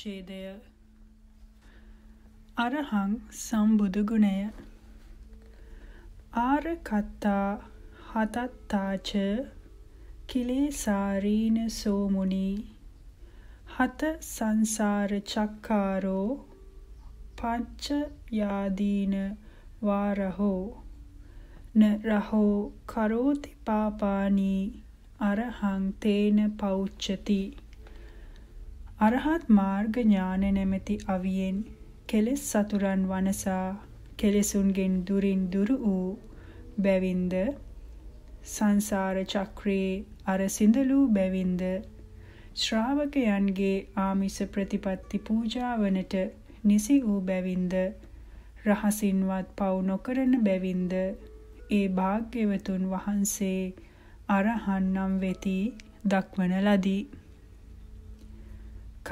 පරිච්ඡේදය අරහං සම්බුදු ගුණය ආරකත්තා හතත්තාච කිලේසාරීන සෝමුනි හත සංසාර චක්කාරෝ පංච යාදීන වාරහෝ න රහෝ කරෝති පාපානි අරහං තේන පෞච්චති අරහත් මාර්ග ඥාන නැමැති අවියෙන් කෙලෙස් සතුරන් වනසා කෙලෙසුන්ගෙන් දුරින් දුරු වූ බැවින්ද සංසාර චක්‍රයේ අර සිඳලූ බැවින්ද ශ්‍රාවකයන්ගේ ආමිස ප්‍රතිපත්ති පූජාවනට නිසි වූ බැවින්ද රහසින්වත් පව් නොකරන බැවින්ද ඒ භාග්‍යවතුන් වහන්සේ අරහන් නම් වෙති දක්වන ලදී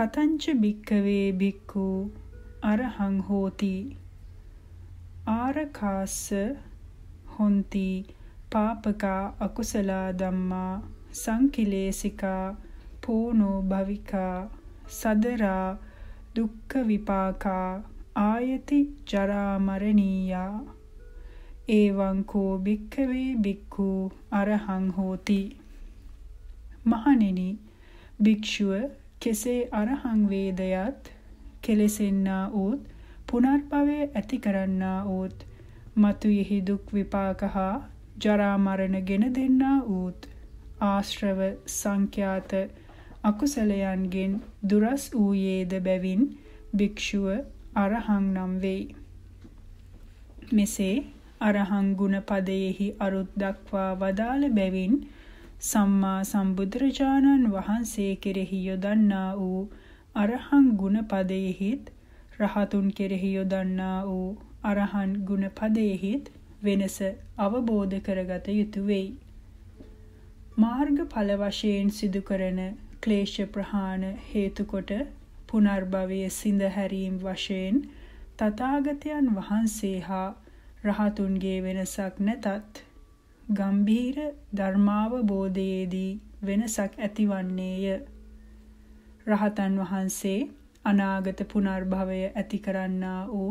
කතංච භික්කවේ භික්ඛු අරහං හෝති ආරකාස හොಂತಿ පාපකා අකුසල ධම්මා සංකිලේසිකා පෝනෝ භවිකා සදරා දුක්ඛ විපාකා ආයති ජරා මරණීයා එවං කෝ භික්ඛවේ භික්ඛු අරහං හෝති මහණෙනි භික්ෂුව කෙසේ අරහං වේදයත් කෙලෙසෙන්නා වූත් පුනර්භවය ඇති කරන්නා වූත් මතුයෙහි දුක් විපාක හා ජරා මරණ ගෙන දෙන්නා වූත් ආශ්‍රව සංඛ්‍යාත අකුසලයන්ගෙන් දුරස් වූයේද බැවින් භික්ෂුව අරහං නම් වෙයි. මෙසේ අරහං ගුණ පදයෙහි අරුත් දක්වා වදාළ බැවින් සම්මා සම්බුදුරජාණන් වහන්සේ කෙරෙහි යොදන්නා වූ අරහං ගුණපදයෙහිත් රහතුන් කෙරෙහි යොදන්නා වූ අරහන් ගුණපදයෙහිත් වෙනස අවබෝධ කරගත යුතුය වෙයි. මාර්ගඵල වශයෙන් සිදු කරන ක්ලේශ ප්‍රහාණ හේතුකොට පුනර්භවයේ සිඳ හැරීම් වශයෙන් තථාගතයන් වහන්සේ හා රහතුන්ගේ වෙනසක් නැතත් ගම්භීර ධර්මාවබෝධයේදී වෙනසක් ඇතිවන්නේය. රහතන් වහන්සේ අනාගත පුනර්භවය ඇති කරන්නා වූ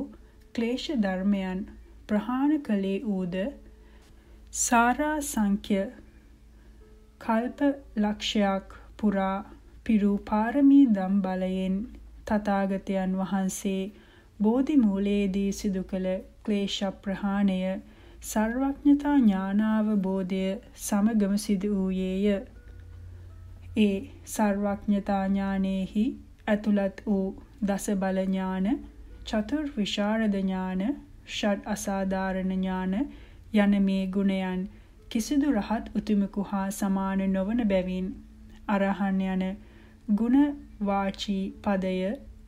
ක්ලේශ ධර්මයන් ප්‍රහාණ කළේ ඌද සාරා සංඛ්‍ය කල්ප ලක්ෂයක් පුරා පිරු පාරමී දම් බලයෙන් තථාගතයන් වහන්සේ බෝධි මූලයේදී සිදු කළ ක්ලේශ ප්‍රහාණය සර්වඥතා ඥානාවබෝධය සමගම සිදු වූයේය. ඒ සර්වඥතා ඥානෙහි ඇතුළත් වූ දස බල ඥාන, චතුර් විශාරද ඥාන, ෂඩ් අසාධාරණ ඥාන යන මේ ගුණයන් කිසිදු රහත් උතුමකු හා සමාන නොවන බැවින් අරහන් යන ගුණ වාචී පදය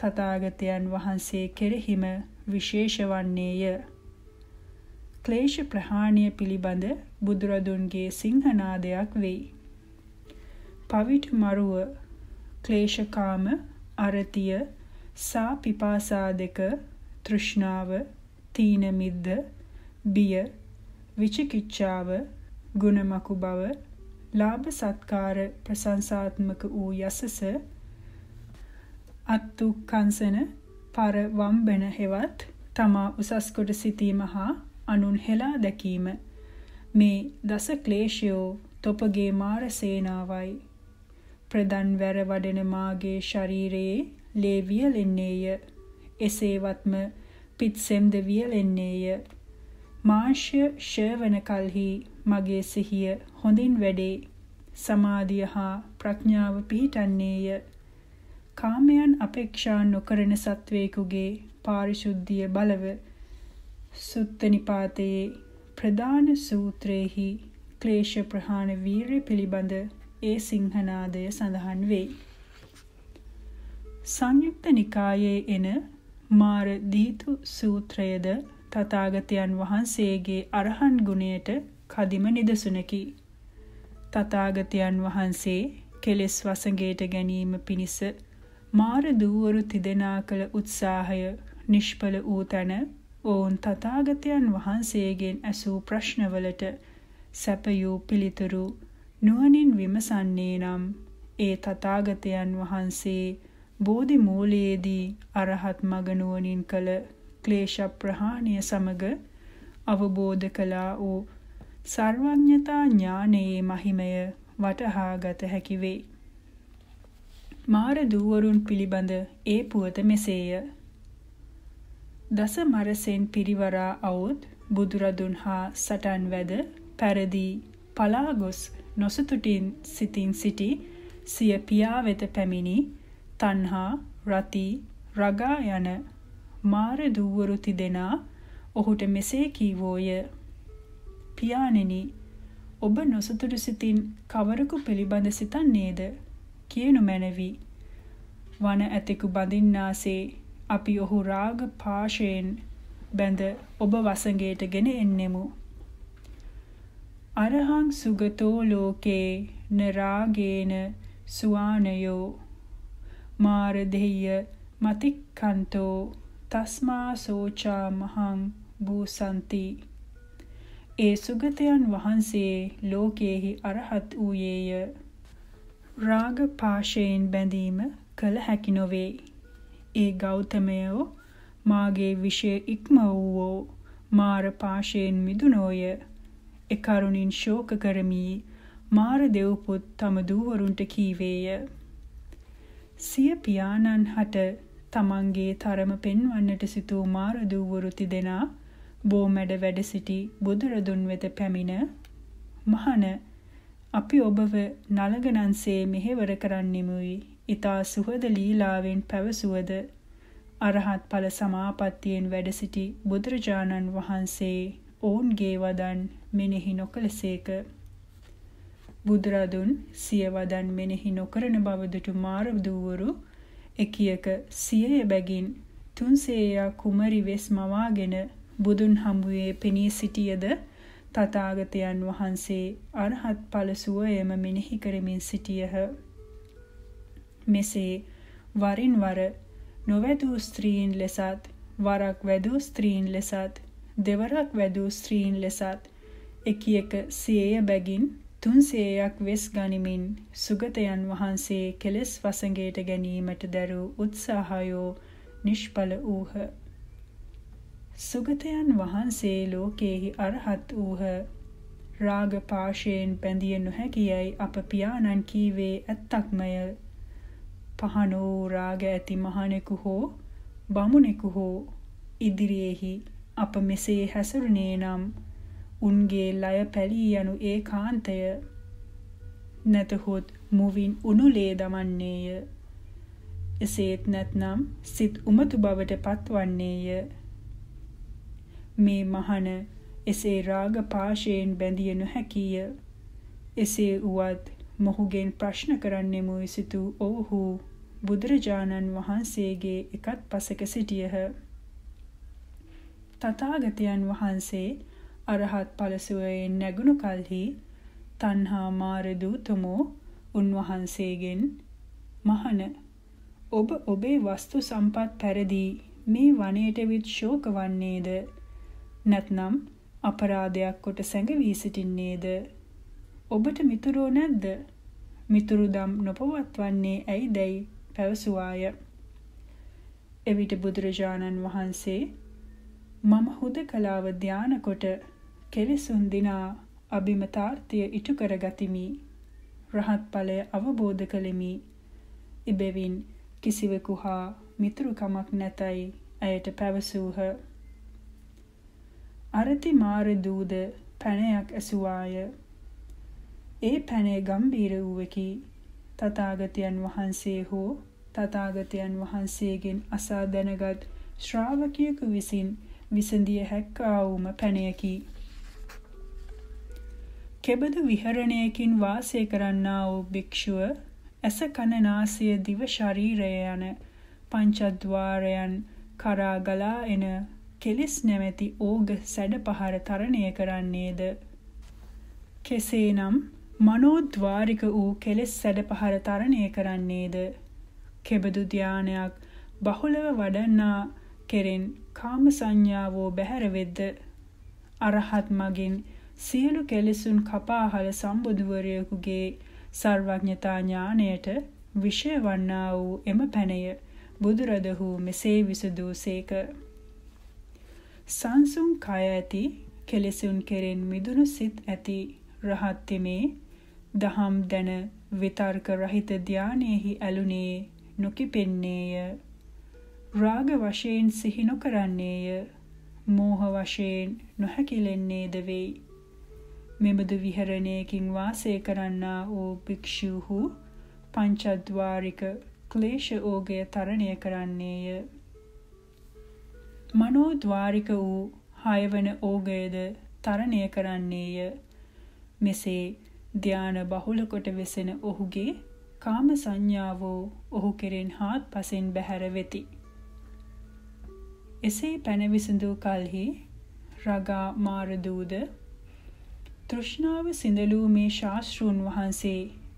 තථාගතයන් වහන්සේ කෙරෙහිම විශේෂ වන්නේය. ක්ලේශ ප්‍රහාණය පිළිබඳ බුදුරදුන්ගේ සිංහනාදයක් වෙයි. පවිට් මරුව ක්ලේශකාම අරතිය සා පිපාසා දෙක තෘෂ්ණාව තීන මිද්ද බිය විචිකිච්ඡාව ගුණමකු බව ලාභ සත්කාර ප්‍රශංසාත්මක වූ යසස අත්තු කංසන පර වම්බන හෙවත් තමා උසස් කොට සිටීම හා අනුන් හෙලා දැකීම මේ දස ක්ලේශයෝ තොපගේ මාර සේනාවයි ප්‍රදන් වැර වඩෙන මාගේ ශරීරයේ ලේ වියලෙන්නේය එසේවත්ම පිත්සෙම්ද වියලෙන්නේය මාංශය ෂවන කල්හි මගේ සිහිය හොඳින් වැඩේ සමාධිය හා ප්‍රඥාව පිහිටන්නේය කාමයන් අපේක්ෂා නොකරන සත්වයෙකුගේ පාරිශුද්ධිය බලව සුත්තනිපාතයේ ප්‍රධාන සූත්‍රයෙහි ක්ලේශ ප්‍රහාණ වීර්ය පිළිබඳ ඒ සිංහනාදය සඳහන් වෙයි. සංයුක්ත නිකායේ එන මාර දීතු සූත්‍රයද තථාගතයන් වහන්සේගේ අරහන් ගුණයට කදිම නිදසුනකි. තථාගතයන් වහන්සේ කෙලෙස් වසඟයට ගැනීම පිණිස මාර දූවරු තිදෙනා කළ උත්සාහය නිෂ්ඵල වූ තැන ඔවුන් තථාගතයන් වහන්සේගෙන් ඇසූ ප්‍රශ්නවලට සැපයූ පිළිතුරු නුවණින් විමසන්නේ නම් ඒ තථාගතයන් වහන්සේ බෝධි මූලයේදී අරහත් මග නුවණින් කළ ක්ලේශ ප්‍රහාණය සමග අවබෝධ කළා වූ සර්වඥතා ඥානයේ මහිමය වටහා ගත හැකි වේ. මාර දූවරුන් පිළිබඳ ඒ පුවත මෙසේය. දස මරසෙන් පිරිවරා අවුත් බුදුරදුන් හා සටන් වැද පැරදී පලාගොස් නොසතුටින් සිතින් සිටි සිය පියා වෙත පැමිණි තන්හා රති රගා යන මාර දූවරු තිදෙනා ඔහුට මෙසේ කීවෝය පියාණෙනි ඔබ නොසතුටු සිතින් කවරකු පිළිබඳ සිතන්නේද කියනු මැනවි වන ඇතෙකු බඳින්නාසේ අපි ඔහු රාග පාශයෙන් බැඳ ඔබ වසඟයට ගෙන එන්නෙමු. අරහං සුගතෝ ලෝකේ නරාගේන සුවානයෝ මාර දෙය්‍ය මතික්කන්තෝ තස්මා සෝචා මහං භූසන්ති ඒ සුගතයන් වහන්සේ ලෝකයේහි අරහත් වූයේය රාග පාශයෙන් බැඳීම කළ හැකි නොවේ ඒ ගෞතමයෝ මාගේ විෂය ඉක්ම වූවෝ මාර පාශයෙන් මිදුනෝය එකරුණින් ශෝක කරමි මාර දෙව්පොත් තම දූවරුන්ට කීවේය සිය පියාණන් හට තමන්ගේ තරම පෙන්වන්නට සිතූ මාර දූවරු තිදෙනා බෝමැඩ වැඩ සිටි බුදුරදුන් වෙත පැමිණ මහන අපි ඔබව නලගනන්සේ මෙහෙවර කරන්නෙමුයි ඊතා සුහද ලීලාවෙන් පැවසුවද අරහත් ඵල සමාපත්තියෙන් වැඩ සිටි බුදුරජාණන් වහන්සේ ඔවුන්ගේ වදන් මෙනෙහි නොකලසේක බුදුරදුන් සිය වදන් මෙනෙහි නොකරන බවදුටු මාර දූවරු එකියක සියය බැගින් තුන්සේයා කුමරි වෙස් මවාගෙන බුදුන් හමුවේ පෙනී සිටියද තථාගතයන් වහන්සේ අරහත් ඵල සුවයම මෙනෙහි කරමින් සිටියහ මෙසේ වරින් වර නොවැදූ ස්ත්‍රීන් ලෙසත් වරක් වැදූ ස්ත්‍රීන් ලෙසත් දෙවරක් වැදූ ස්ත්‍රීන් ලෙසත් එකි එක සියය බැගින් තුන්සේයක් වෙස් ගනිමින් සුගතයන් වහන්සේ කෙලෙස් වසඟයට ගැනීමට දැරූ උත්සාහයෝ නිෂ්ඵල වූහ. සුගතයන් වහන්සේ ලෝකයෙහි අරහත් වූහ රාග පාශයෙන් පැඳිය නොහැකියයි අප පියාණන් කීවේ ඇත්තක්මය පහනෝ රාග ඇති මහණෙකු හෝ බමුණෙකු හෝ ඉදිරියේහි අප මෙසේ හැසුරුනේ නම් උන්ගේ ලය පැලී යනු ඒ කාන්තය නැතහොත් මුවින් උනුලේ දමන්නේය එසේත් නැත්නම් සිත් උමතු බවට පත්වන්නේය මේ මහන එසේ රාග පාශයෙන් බැඳිය නොහැකිය එසේ වුවත් මොහුගෙන් ප්‍රශ්න කරන්නෙමු සිතූ ඔවුහු බුදුරජාණන් වහන්සේගේ එකත් පසක සිටියහ. තථාගතයන් වහන්සේ අරහත් ඵලසුවේ නැගුණු කලෙහි තණ්හා මාර දූතමෝ උන්වහන්සේගෙන් මහන ඔබ ඔබේ වස්තු සම්පත් පෙරදී මේ වනයේට විත් ශෝක වන්නේද නැත්නම් අපරාධයක් කොට සැඟවී සිටින්නේද ඔබට මිතුරෝ නැද්ද මිතුරුදම් නොපවත්වන්නේ ඇයිදැයි පැවසුවාය. එවිට බුදුරජාණන් වහන්සේ මම හුදකලාව ධානකොට කෙලෙසුන් දිනා අභිමතාර්ථය ඉටු කරගතිමි. රහත් ඵලය අවබෝධ කළෙමි. ඉබෙවින් කිසිවෙකු හා මිතුරුකමක් නැතයි ඇයට පැවසූහ. අරති මාර දූද පැනයක් ඇසුවාය. ඒ පැනේ ගම්බීර වූවකි. තථාගතයන් වහන්සේ හෝ තථාගතයන් වහන්සේගෙන් අසා දැනගත් ශ්‍රාවකයෙකු විසින් විසඳිය හැක්කා වූම පැනයකි. කෙබඳු විහරණයකින් වාසය කරන්නා වූ භික්ෂුව ඇස කන නාසය දිව ශරීරය යන පංචද්වාරයන් කරා ගලා එන කෙලිස් නැමැති ඕග සැඩ පහර තරණය කරන්නේද කෙසේනම් මනෝද්වාරික වූ කෙලෙස් සැඩ පහර තරණය කරන්නේද කෙබඳු ධානයක් බහුලව වඩන්නා කෙරෙන් කාම සංඥාවෝ බැහැරවෙද්ද අරහත් මගින් සියලු කෙලෙසුන් කපාහල සම්බුදුවරයෙකුගේ සර්වඥතා ඥාණයට විෂය වන්නා වූ එම පැනය බුදුරදහු මෙසේ විසදූ සේක සංසුන් කය ඇති කෙලෙසුන් කෙරෙන් මිදුණු සිත් ඇති රහත්තිමේ දහම් දැන විතර්ක රහිත ධානයෙහි ඇලුනේ නොකිපෙන්නේය. රාග වශයෙන් සිහි නොකරන්නේය. මෝහ වශයෙන් නොහැකිලෙන්නේද වෙයි. මෙබඳු විහරණයකින් වාසය කරන්නා වූ භික්ෂූහු පංචද්වාරික ක්ලේශ ඕගය තරණය කරන්නේය. මනෝද්වාරික වූ හයවන ඕගයද තරණය කරන්නේය. මෙසේ ධාන බහුල කොට වෙසෙන ඔහුගේ කාම සංඥාවෝ ඔහු කෙරෙන් හාත් පසෙන් බැහැර වෙති. එසේ පැනවිසඳූ කල්හි රගා මාරදූද තෘෂ්ණාව සිඳලූ මේ ශාස්තෘන් වහන්සේ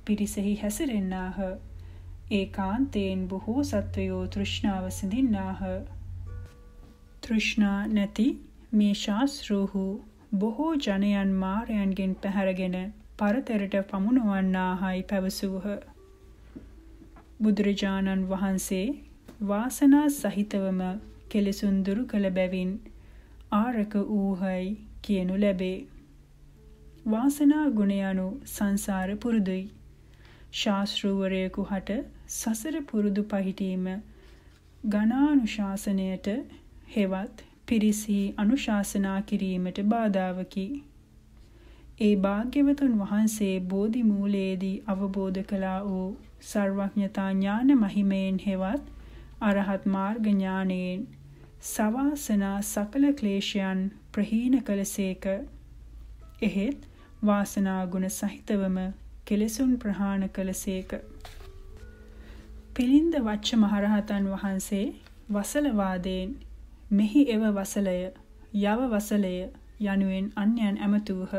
පිරිසෙහි හැසිරෙන්නාහ ඒකාන්තයෙන් බොහෝ සත්වයෝ තෘෂ්ණාව සිඳින්නාහ තෘෂ්ණා නැති මේ ශාස්ත්‍රූහු බොහෝ ජනයන් මාරයන්ගෙන් පැහැරගෙන පරතරට පමුණුවන්නාහයි පැවසූහ බුදුරජාණන් වහන්සේ වාසනා සහිතවම කෙලෙසුන් දුරු කළ බැවින් ආරක ඌහයි කියනු ලැබේ. වාසනා ගුණයනු සංසාර පුරුදුයි. ශාස්ත්‍රූවරයෙකු හට සසර පුරුදු පහිටීම ඝනානුශාසනයට හෙවත් පිරිසී අනුශාසනා කිරීමට බාධාවකි. ඒ භාග්‍යවතුන් වහන්සේ බෝධි මූලයේදී අවබෝධ කළා වූ සර්වඥතා ඥාන මහිමයෙන් හෙවත් අරහත් මාර්ග ඥානයෙන් සවාසනා සකල ක්ලේශයන් ප්‍රහීන කළසේක. එහෙත් වාසනා ගුණ සහිතවම කෙලෙසුන් ප්‍රහාණ කළසේක. පිළින්ද වච්ච මහරහතන් වහන්සේ වසල වාදයෙන් මෙහි එව වසලය යව වසලය යනුවෙන් අන්‍යයන් ඇමතූහ.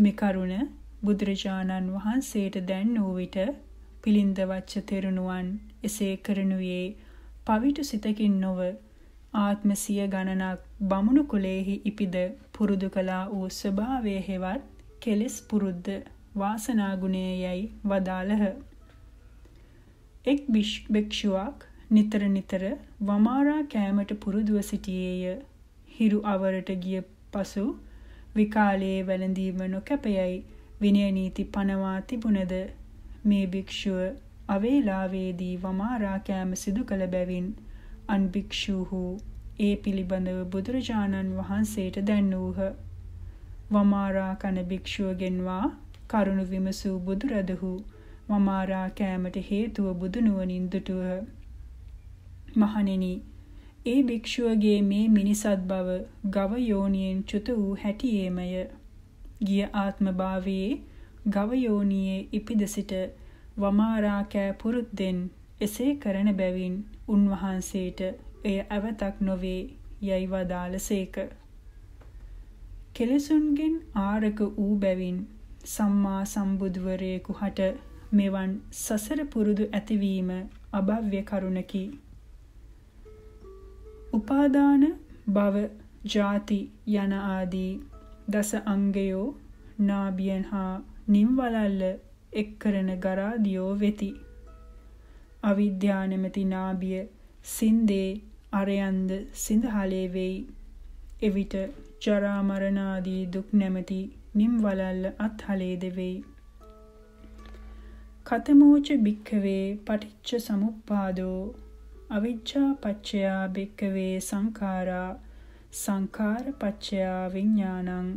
මේ කරුණ බුදුරජාණන් වහන්සේට දැන් වූ විට පිළින්දවච්ච තෙරුණුවන් එසේ කරනුයේ පවිටු සිතකින් නොව ආත්මසිය ගණනක් බමුණු කුලේහි ඉපිද පුරුදු කලා වූ ස්වභාවය හෙවත් කෙලෙස් පුරුද්ද වාසනාගුණය යැයි වදාළහ. එක් භික්ෂුවක් නිතර නිතර වමාරා කෑමට පුරුදුව සිටියේය හිරු අවරට ගිය පසු විකාලයේ වැළඳීම නොකැපයයි විනය නීති පනවා තිබුණද මේ භික්ෂුව අවේලාවේදී වමාරා කෑම සිදු කළ බැවින් අන් භික්ෂූහු ඒ පිළිබඳව බුදුරජාණන් වහන්සේට දැන්වූහ. වමාරා කන භික්ෂුවගෙන්වා කරුණු විමසූ බුදුරදහු වමාරා කෑමට හේතුව බුදුනුවනින් දුටුවහ. මහණෙනි ඒ භික්ෂුවගේ මේ මිනිසත් බව ගව යෝනියෙන් චුත වූ හැටියේමය. ගිය ආත්මභාවයේ ගව යෝනියේ ඉපිද සිට වමාරා කෑ පුරුද්දෙන් එසේ කරන බැවින් උන්වහන්සේට එය ඇවතක් නොවේ යයි වදාළසේක. කෙලෙසුන්ගෙන් ආරක වූ බැවින් සම්මා සම්බුදුවරයෙකු හට මෙවන් සසර පුරුදු ඇතිවීම අභව්‍ය කරුණකි. උපාදාන භව ජාති යන ආදී දස අංගයෝ නාභියන් හා නිම් වලල්ල එක් කරන ගරාදියෝ වෙති. අවිද්‍යානමැති නාභිය සින්දේ අරයන්ද සිඳහලේ වෙයි. එවිට ජරා මරණාදී දුක් නැමැති නිම් වලල්ල අත්හලේද වෙයි. කතමෝච භික්ඛවේ පටිච්ච සමුප්පාදෝ අවිජ්ජා පච්චයා භික්ඛවේ සංඛාරා සංඛාර පච්චයා විඥානං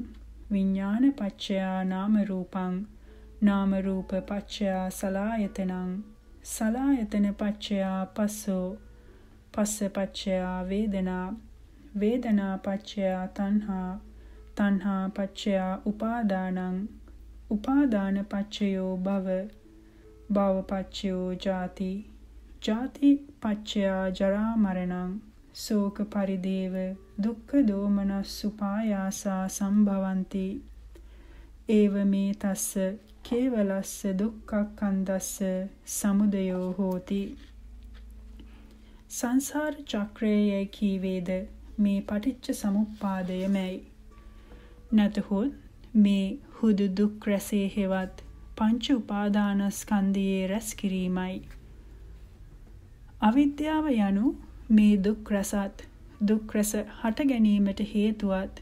විඥාන පච්චයා නාම රූපං නාම රූප පච්චයා සලායතනං සලායතන පච්චයා පස්සෝ පස්ස පච්චයා වේදනා වේදනා පච්චයා තණ්හා තණ්හා පච්චයා උපාදානං උපාදාන පච්චයෝ භව භව පච්චයෝ ජාති ජාති පච්චයා ජරා මරණං සෝක පරිදේව දුක්ඛ දෝමනස්සුපායාසා සම්භවಂತಿ ඒව මේ තස්ස කේවලස්ස දුක්ඛක්ඛන්දස්ස සමුදයෝ හෝති සංසාර චක්‍රයේ කීවේද මේ පටිච්ච සමුප්පාදයමයි නැතහොත් මේ හුදු දුක් රැසේ හෙවත් පංච උපාදානස්කන්ධයේ රැස් කිරීමයි අවිද්‍යාව යනු මේ දුක් රසත් දුක් රස හට ගැනීමට හේතුවත්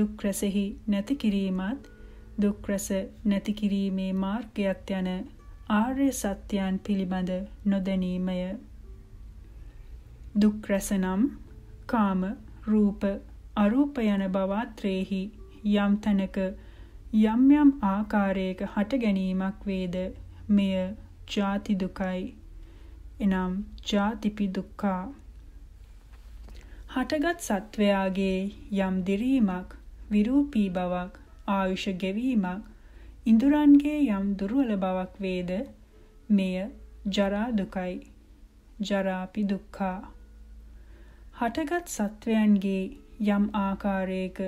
දුක් රසෙහි නැති කිරීමත් දුක් රස නැති කිරීමේ මාර්ගයත් යන ආර්ය සත්‍යයන් පිළිබඳ නොදැනීමය දුක් රස නම් කාම රූප අරූප යන බවාත්‍රේහි යම් තැනක යම් යම් ආකාරයක හට ගැනීමක් වේද මෙය ජාති දුකයි එනම් ජාතිපි දුක්ඛා හටගත් සත්වයාගේ යම් දිරීමක් විරූපී බවක් ආයුෂ ගෙවීමක් ඉඳුරන්ගේ යම් දුර්වල බවක් වේද මෙය ජරා දුකයි ජරාපි දුක්ඛා හටගත් සත්වයන්ගේ යම් ආකාරයක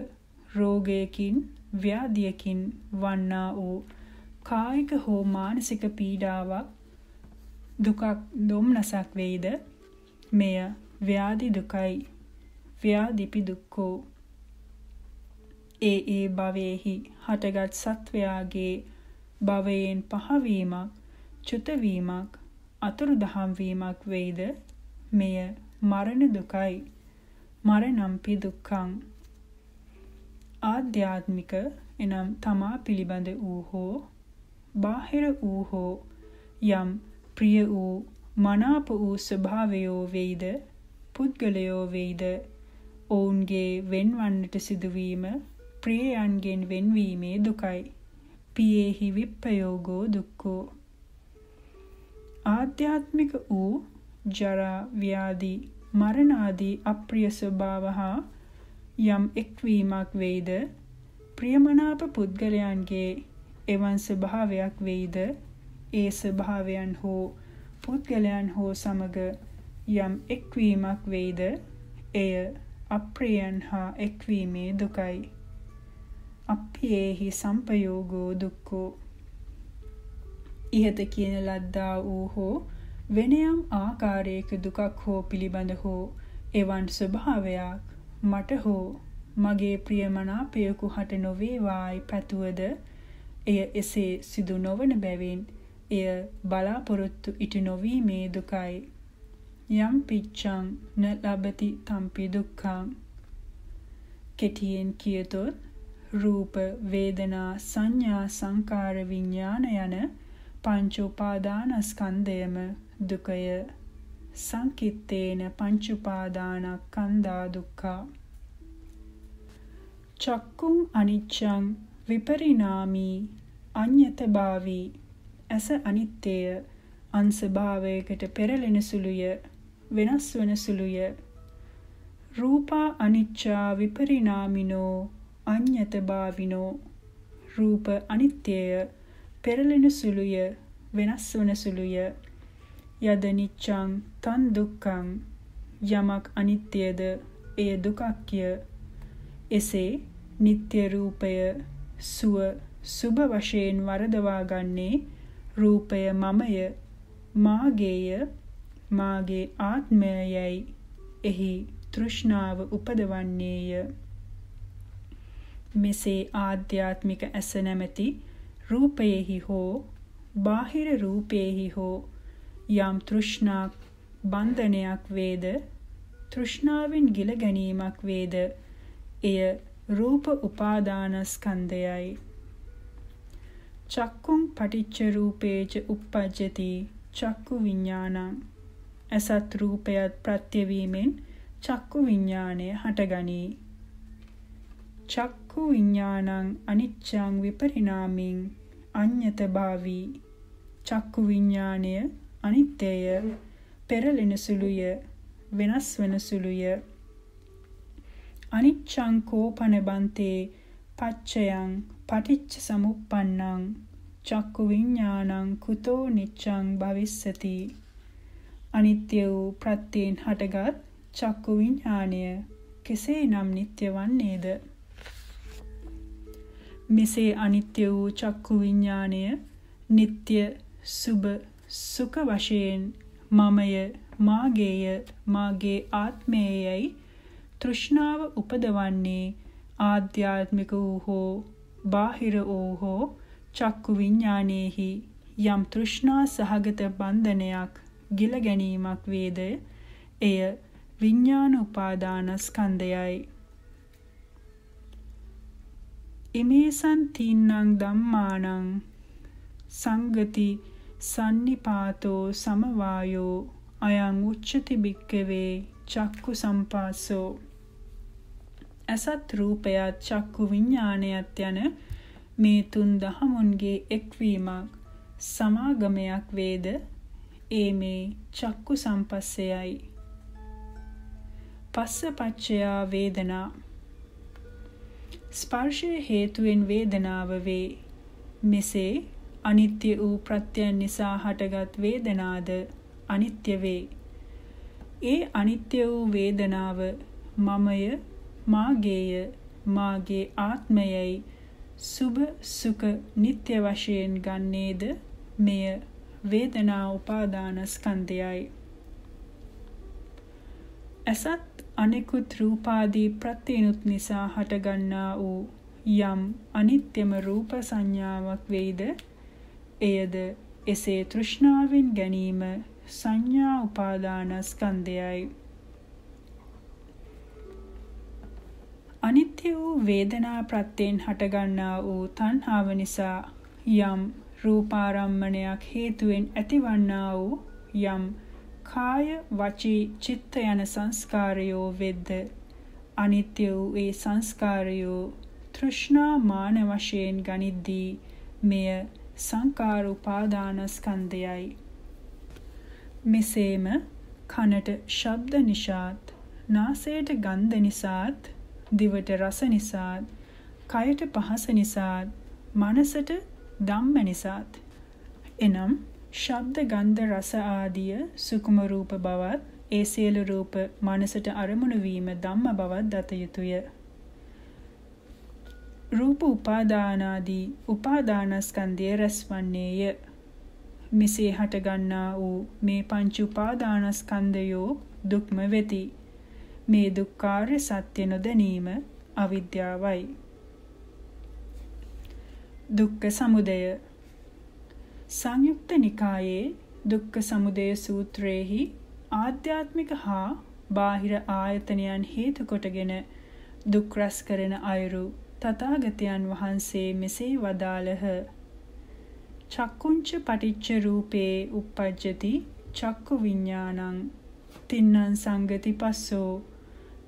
රෝගයකින් ව්‍යාධියකින් වන්නා වූ කායික හෝ මානසික පීඩාවක් දුකක් දුම්නසක් වෙයිද මෙය ව්‍යාධි දුකයි ව්‍යාදිපි දුක්ඛෝ ඒ ඒ භවෙහි හටගත් සත්වයාගේ භවයෙන් පහවීමක් චුතවීමක් අතුරුදහම් වීමක් වෙයිද මෙය මරණ දුකයි මරණම්පි දුක්ඛං ආධ්‍යාත්මික එනම් තමා පිළිබඳ වූ හෝ බාහිර වූ හෝ යම් ප්‍රිය වූ මනාප වූ ස්වභාවයෝ වෙයිද පුද්ගලයෝ වෙයිද ඔවුන්ගේ වෙන්වන්නට සිදුවීම ප්‍රියයන්ගෙන් වෙන්වීමේ දුකයි. පියෙහි විප්පයෝගෝ දුක්කෝ. ආධ්‍යාත්මික වූ ජරා ව්‍යාධි මරණාදී අප්‍රිය ස්වභාව හා යම් එක්වීමක් වෙයිද ප්‍රියමනාප පුද්ගලයන්ගේ එවන් ස්වභාවයක් වෙයිද ඒ ස්වභාවයන් හෝ පුද්ගලයන් හෝ සමග යම් එක්වීමක් වෙයිද එය අප්‍රියන් හා එක්වීමේ දුකයි. අප්පියේහි සම්පයෝගෝ දුක්කෝ. ඉහත කියන ලද්දා වූ හෝ වෙනයම් ආකාරයක දුකක් හෝ පිළිබඳ හෝ එවන් ස්වභාවයක් මට හෝ මගේ ප්‍රියමනාපයකු හට නොවේවායි පැතුවද එය එසේ සිදු නොවන බැවින් එය බලාපොරොත්තු ඉටු නොවීමේ දුකයි. යම් පිච්චං න ලබති තම්පි දුක්ඛං කෙටියෙන් කියතොත් රූප වේදනා සංඥා සංකාර විඥාන යන පංච උපාදානස්කන්ධයම දුකය සංකිට්ඨේන පංච උපාදානස්කන්ධා දුක්ඛා චක්කුම් අනිච්ඡං විපරිණාමී අඤ්‍යතභාවී ඇස අනිත්‍යය අංශභාවයකට පෙරලෙන සුළුය වෙනස් වන සුළුය. රූපා අනිච්චා විපරිණාමිනෝ අඤ්ඤතභාවිනෝ රූප අනිත්‍යය පෙරලෙන සුළුය වෙනස් වන සුළුය. යද නිච්ඡං තන් දුක්ඛං යමක් අනිත්‍යද එය දුකක්ය. එසේ නিত্য රූපය සුව සුබ වශයෙන් වරදවා ගන්නේ රූපය මමය මාගේය මාගේ ආත්මයයි එහි තෘෂ්ණාව උපදවන්නේය මෙසේ ආධ්‍යාත්මික ඇස නැමැති රූපයෙහි හෝ බාහිර රූපයෙහි හෝ යම් තෘෂ්ණාක් බන්ධනයක් වේද තෘෂ්ණාවෙන් ගිල ගැනීමක් වේද එය රූප උපාදානස්කන්ධයයි චක්කුම් පටිච්ච රූපේච uppajjati චක්කු විඥානං ඇසත් රූපයත් ප්‍රත්‍යවීමෙන් චක්කු විඤ්ඤාණය හටගනී. චක්කු විඤ්ඤාණං අනිච්ඡං විපරිණාමින් අඤ්ඤත භාවී. චක්කු විඤ්ඤාණය අනිත්‍යය පෙරලෙන සුළුය වෙනස් වෙන සුළුය. අනිච්ඡං කෝපනබන්තේ පච්චයං පටිච්ච සමුප්පන්නං චක්කු විඤ්ඤාණං කුතෝ නිච්ඡං භවිස්සති අනිත්‍ය වූ ප්‍රත්‍යයෙන් හටගත් චක්කු විඥාණය කෙසේ නම් නිට්ටය වන්නේද මෙසේ අනිත්‍ය වූ චක්කු විඥාණය නিত্য සුබ සුඛ වශයෙන් මමය මාගේය මාගේ ආත්මයයි තෘෂ්ණාව උපදවන්නේ ආධ්‍යාත්මික වූ හෝ බාහිර වූ හෝ චක්කු විඥානයේහි යම් තෘෂ්ණා සහගත බන්ධනයක් ගිල ගැනීමක් වේදය එය විඤ්ඥාන උපාදානස්කන්ධයයි. ඉමේසන් තින්නං දම්මානං සංගති සන්නිපාතෝ සමවායෝ අයං උච්චති භික්කවේ චක්කු සම්පාසෝ ඇසත් රූපයත් චක්කු විඤ්ඥානයත් යන මේ තුන් දහමුන්ගේ එක්වීමක් සමාගමයක් වේද ඒ මේ චක්කු සම්පස්සයයි. පස්ස පච්චයා වේදනා ස්පර්ශය හේතුවෙන් වේදනාව වේ. මෙසේ අනිත්‍ය වූ ප්‍රත්‍යයන් නිසා හටගත් වේදනාද අනිත්‍ය වේ. ඒ අනිත්‍ය වූ වේදනාව මමය, මාගේය, මාගේ ආත්මයයි සුභ සුඛ නিত্য වශයෙන් ගන්නේද මෙය වේදනා උපාදානස්කන්ධයයි අසත් අනිකුත් රූපාදී ප්‍රත්‍යනුත් නිසා හටගන්නා වූ යම් අනිත්‍යම රූප සංඥාවක් වෙයිද එයද එසේ තෘෂ්ණාවෙන් ගැනීම සංඥා උපාදානස්කන්ධයයි අනිත්‍ය වූ වේදනා ප්‍රත්‍යයෙන් හටගන්නා වූ තණ්හාව නිසා යම් රූපාරම්මණයක් හේතුවෙන් ඇතිවන්නා වූ යම් කාය වචී චිත්ත යන සංස්කාරයෝ වෙද්ද අනිත්‍ය වූ ඒ සංස්කාරයෝ තෘෂ්ණා මාන වශයෙන් ගනිද්දී මෙය සංකාර උපාදානස්කන්ධයයි මෙසේම කනට ශබ්ද නිසාත් නාසයට ගන්ධ නිසාත් දිවට රස නිසාත් කයට පහස නිසාත් මනසට ධම්ම නිසාත් එනම් ශබ්ද ගන්ධ රස ආදිය සුකුම රූප බවත් ඒ සියලු රූප මනසට අරමුණු වීම ධම්ම බවත් දත යුතුය රූප උපාදානාදී උපාදානස්කන්ධය රැස්වන්නේය මෙසේ හටගන්නා වූ මේ පංච උපාදානස්කන්ධයෝ දුක්ම වෙති මේ දුක්ඛාර සත්‍ය නොදැනීම අවිද්‍යාවයි දුක්ඛ සමුදය සංයුක්ත නිකායේ දුක්ඛ සමුදය සූත්‍රයේහි ආධ්‍යාත්මික හා බාහිර ආයතනයන් හේතු කොටගෙන දුක් රැස් කරන අයුරු තථාගතයන් වහන්සේ මෙසේ වදාළහ චක්කුංච පටිච්ච රූපේ uppajjati චක්කු විඥානං තින්නං සංගති පස්සෝ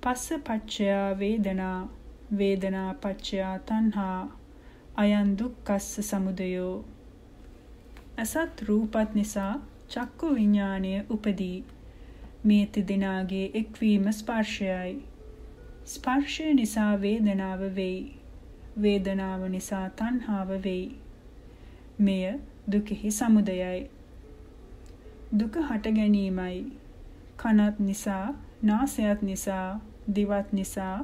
පස්ස පච්චයා වේදනා වේදනා පච්චයා තණ්හා අයන් දුක්ඛස්ස සමුදයෝ අසත් රූපත් නිසා චක්කු විඥාණය උපදී මේ තිදෙනාගේ එක්වීම ස්පර්ශයයි ස්පර්ශය නිසා වේදනාව වෙයි වේදනාව නිසා තණ්හාව වෙයි මෙය දුකෙහි සමුදයයි දුක හට ගැනීමයි කනත් නිසා නාසයත් නිසා දිවත් නිසා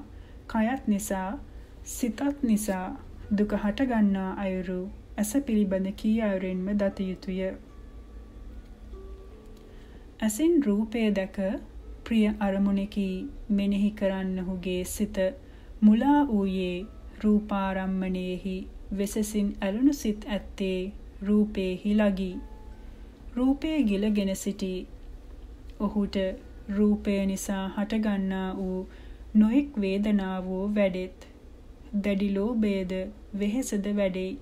කයත් නිසා සිතත් නිසා දුක හටගන්නා අයුරු ඇස පිළිබඳ කී අයුරෙන්ම දත යුතුය. ඇසින් රූපය දැක ප්‍රිය අරමුණකි මෙනෙහි කරන්නහුගේ සිත මුලා වූයේ රූපාරම්මණයෙහි වෙසසින් ඇලුණු සිත් ඇත්තේ රූපේහි ලගී. රූපය ගිලගෙන සිටි ඔහුට රූපය නිසා හටගන්නා වූ නොයෙක් වේදනාවෝ වැඩෙත්. දැඩි ලෝභයේද වෙහෙසද වැඩෙයි.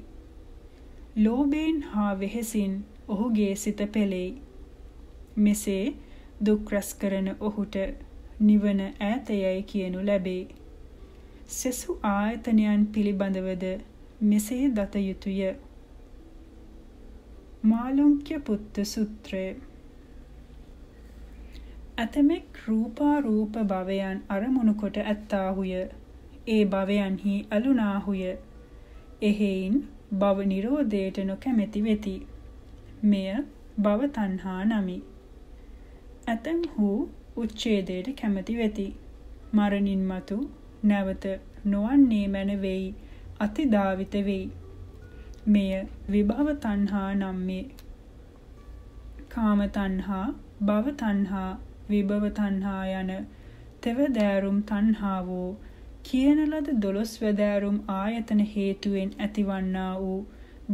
ලෝභයෙන් හා වෙහෙසින් ඔහුගේ සිත පෙළෙයි. මෙසේ දුක් රැස් කරන ඔහුට නිවන ඈතයයි කියනු ලැබේ. සෙසු ආයතනයන් පිළිබඳවද මෙසේ දත යුතුය. මාළුන්ක්‍ය පුත්ත සූත්‍රය ඇතමෙක් රූපාරූප භවයන් අරමුණු කොට ඇත්තාහුය. ඒ භවයන්හි ඇලුනාහුය. එහෙයින් භව නිරෝධයට නොකැමැති වෙති. මෙය භව තණ්හා නමි. ඇතම් හෝ උච්ඡේදයට කැමැති වෙති. මරණින් මතු නැවත නොවන්නේ මැන වෙයි. අතිදාවිත වෙයි. මෙය විභව තණ්හා නම් මේ. කාම තණ්හා, භව තණ්හා, විභව තණ්හා යන තෙවදෑරුම් තණ්හාවෝ කියන ලද දොළොස් වැදෑරුම් ආයතන හේතුවෙන් ඇතිවන්නා වූ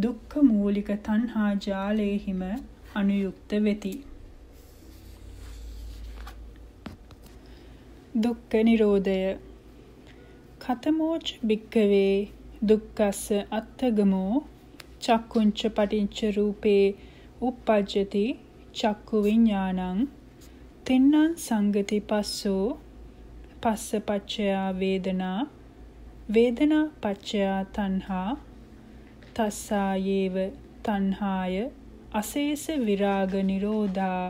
දුක්ඛ මූලික තණ්හා ජාලයේහිම අනුයුක්ත වෙති. දුක්ඛ නිරෝධය කතමෝච භික්කවේ දුක්ඛස්ස අත්තගමෝ චක්කුංච පටිච්ච රූපේ uppajjati චක්කු විඥානං තින්නම් සංගති පස්සෝ පස්ස පච්චයා වේදනා වේදනා පච්චයා තණ්හා තස්සායේව තණ්හාය අශේෂ විරාග නිරෝධා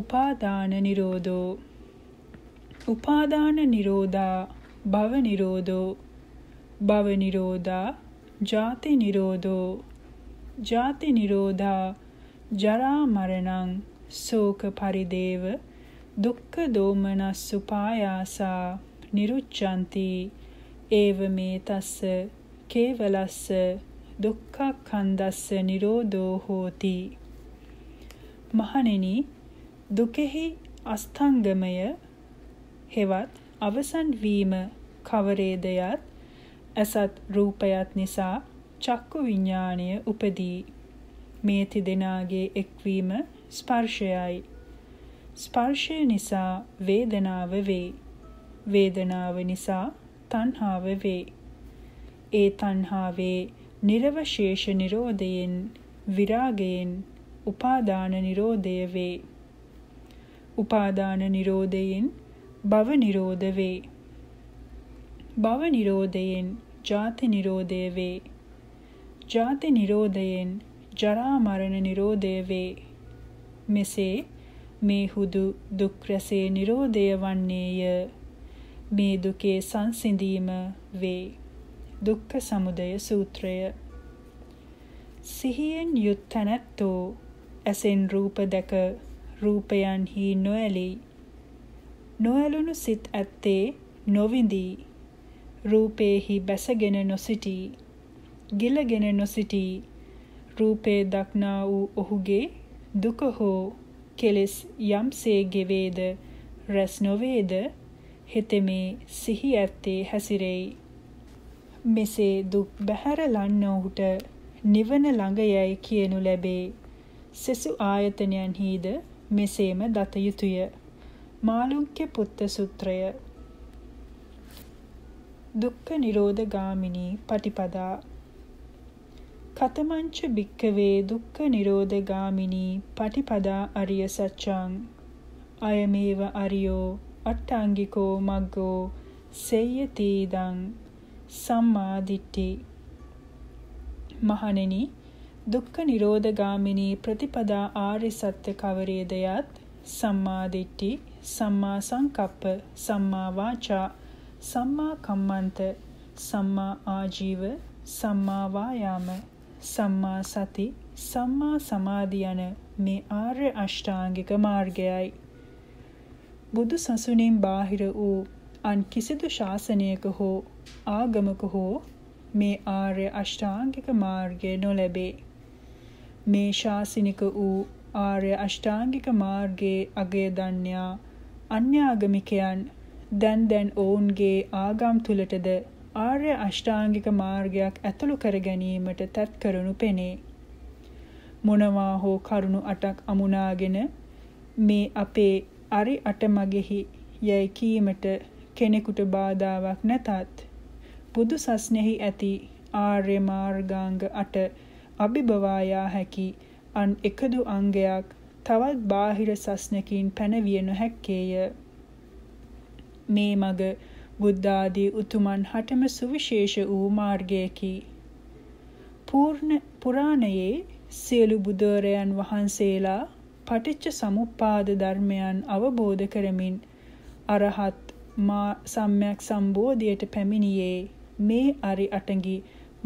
උපාදාන නිරෝධෝ උපාදාන නිරෝධා භව නිරෝධෝ භව නිරෝධා ජාති නිරෝධෝ ජාති නිරෝධා ජරා මරණං ශෝක පරිදේව දුක්ඛ දෝමනස්සු පායාසා නිරුච්ඡanti ඒව මේ තස්ස කේවලස්ස දුක්ඛඛන්දස්ස නිරෝධෝ හෝති මහණෙනි දුකෙහි අස්තංගමය හෙවත් අවසන් වීම කවරේදයත් අසත් රූපයත් නිසා චක්කු විඥාණය උපදී මේ තිදෙනාගේ එක්වීම ස්පර්ශයයි ස්පර්ශය නිසා වේදනාව වේ. වේදනාව නිසා තණ්හාව වේ. ඒ තණ්හාවේ නිර්වශේෂ නිරෝධයෙන් විරාගයෙන් උපාදාන නිරෝධය වේ. උපාදාන නිරෝධයෙන් භව නිරෝධ වේ. භව නිරෝධයෙන් ජාති නිරෝධය වේ. ජාති නිරෝධයෙන් ජරා මරණ නිරෝධය වේ. මෙසේ මේ හුදු දුක් රැසේ Nirodhaය වන්නේය මේ දුකේ සංසිඳීම වේ දුක්ඛ සමුදය සූත්‍රය සිහියෙන් යුත් තැනැත්තෝ ඇසෙන් රූප දැක රූපයන්හි නොඇලී නොඇලුණු සිත් ඇත්තේ නොවිඳී රූපේහි බැසගෙන නොසිටී ගිලගෙන නොසිටී රූපේ දක්නා වූ ඔහුගේ දුක හෝ කෙලෙස් යම්සේ ගෙවේද රැස් නොවේද හෙතෙමේ සිහි ඇත්තේ හැසිරෙයි. මෙසේ දුක් බැහැරලන්න ඔහුට නිවන ළඟ යයි කියනු ලැබේ. සෙසු ආයතනයන්හිද මෙසේම දත යුතුය. මාළුක්‍ය පුත්ත සූත්‍රය දුක්ඛ නිරෝධ ගාමිනී පටිපදා කතමංච භික්කවේ දුක්ඛ නිරෝධගාමිනී පටිපදා අරිය සත්‍යං අයමේව අරියෝ අට්ඨාංගිකෝ මග්ගෝ සේයති දං සම්මා දිට්ඨි මහණෙනි දුක්ඛ නිරෝධගාමිනී ප්‍රතිපදා ආර්ය සත්‍ය කවරේදයත් සම්මා දිට්ඨි සම්මා සංකප්ප සම්මා වාචා සම්මා කම්මන්ත සම්මා ආජීව සම්මා වායාම සම්මා සති සම්මා සමාධි යන මේ ආර්ය අෂ්ටාංගික මාර්ගයයි. බුදු සසුනින් බාහිර වූ අන් කිසිදු ශාසනයක හෝ ආගමක හෝ මේ ආර්ය අෂ්ටාංගික මාර්ගය නොලැබේ. මේ ශාසනික වූ ආර්ය අෂ්ටාංගික මාර්ගයේ අගය දන්‍යා අන්‍යාගමිකයන් දැන් දැන් ඔවුන්ගේ ආගම් තුලටද ආර්ය අෂ්ටාංගික මාර්ගයක් ඇතුළු කර ගැනීමට තත් කරනු පෙනේ. මොනවා හෝ කරුණු අටක් අමුණාගෙන මේ අපේ අරි අටමගෙහි යැයි කීමට කෙනෙකුට බාධාවක් නැතත් බුදු සස්නෙහි ඇති ආර්ය මාර්ගාංග අට අභිභවායා හැකි අන් එකදු අංගයක් තවත් බාහිර සස්නකින් පැනවිය නොහැක්කේය. මේ මග බුද්ධාදී උතුමන් හටම සුවිශේෂ වූ මාර්ගයකි. පූර්ණ පුරාණයේ සියලු බුදුරයන් වහන්සේලා පටිච්ච සමුප්පාද ධර්මයන් අවබෝධ කරමින් අරහත් මා සම්්‍යක් සම්බෝධියට පැමිණියේ මේ අරි අටඟි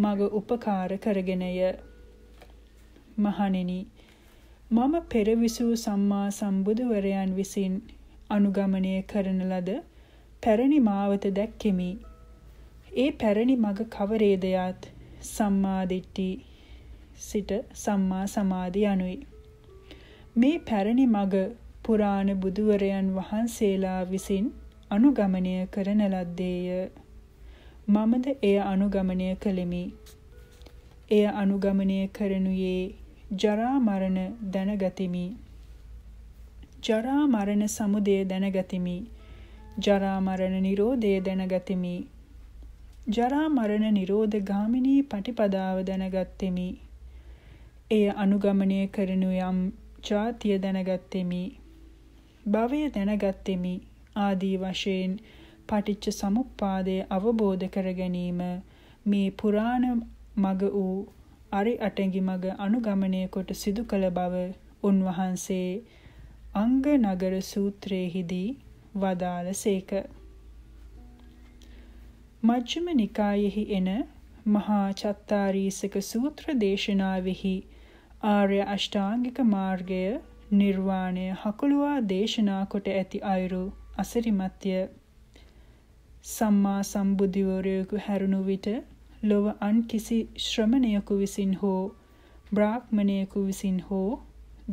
මග උපකාර කරගෙනය. මහණෙනි මම පෙර විසූ සම්මා සම්බුදුවරයන් විසින් අනුගමනය කරන ලද පැරණි මාවත දැක්කෙමි. ඒ පැරණි මග කවරේද යත් සම්මා දිට්ඨි සිට සම්මා සමාධි යනුයි. මේ පැරණි මග පුරාණ බුදුවරයන් වහන්සේලා විසින් අනුගමනය කරන ලද්දේය. මමද එය අනුගමනය කළෙමි. එය අනුගමනය කරනුයේ ජරා මරණ දැනගතිමි. ජරා මරණ සමුදය දැනගතිමි. ජරා මරණ නිරෝධය දැනගතිමි. ජරා මරණ නිරෝධ ගාමිනී පටිපදාව දැනගත්ෙමි. එය අනුගමනය කරනු යම් ජාතිය දැනගත්ෙමි. භවය දැනගත්ෙමි. ආදී වශයෙන් පටිච්ච සමුප්පාදය අවබෝධ කර ගැනීම මේ පුරාණ මග වූ අරි අටඟි මග අනුගමනය කොට සිදු කළ බව උන්වහන්සේ අංග නගර සූත්‍රයේහිදී වදාළ සේක. මජ්ජම නිකායෙහි එන මහා චත්තාරීසක සූත්‍ර දේශනාවෙහි ආර්ය අෂ්ටාංගික මාර්ගය නිර්වාණය හකුළුවා දේශනා කොට ඇති අයුරු අසරිමත්ය. සම්මා සම්බුද්ධිවරයෙකු හැරුණු විට ලොව අන් කිසි ශ්‍රමණයෙකු විසින් හෝ බ්‍රාහ්මණයෙකු විසින් හෝ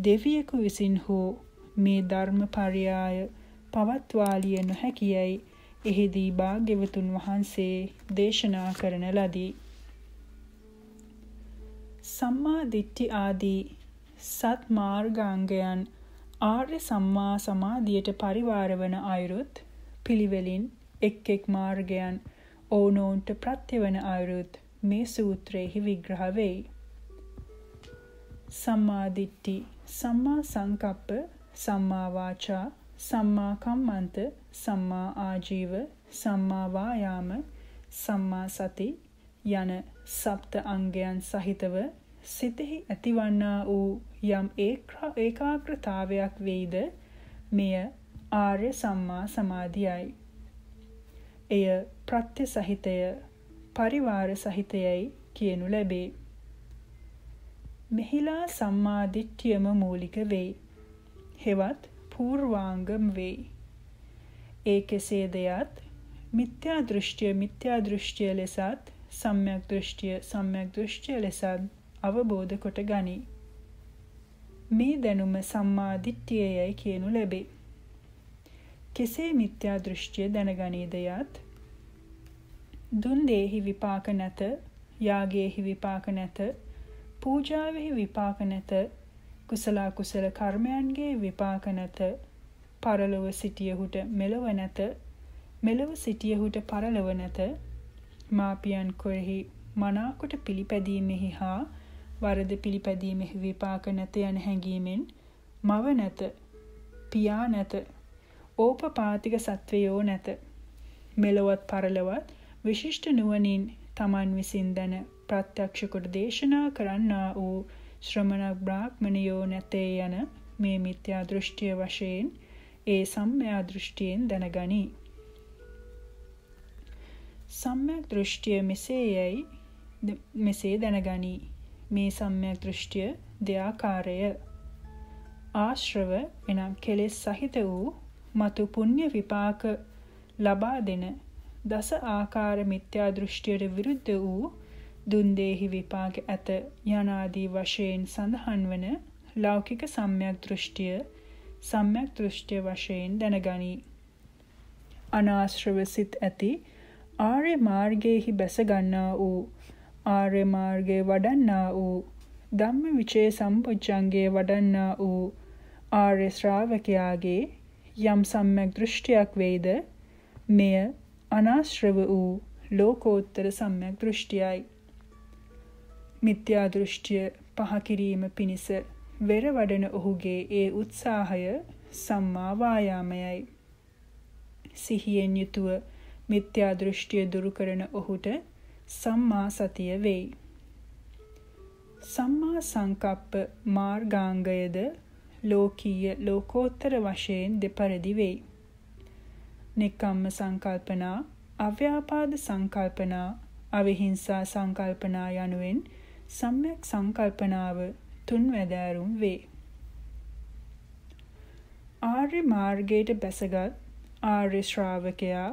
දෙවියෙකු විසින් හෝ මේ ධර්ම පරයාය පවත්වාලිය නොහැකියයි එහිදී භාග්‍යවතුන් වහන්සේ දේශනා කරන ලදී. සම්මා දිට්ඨි ආදී සත් මාර්ගාංගයන් ආර්ය සම්මා සමාධියට පරිවාර වන අයුරුත් පිළිවෙලින් එක් එක් මාර්ගයන් ඕනෝන්ට ප්‍රත්‍යවන අයුරුත් මේ සූත්‍රයෙහි විග්‍රහ වෙයි. සම්මා දිට්ඨි, සම්මා සංකප්ප, සම්මා වාචා, සම්මා කම්මන්ත, සම්මා ආජීව, සම්මා වායාම, සම්මා සති යන සප්ත අංගයන් සහිතව සිතෙහි ඇතිවන්නා වූ යම් ඒකාග්‍රතාවයක් වෙයිද මෙය ආර්ය සම්මා සමාධියයි. එය ප්‍රත්‍ය සහිතය පරිවාර සහිතයයි කියනු ලැබේ. මෙහිලා සම්මාදිට්ඨියම මූලික වෙයි. හෙවත් පූර්වාංගම් වෙයි. ඒ කෙසේ දෙයත් මිත්‍යා දෘෂ්ටිය මිත්‍යා දෘෂ්ටිය ලෙසත් සම්‍යක් දෘෂ්ටිය සම්‍යක් දෘෂ්ටිය ලෙසත් අවබෝධ කොට ගනී. මේ දැනුම සම්මා දිට්ඨියයි කියනු ලැබේ. කෙසේ මිත්‍යා දෘෂ්ටිය දැනගනීදයත් දුන් දේහි විපාක නැත යාගයේහි විපාක නැත පූජාවෙහි විපාක නැත කුසල කුසල කර්මයන්ගේ විපාක නැත පරලොව සිටියහුට මෙලව නැත මෙලව සිටියහුට පරලොව නැත මාපියන් කෙරෙහි මනාකොට පිළිපැදීමෙහි හා වරද පිළිපැදීමෙහි විපාක නැත යන හැඟීමෙන් මව නැත පියා නැත ඕපපාතික සත්වයෝ නැත මෙලොවත් පරලොවත් විශිෂ්ට නුවණින් Taman විසින් දන ප්‍රත්‍යක්ෂ කොට දේශනා කරන්නා වූ ශ්‍රමණක් බ්‍රාහ්මණයෝ නැතේ යන මේ මිත්‍යා දෘෂ්ටිය වශයෙන් ඒ සම්මයා දෘෂ්ටියෙන් දැනගනී. සම්මයක් දෘෂ්ටිය මෙසේ යැයි මෙසේ දැනගනී. මේ සම්මයක් දෘෂ්ටිය දෙයාකාරය. ආශ්‍රව එනම් කෙලෙස් සහිත වූ මතු පුණ්‍ය විපාක ලබා දෙන දස ආකාර මිත්‍යා දෘෂ්ටියට විරුද්ධ වූ දුන්දේහි විපාක ඇත යනාදී වශයෙන් සඳහන් වන ලෞකික සම්්‍යක් දෘෂ්ටිය සම්්‍යක් දෘෂ්ටිය වශයෙන් දැනගනී. අනාශ්‍රව සිත් ඇති ආර්ය මාර්ගයේහි බැසගන්නා වූ ආර්ය මාර්ගයේ වඩන්නා වූ ධම්ම විචේ සම්පොච්චංගයේ වඩන්නා වූ ආර්ය ශ්‍රාවකයාගේ යම් සම්්‍යක් දෘෂ්ටියක් වේද මෙය අනාශ්‍රව වූ ලෝකෝත්තර සම්්‍යක් දෘෂ්ටියයි මිත්‍යා දෘෂ්ටිය පහ කිරීම පිණිස වෙර වඩන ඔහුගේ ඒ උත්සාහය සම්මා වායාමයයි. සිහියෙන් යුතුව මිත්‍යා දෘෂ්ටිය දුරු කරන ඔහුට සම්මා සතිය වෙයි. සම්මා සංකප්ප මාර්ගාංගයද ලෝකීය ලෝකෝත්තර වශයෙන් දෙපරදි වෙයි. නිකම්ම සංකල්පනා, අව්‍යාපාද සංකල්පනා, අවිහිංසා සංකල්පනා යනුවෙන් සම්්‍යක් සංකල්පනාව තුන් වැදෑරුම් වේ. ආර්ය මාර්ගයට බැසගත් ආර්ය ශ්‍රාවකයා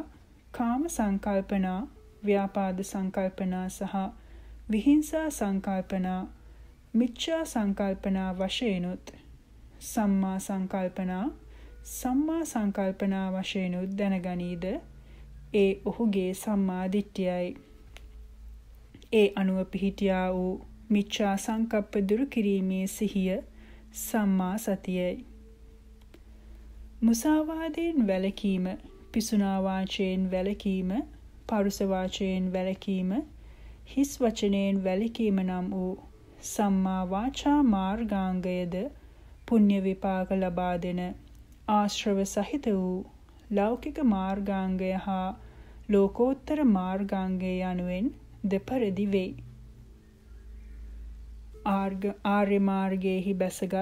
කාම සංකල්පනා, ව්‍යාපාද සංකල්පනා සහ විහිංසා සංකල්පනා, මිච්ඡා සංකල්පනා වශයෙන්ුත් සම්මා සංකල්පනා, සම්මා සංකල්පනා වශයෙන්ුත් දැනගනීද ඒ ඔහුගේ සම්මා දිට්ඨියයි. ඒ අනුව පිහිටියා වූ මිච්ඡා සංකප්ප දුරු කිරීමේ සිහිය සම්මා සතියයි. මුසාවාදයෙන් වැළකීම, පිසුනා වාචයෙන් වැළකීම, පරුස වාචයෙන් වැළකීම, හිස් වචනයෙන් වැළකීම නම් වූ සම්මා වාචා මාර්ගාංගයද පුණ්‍ය විපාක ලබා දෙන ආශ්‍රව සහිත වූ ලෞකික මාර්ගාංගය හා ලෝකෝත්තර මාර්ගාංගය යනුවෙන් දෙපරදි වෙයි. ආර්ය මාර්ගයෙහි බැසගත්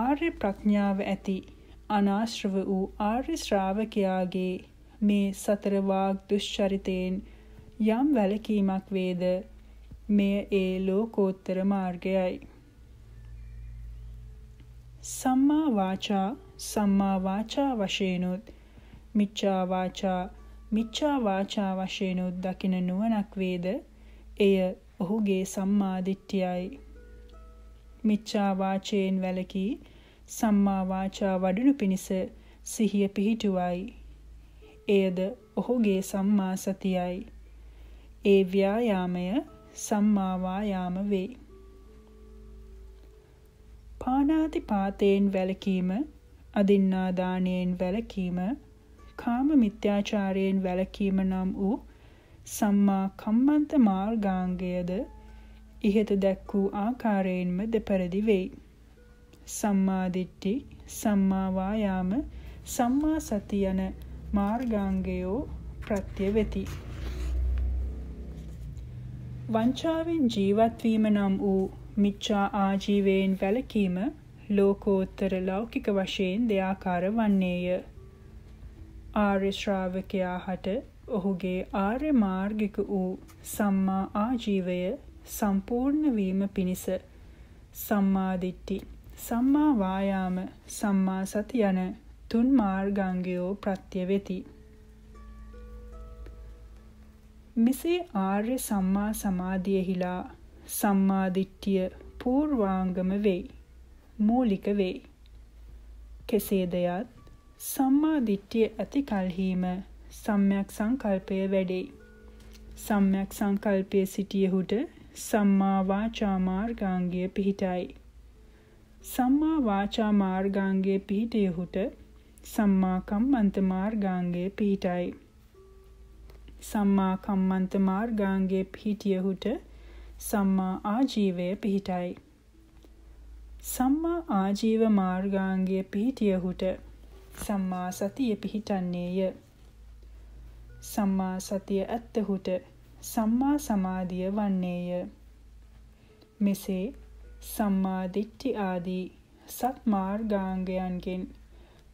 ආර්ය ප්‍රඥාව ඇති අනාශ්‍රව වූ ආර්ය ශ්‍රාවකයාගේ මේ සතර වාග් දුෂ්චරිතයෙන් යම් වැලකීමක් වේද මෙය ඒ ලෝකෝත්තර මාර්ගයයි සම්මා වාචා සම්මා වාචා වශයෙන්ුත් මිච්ඡා වාචා මිච්ඡා වාචා වශයෙන්ුත් දකින නුවණක් වේද එය ඔහුගේ සම්මා දිට්ඨියයි මිච්ඡා වාචයෙන් වැළකී සම්මා වාචා වඩනු පිණිස සිහිය පිහිටුවයි. එයද ඔහුගේ සම්මා සතියයි. ඒ ව්‍යායාමය සම්මා වායාම වේ. පාණාති පාතයෙන් වැළකීම, අදින්නා දාණයෙන් වැළකීම, කාම මිත්‍යාචාරයෙන් වැළකීම නම් වූ සම්මා කම්මන්ත මාර්ගාංගයද ඉහත දැක් වූ ආකාරයෙන්ම දෙපරදි වෙයි. සම්මාදිට්ටි සම්මාවායාම සම්මා සති යන මාර්ගාංගයෝ ප්‍රත්‍ය වෙති. වංචාවෙන් ජීවත්වීම නම් වූ මිච්ඡා ආජීවයෙන් වැළකීම ලෝකෝත්තර ලෞකික වශයෙන් දෙආකාර වන්නේය. ආර්ය ශ්‍රාවකයා හට ඔහුගේ ආර්ය මාර්ගික වූ සම්මා ආජීවය සම්පූර්ණ වීම පිණිස සම්මාදිට්ටි සම්මා වායාම සම්මා සති යන තුන් මාර්ගාංගයෝ ප්‍රත්‍ය වෙති. මෙසේ ආර්ය සම්මා සමාධියෙහිලා සම්මාදිට්ඨිය පූර්වාංගම වෙයි. මූලික වෙයි. කෙසේදයත් සම්මාදිට්ඨිය ඇති කලහිම සම්්‍යක් සංකල්පය වැඩේ. සම්්‍යක් සංකල්පයේ සිටියහුට සම්මා වාචා මාර්ගාංගය පිහිටයි. සම්මා වාචා මාර්ගාංගයේ පිහිටියහුට සම්මා කම්මන්ත මාර්ගාංගයේ පිහිටයි. සම්මා කම්මන්ත මාර්ගාංගයේ පිහිටියහුට සම්මා ආජීවය පිහිටයි. සම්මා ආජීව මාර්ගාංගයේ පිහිටියහුට සම්මා සතිය පිහිටන්නේය. සම්මා සතිය ඇත්තහුට සම්මා සමාධිය වන්නේය. මෙසේ සම්මා දිට්ඨි ආදී සත්මාර්ගාංගයන්ගෙන්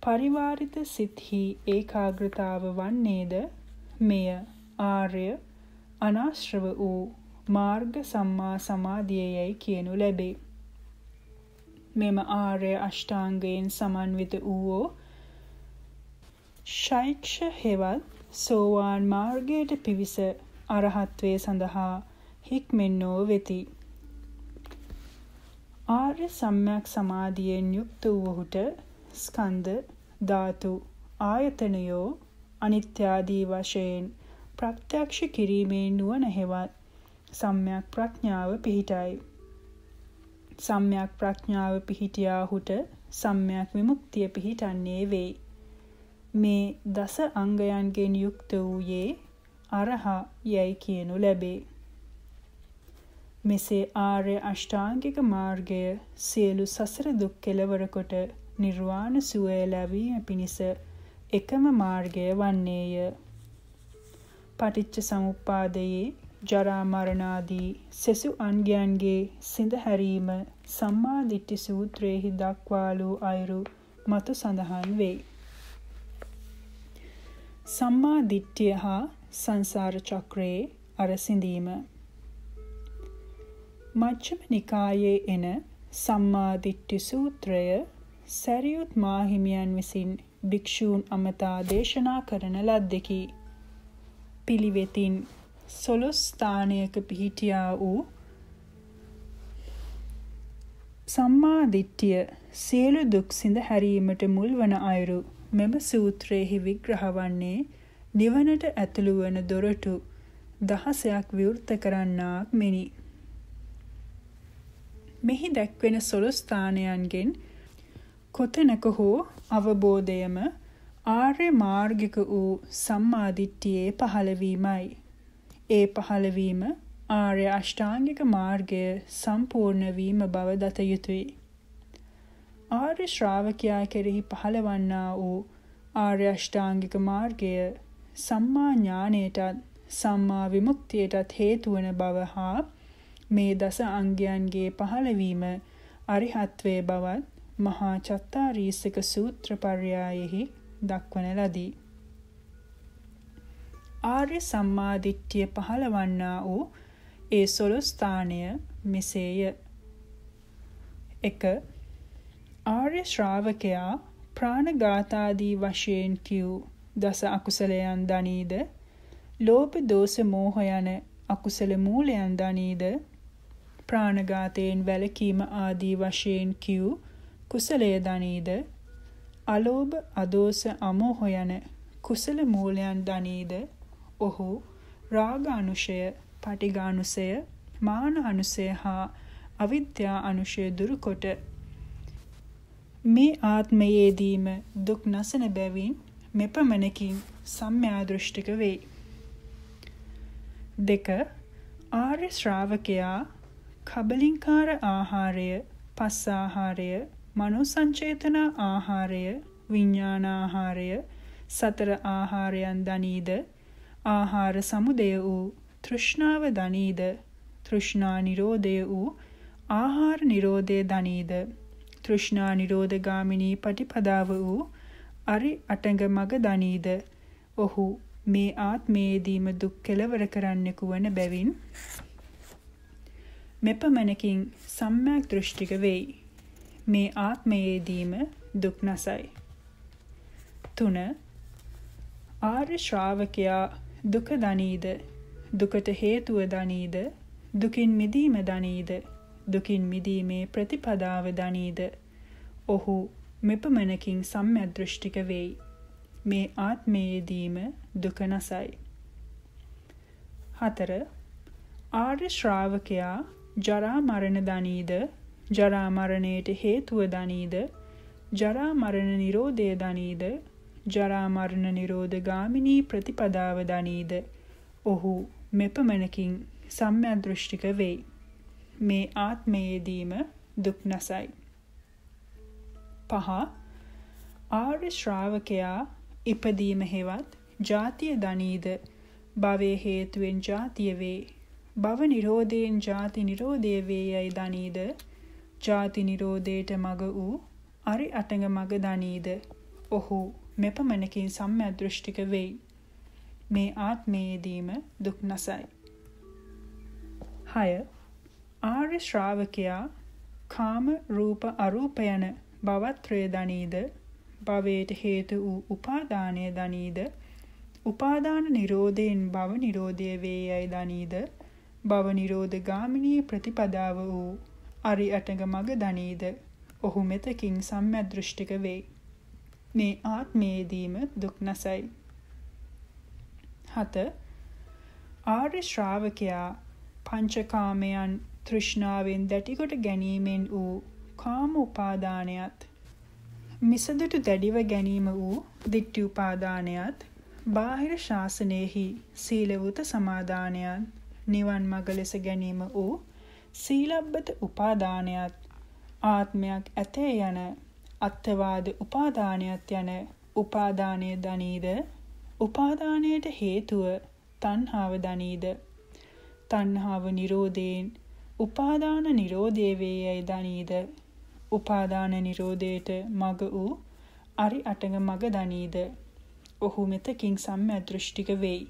පරිවාරිත සිත්හි ඒකාග්‍රතාව වන්නේද මෙය ආර්ය අනාශ්‍රව වූ මාර්ග සම්මා සමාධියයි කියනු ලැබේ. මෙම ආර්ය අෂ්ටාංගයෙන් සමන්විත වූෝ ශෛක්ෂ හෙවත් සෝවාන් මාර්ගයට පිවිස අරහත්වේ සඳහා හික්මෙන්නෝ වෙති. ආර්ය සම්්‍යක් සමාධියෙන් යුක්ත වූහුට ස්කන්ධ ධාතු ආයතනයෝ අනිත්‍යාදී වශයෙන් ප්‍රත්‍යක්ෂ කිරීමේ නුවණ හෙවත් සම්්‍යක් ප්‍රඥාව පිහිටයි. සම්්‍යක් ප්‍රඥාව පිහිටියාහුට සම්්‍යක් විමුක්තිය පිහිටන්නේ වේ. මේ දස අංගයන්ගෙන් යුක්ත වූයේ අරහා යැයි කියනු ලැබේ. මෙසේ ආර්ය අෂ්ටාංගික මාර්ගය සියලු සසර දුක් කෙලවර කොට නිර්වාණ සුවය ලැබීම පිණිස එකම මාර්ගය වන්නේය. පටිච්ච සමුප්පාදයේ ජරා මරණ ආදී සෙසු අන්ගයන්ගේ සිඳ හැරීම සම්මා දිට්ඨි සූත්‍රයේහි දක්වාලූ අයුරු මතු සඳහන් වේ. සම්මා දිට්ඨිය හා සංසාර චක්‍රයේ අරසිඳීම මච්චම නිකායේ එන සම්මාදිට්ඨි සූත්‍රය සැරියුත් මාහිමියන් විසින් භික්ෂූන් අමතා දේශනා කරන ලද්දකි පිළිවෙතින් සොළොස් ස්ථානයක පිහිටියා වූ සම්මාදිට්ඨිය සියලු දුක් සිඳ හැරීමට මුල් වන අයුරු මෙම සූත්‍රයේහි විග්‍රහ වන්නේ නිවනට ඇතුළු වන දොරටු දහසයක් විවෘත කරන්නාක් මෙනි. මෙහි දැක්වෙන සොළොස් ස්ථානයන්ගෙන් කොතැනක හෝ අවබෝධයම ආර්ය මාර්ගික වූ සම්මාදිට්ඨියේ පහළවීමයි. ඒ පහළවීම ආර්ය අෂ්ටාංගික මාර්ගය සම්පූර්ණ වීම බව දත යුතුය. ආර්ය ශ්‍රාවකයා කෙරෙහි පහළවන්නා වූ ආර්ය අෂ්ටාංගික මාර්ගය සම්මා ඥාණයටත් සම්මා විමුක්තියටත් හේතු වන බව හා මේ දස අංගයන්ගේ පහළවීම අරිහත්වේ බවත් මහා චත්තාරීසක සූත්‍ර පර්යායෙහි දක්වන ලදී. ආර්ය සම්මාදිට්ඨිය පහළවන්නා වූ ඒ සොළොස් ස්ථානය මෙසේය. 1. ආර්ය ශ්‍රාවකයා ප්‍රාණඝාතාදී වශයෙන් කියූ දස අකුසලයන් දනීද ලෝභ දෝෂ මෝහ යන අකුසල මූලයන් දනීද ප්‍රාණඝාතයෙන් වැළකීම ආදී වශයෙන් කිව් කුසලය දනීද අලෝභ අදෝස අමෝහ යන කුසල මූලයන් දනීද ඔහු රාග අනුශය පටිඝානුසය මාන අනුසය හා අවිද්‍යා අනුශය දුරුකොට මේ ආත්මයේදීම දුක් නැසන බැවින් මෙපමණකින් සම්්‍යාදෘෂ්ටික වෙයි. දෙක ආර්ය ශ්‍රාවකයා කබලින්කාර ආහාරය, පස්ස ආහාරය, මනෝ සංචේතන ආහාරය, විඥාන ආහාරය, සතර ආහාරයන් දනීද, ආහාර සමුදය වූ තෘෂ්ණාව දනීද, තෘෂ්ණා නිරෝධය වූ ආහාර නිරෝධය දනීද, තෘෂ්ණා නිරෝධ ගාමිනී පටිපදාව වූ අරි අටඟ මග දනීද ඔහු මේ ආත්මයේදීම දුක් කෙලවර කරන්නෙකු වන බැවින් මෙපමණකින් සම්මයක් දෘෂ්ටික වෙයි මේ ආත්මයේදීම දුක් නැසයි තුන ආර්ය ශ්‍රාවකයා දුක දනීද දුකට හේතුව දනීද දුකින් මිදීම දනීද දුකින් මිදීමේ ප්‍රතිපදාව දනීද ඔහු මෙපමණකින් සම්මැදෘෂ්ටික වෙයි. මේ ආත්මයේදීම දුක නසයි. හතර ආර්ය ශ්‍රාවකයා ජරා මරණ දනීද ජරා මරණයට හේතුව දනීද ජරා මරණ නිරෝධය දනීද ජරා මරණ නිරෝධ ගාමිනී ප්‍රතිපදාව දනීද ඔහු මෙපමණකින් සම්මැදෘෂ්ටික වෙයි. මේ ආත්මයේදීම දුක් නසයි. පහ ආර්ය ශ්‍රාවකයා ඉපදීම හේවත් ජාතිය දනීද භවයේ හේතුවෙන් ජාතිය වේ භව නිරෝධයෙන් ජාති නිරෝධය වේ යයි දනීද ජාති නිරෝධයට මග වූ අරි අටඟ මග දනීද ඔහු මෙපමණකින් සම්මදෘෂ්ටික වෙයි මේ ආත්මයේදීම දුක් නැසයි 6 ආර්ය ශ්‍රාවකයා කාම රූප අරූප යන භවත්‍රය දනීද භවයට හේතු වූ උපාදානය දනීද උපාදාන නිරෝධයෙන් භව නිරෝධය වේයයි දනීද භව නිරෝධ ගාමිනී ප්‍රතිපදාව වූ අරි අටඟ මග දනීද ඔහු මෙතකින් සම්මැදෘෂ්ටික වේ මේ ආත්මයේදීම දුක් නැසයි 7 ආර්ය ශ්‍රාවකයා පංචකාමයන් තෘෂ්ණාවෙන් දැටිකොට ගැනීමෙන් වූ කාම උපාදානයත් මිසඳුට දැඩිව ගැනීම වූ දිට්ඨි උපාදානයත් බාහිර ශාසනයෙහි සීලවූත සමාදානයන් නිවන් මඟ ලෙස ගැනීම වූ සීලබ්බත උපාදානයත් ආත්මයක් ඇතේ යන අත්වාද උපාදානයත් යන උපාදානය දනීද උපාදානයට හේතුව තණ්හාව දනීද තණ්හාව නිරෝධයෙන් උපාදාන නිරෝධය වේයයි දනීද උපාදාන නිරෝධයට මග වූ අරි අටඟ මග දනීද. ඔහු මෙතකින් සම්මැදෘෂ්ටික වෙයි.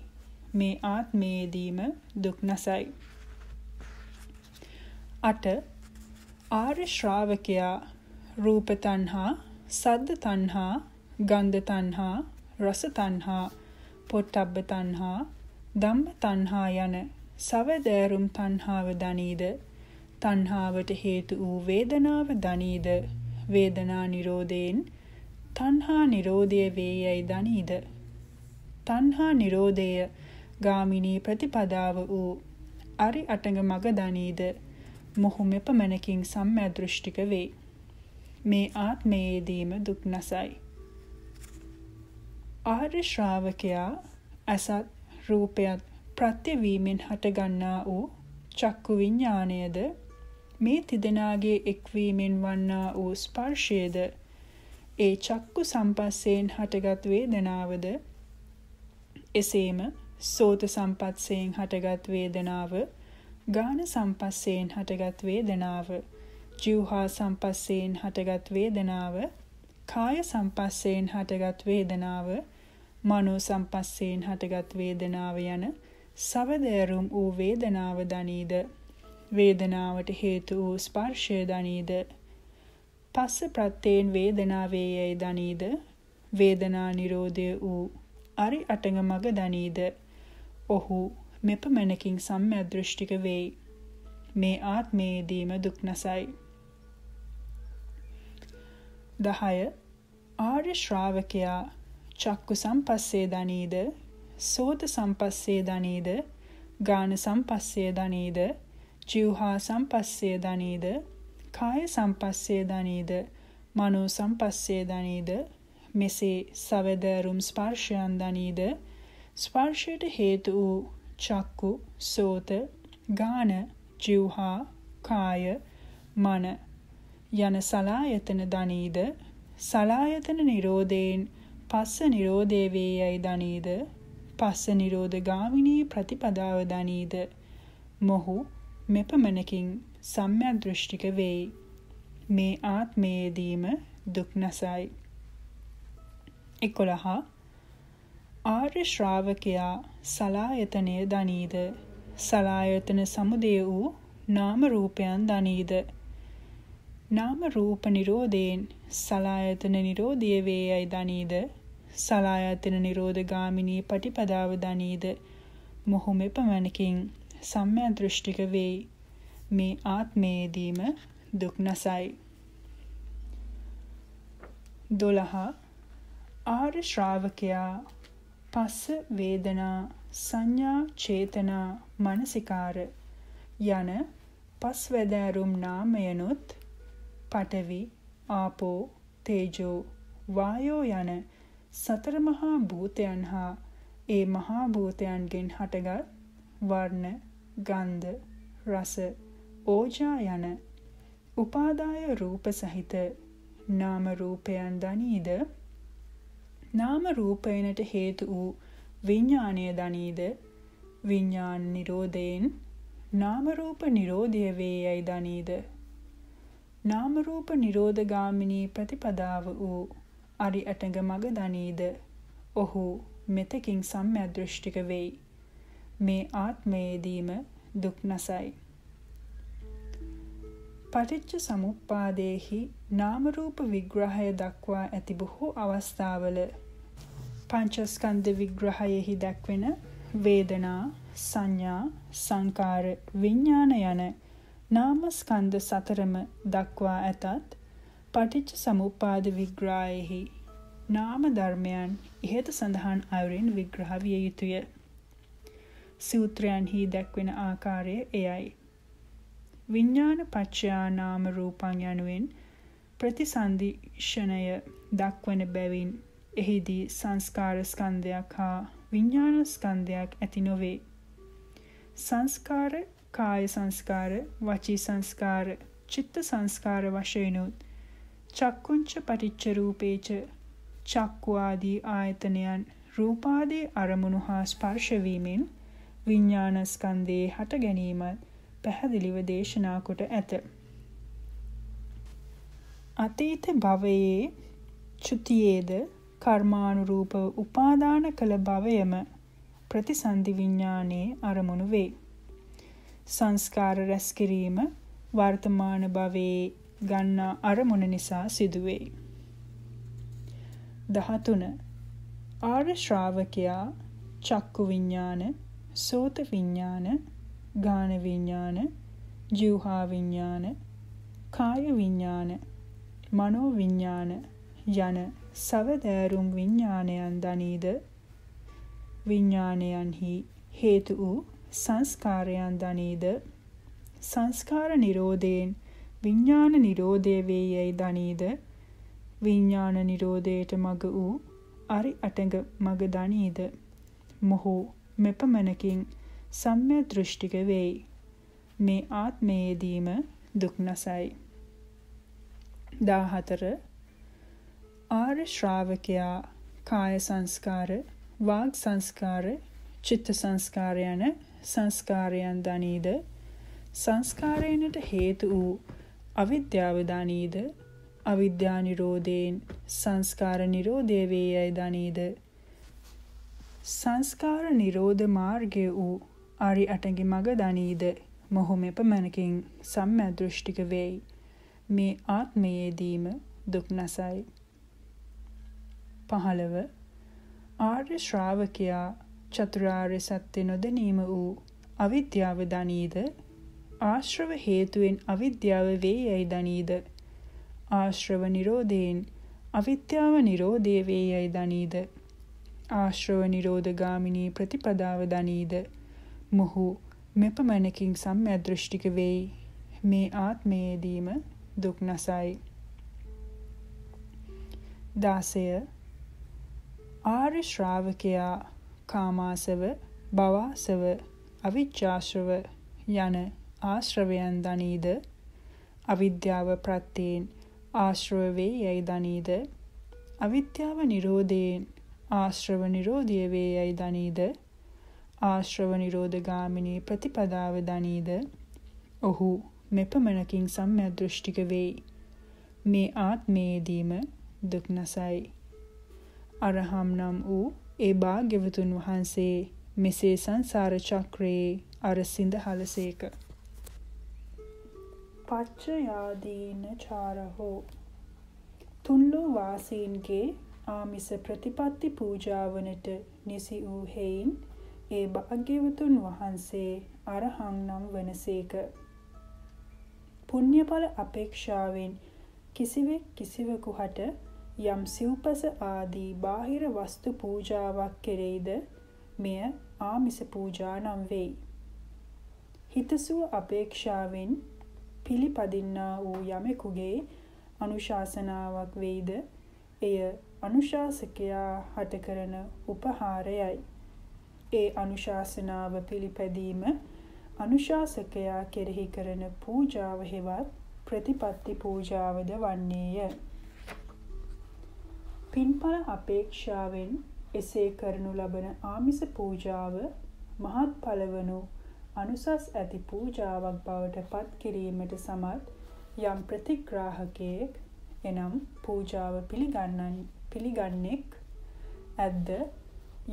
මේ ආත්මයේදීම දුක් නැසයි. අට ආර්ය ශ්‍රාවකයා රූප තණ්හා, සද්ද තණ්හා, ගන්ධ තණ්හා, රස තණ්හා, පොට්ටබ්බ තණ්හා, ධම්ම තණ්හා යන සවදෑරුම් තණ්හාව දනීද. තණ්හාවට හේතු වූ වේදනාව දනීද වේදනා නිරෝධයෙන් තණ්හා නිරෝධය වේයයි දනීද තණ්හා නිරෝධය ගාමිනී ප්‍රතිපදාව වූ අරි අටඟ මග දනීද මොහු මෙපමණකින් සම්මදෘෂ්ටික වේ මේ ආත්මයේදීම දුක් නැසයි ආර්ය ශ්‍රාවකයා අසත් රූපයත් ප්‍රත්‍ය වීමෙන් හටගන්නා වූ චක්කු විඥාණයද මේ තිදෙනාගේ එක්වීමෙන් වන්නා වූ ස්පර්ශයේද ඒ චක්කු සම්පස්සයෙන් හටගත් වේදනාවද එසේම සෝත සම්පස්සයෙන් හටගත් වේදනාව ගාන සම්පස්සයෙන් හටගත් වේදනාව ජීවහා සම්පස්සයෙන් හටගත් වේදනාව කාය සම්පස්සයෙන් හටගත් වේදනාව මනෝ සම්පස්සයෙන් හටගත් වේදනාව යන සවදෑරුම් වූ වේදනාව දනීද වේදනාවට හේතු වූ ස්පර්ශය දනීද පස්ස ප්‍රත්‍යයෙන් වේදනාවේ යයි දනීද වේදනා නිරෝධය වූ අරි අටඟ මග දනීද ඔහු මෙපමණකින් සම්මදෘෂ්ටික වෙයි මේ ආත්මයේදීම දුක් නැසයි 10 ආර්ය ශ්‍රාවකයා චක්කු සම්පස්සේ දනීද සෝත සම්පස්සේ දනීද ගාන සම්පස්සේ දනීද ජීවහා සම්පස්සේ දනීද කාය සම්පස්සේ දනීද මනෝ සම්පස්සේ දනීද මෙසේ සවදරුම් ස්පර්ශයන් දනීද ස්පර්ශයට හේතු වූ චක්කු සෝත ගාන ජීවහා කාය මන යන සලායතන දනීද සලායතන නිරෝධයෙන් පස්ස නිරෝධේ වේයයි දනීද පස්ස නිරෝධ ගාමිනී ප්‍රතිපදාව දනීද මොහු මෙපමණකින් සම්්‍යදෘෂ්ටික වෙයි. මේ ආත්මයේදීම දුක් නැසයි. එකොළහ ආර්ය ශ්‍රාවකයා සලායතනය දනීද සලායතන සමුදය වූ නාම රූපයන් දනීද නාම රූප නිරෝධයෙන් සලායතන නිරෝධය වේයයි දනීද සලායතන නිරෝධ ගාමිනී පටිපදාව දනීද මොහු මෙපමණකින් සම්මා දෘෂ්ටික වෙයි. මේ ආත්මයේදීම දුක් නැසයි. 12 ආර්ය ශ්‍රාවකයා පස්ස වේදනා සංඥා චේතනා මනසිකාර යන පස් වැදෑරුම් නාමයනොත් පඨවි ආපෝ තේජෝ වායෝ යන සතර මහා භූතයන් හා ඒ මහා භූතයන්ගෙන් හටගත් වර්ණ ගන්ධ රස ඕජා යන උපාදාය රූප සහිත නාම රූපයන් දනීද නාම රූපයනට හේතු වූ විඥාණය දනීද විඥාන නිරෝධයෙන් නාම රූප නිරෝධය වේයයි දනීද නාම රූප නිරෝධගාමිනී ප්‍රතිපදාව වූ අරි ඇටඟ මග දනීද ඔහු මෙතකින් සම්මිය දෘෂ්ටික වෙයි මේ ආත්මයේදීම දුක් නැසයි. පටිච්ච සමුප්පාදේහි නාම රූප විග්‍රහය දක්වා ඇති බොහෝ අවස්ථාවල පංචස්කන්ධ විග්‍රහයෙහි දක්වන වේදනා සංඥා සංකාර විඥාන යන නාමස්කන්ධ සතරම දක්වා ඇතත් පටිච්ච සමුප්පාද විග්‍රහයෙහි නාම ධර්මයන් ඉහත සඳහන් අයුරින් විග්‍රහ විය යුතුය. සූත්‍රයන්හි දැක්වෙන ආකාරය එයයි. විඤ්ඤාණ පච්චයා නාම රූපං යනුවෙන් ප්‍රතිසන්දිෂණය දක්වන බැවින් එහිදී සංස්කාර ස්කන්ධයක් හා විඤ්ඤාණ ස්කන්ධයක් ඇති නොවේ. සංස්කාර කාය සංස්කාර, වචී සංස්කාර, චිත්ත සංස්කාර වශයෙන්ුත් චක්කුංච පටිච්ච රූපේච චක්කු ආදී ආයතනයන් රූපාදී අරමුණු හා ස්පර්ශ වීමෙන් විඤ්ඤාණස්කන්ධයේ හට ගැනීම පැහැදිලිව දේශනා කොට ඇත. අතීත භවයේ චුතියේද කර්මානුරූප උපාදාන කළ භවයම ප්‍රතිසන්දි විඥානයේ අරමුණු වේ. සංස්කාර රැස්කිරීම වර්තමාන භවයේ ගන්නා අරමුණ නිසා සිදුවේ. 13. ආර්ය ශ්‍රාවකයා චක්කු විඥාන සෝත විඥාන, ගාන විඥාන, ජීවහා විඥාන, කාය විඥාන, මනෝ විඥාන යන සවදෑරුම් විඥානයන් දනීද විඥානයන්හි හේතු වූ සංස්කාරයන් දනීද සංස්කාර නිරෝධයෙන් විඥාන නිරෝධය වේයයි දනීද විඥාන නිරෝධයට මඟ වූ අරි අටඟ මඟ දනීද මොහෝ මෙපමණකින් සම්මිය දෘෂ්ටික වෙයි. මේ ආත්මයේදීම දුක් නැසයි. 14 ආර්ය ශ්‍රාවකයා කාය සංස්කාර, වාග් සංස්කාර, චිත්ත සංස්කාර යන සංස්කාරයන් දනීද සංස්කාරයනට හේතු වූ අවිද්‍යාව දනීද අවිද්‍යා නිරෝධයෙන් සංස්කාර නිරෝධය වේයයි දනීද සංස්කාර නිරෝධ මාර්ගය වූ ආරි අටඟි මග දනීද මොහු මෙපමණකින් සම්මදෘෂ්ටික වෙයි. මේ ආත්මයේදීම දුක් නැසයි. පහළව ආර්ය ශ්‍රාවකයා චතුරාර්ය සත්‍ය නොදැනීම වූ අවිද්‍යාව දනීද ආශ්‍රව හේතුවෙන් අවිද්‍යාව වේ යයි දනීද ආශ්‍රව නිරෝධයෙන් අවිද්‍යාව නිරෝධය වේ යයි දනීද ආශ්‍රව නිරෝධගාමිනී ප්‍රතිපදාව දනීද මොහු මෙපමණකින් සම්මයදෘෂ්ටික වෙයි මේ ආත්මයේදීම දුක් නසයි. දාසය ආර්ය ශ්‍රාවකයා කාමාසව බවාසව අවිච්ඡාශ්‍රව යන ආශ්‍රවයන් දනීද අවිද්‍යාව ප්‍රත්‍යයෙන් ආශ්‍රව වේ යයි දනීද අවිද්‍යාව නිරෝධයෙන් ආශ්‍රව නිරෝධිය වේයයි දනීද ආශ්‍රව නිරෝධ ගාමිනී ප්‍රතිපදාව දනීද ඔහු මෙපමණකින් සම්මදෘෂ්ටික වෙයි මේ ආත්මයේදීම දුක් නැසයි අරහම් නම් වූ ඒ භාග්‍යවතුන් වහන්සේ මෙසේ සංසාර චක්‍රයේ අරසිඳ හලසේක පච්චයාදීන චාරහෝ තුන්ලෝ වාසීන්ගේ ආමිස ප්‍රතිපත්ති පූජාවනට නිසි වූ හේයින් ඒ භාග්‍යවතුන් වහන්සේ අරහං නම් වනසේක. පුණ්‍යඵල අපේක්ෂාවෙන් කිසිවෙක් කිසිවෙකු හට යම් සිව්පස ආදී බාහිර වස්තු පූජාවක් කෙරෙයිද මෙය ආමිස පූජා නම් වෙයි. හිතසුව අපේක්ෂාවෙන් පිළිපදින්නා වූ යමෙකුගේ අනුශාසනාවක් වෙයිද එය අනුශාසකයා හට කරන උපහාරයයි. ඒ අනුශාසනාව පිළිපැදීම අනුශාසකයා කෙරෙහි කරන පූජාව හෙවත් ප්‍රතිපත්ති පූජාවද වන්නේය. පින්ඵල අපේක්ෂාවෙන් එසේ කරනු ලබන ආමිස පූජාව මහත් පලවනු අනුසස් ඇති පූජාවක් බවට පත් කිරීමට සමත් යම් ප්‍රතිග්‍රාහකයෙක් එනම් පූජාව පිළිගන්නන් පිළිගන්නෙක් ඇද්ද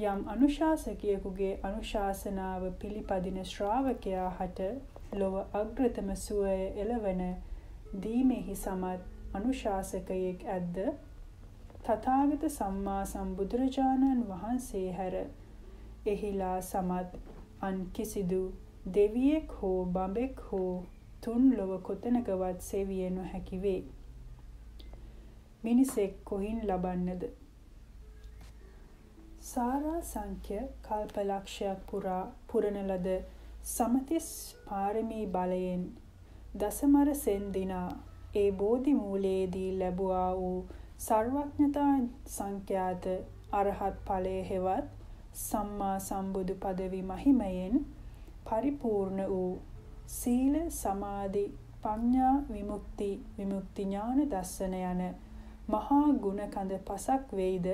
යම් අනුශාසකයෙකුගේ අනුශාසනාව පිළිපදින ශ්‍රාවකයා හට ලොව අග්‍රතම සුවය එළවන දීමෙහි සමත් අනුශාසකයෙක් ඇද්ද තථාගත සම්මා සම්බුදුරජාණන් වහන්සේ හැර එහිලා සමත් අන් කිසිදු දෙවියෙක් හෝ බඹෙක් හෝ තුන් ලොව කොතනකවත් සෙවිය නොහැකි වේ. මිනිසෙක් කොහින් ලබන්නද සාරා සංඛ්‍ය කල්පලක්ෂයක් පුරා පුරන ලද සමතිස් පාරමී බලයෙන් දසමර සෙන් දිනා ඒ බෝධි මූලයේදී ලැබුවා වූ සර්වඥතා සංඛ්‍යාත අරහත් ඵලයේ හෙවත් සම්මා සම්බුදු පදවි මහිමයෙන් පරිපූර්ණ වූ සීල සමාධි ප්‍රඥා විමුක්ති විමුක්ති ඥාන දර්ශන යන මහා ගුණ කඳ පසක් වෙයිද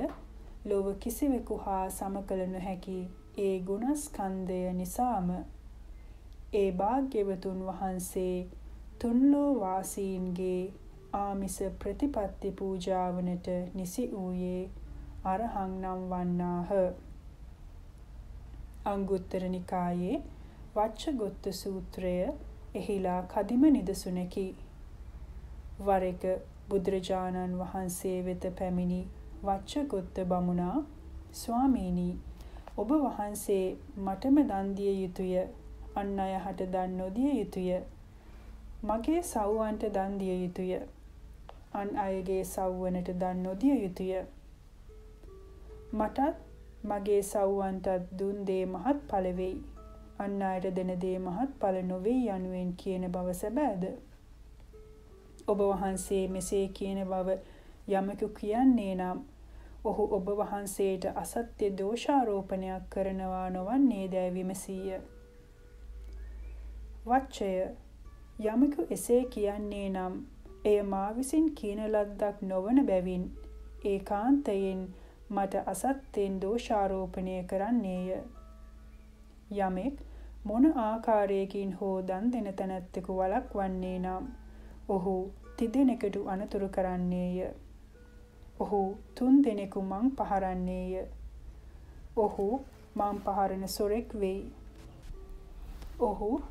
ලොව කිසිවෙකු හා සමකළ නොහැකි ඒ ගුණස්කන්ධය නිසාම ඒ භාග්‍යවතුන් වහන්සේ තුන්ලෝ වාසීන්ගේ ආමිස ප්‍රතිපත්ති පූජාවනට නිසි වූයේ අරහං නම් වන්නාහ. අංගුත්තර නිකායේ වච්චගොත්ත සූත්‍රය එහිලා කදිම නිදසුනකි. වර එක බුදුරජාණන් වහන්සේ වෙත පැමිණි වච්චගොත්ත බමුණා ස්වාමීනි ඔබ වහන්සේ මටම දන් දිය යුතුය අන් අයහට දන් නොදිය යුතුය මගේ සව්වන්ට දන් දිය යුතුය අන් අයගේ සව්වනට දන් නොදිය යුතුය මටත් මගේ සව්වන්ටත් දුන් දේ මහත් පළ වෙයි අන් අයට දෙන දේ මහත් පළ නොවේ යනුවෙන් කියන බව සැබෑද ඔබ වහන්සේ මෙසේ කියන බව යමකු කියන්නේ නම් ඔහු ඔබ වහන්සේට අසත්‍ය දෝෂාරෝපණයක් කරනවා නොවන්නේ දැයි විමසීය. වච්චය යමකු එසේ කියන්නේ නම් එය මා විසින් කියන ලද්දක් නොවන බැවින් ඒකාන්තයෙන් මට අසත්‍යෙන් දෝෂාරෝපණය කරන්නේය. යමෙක් මොන ආකාරයකින් හෝ දන් දෙන තැනැත්තෙකු වලක් වන්නේ නම් ඔහු තිදෙනෙකුට අනතුරු කරන්නේය. ඔහු තුන් දෙනෙකු මං පහරන්නේය. ඔහු මං පහරන සොරෙක් වෙයි. ඔහු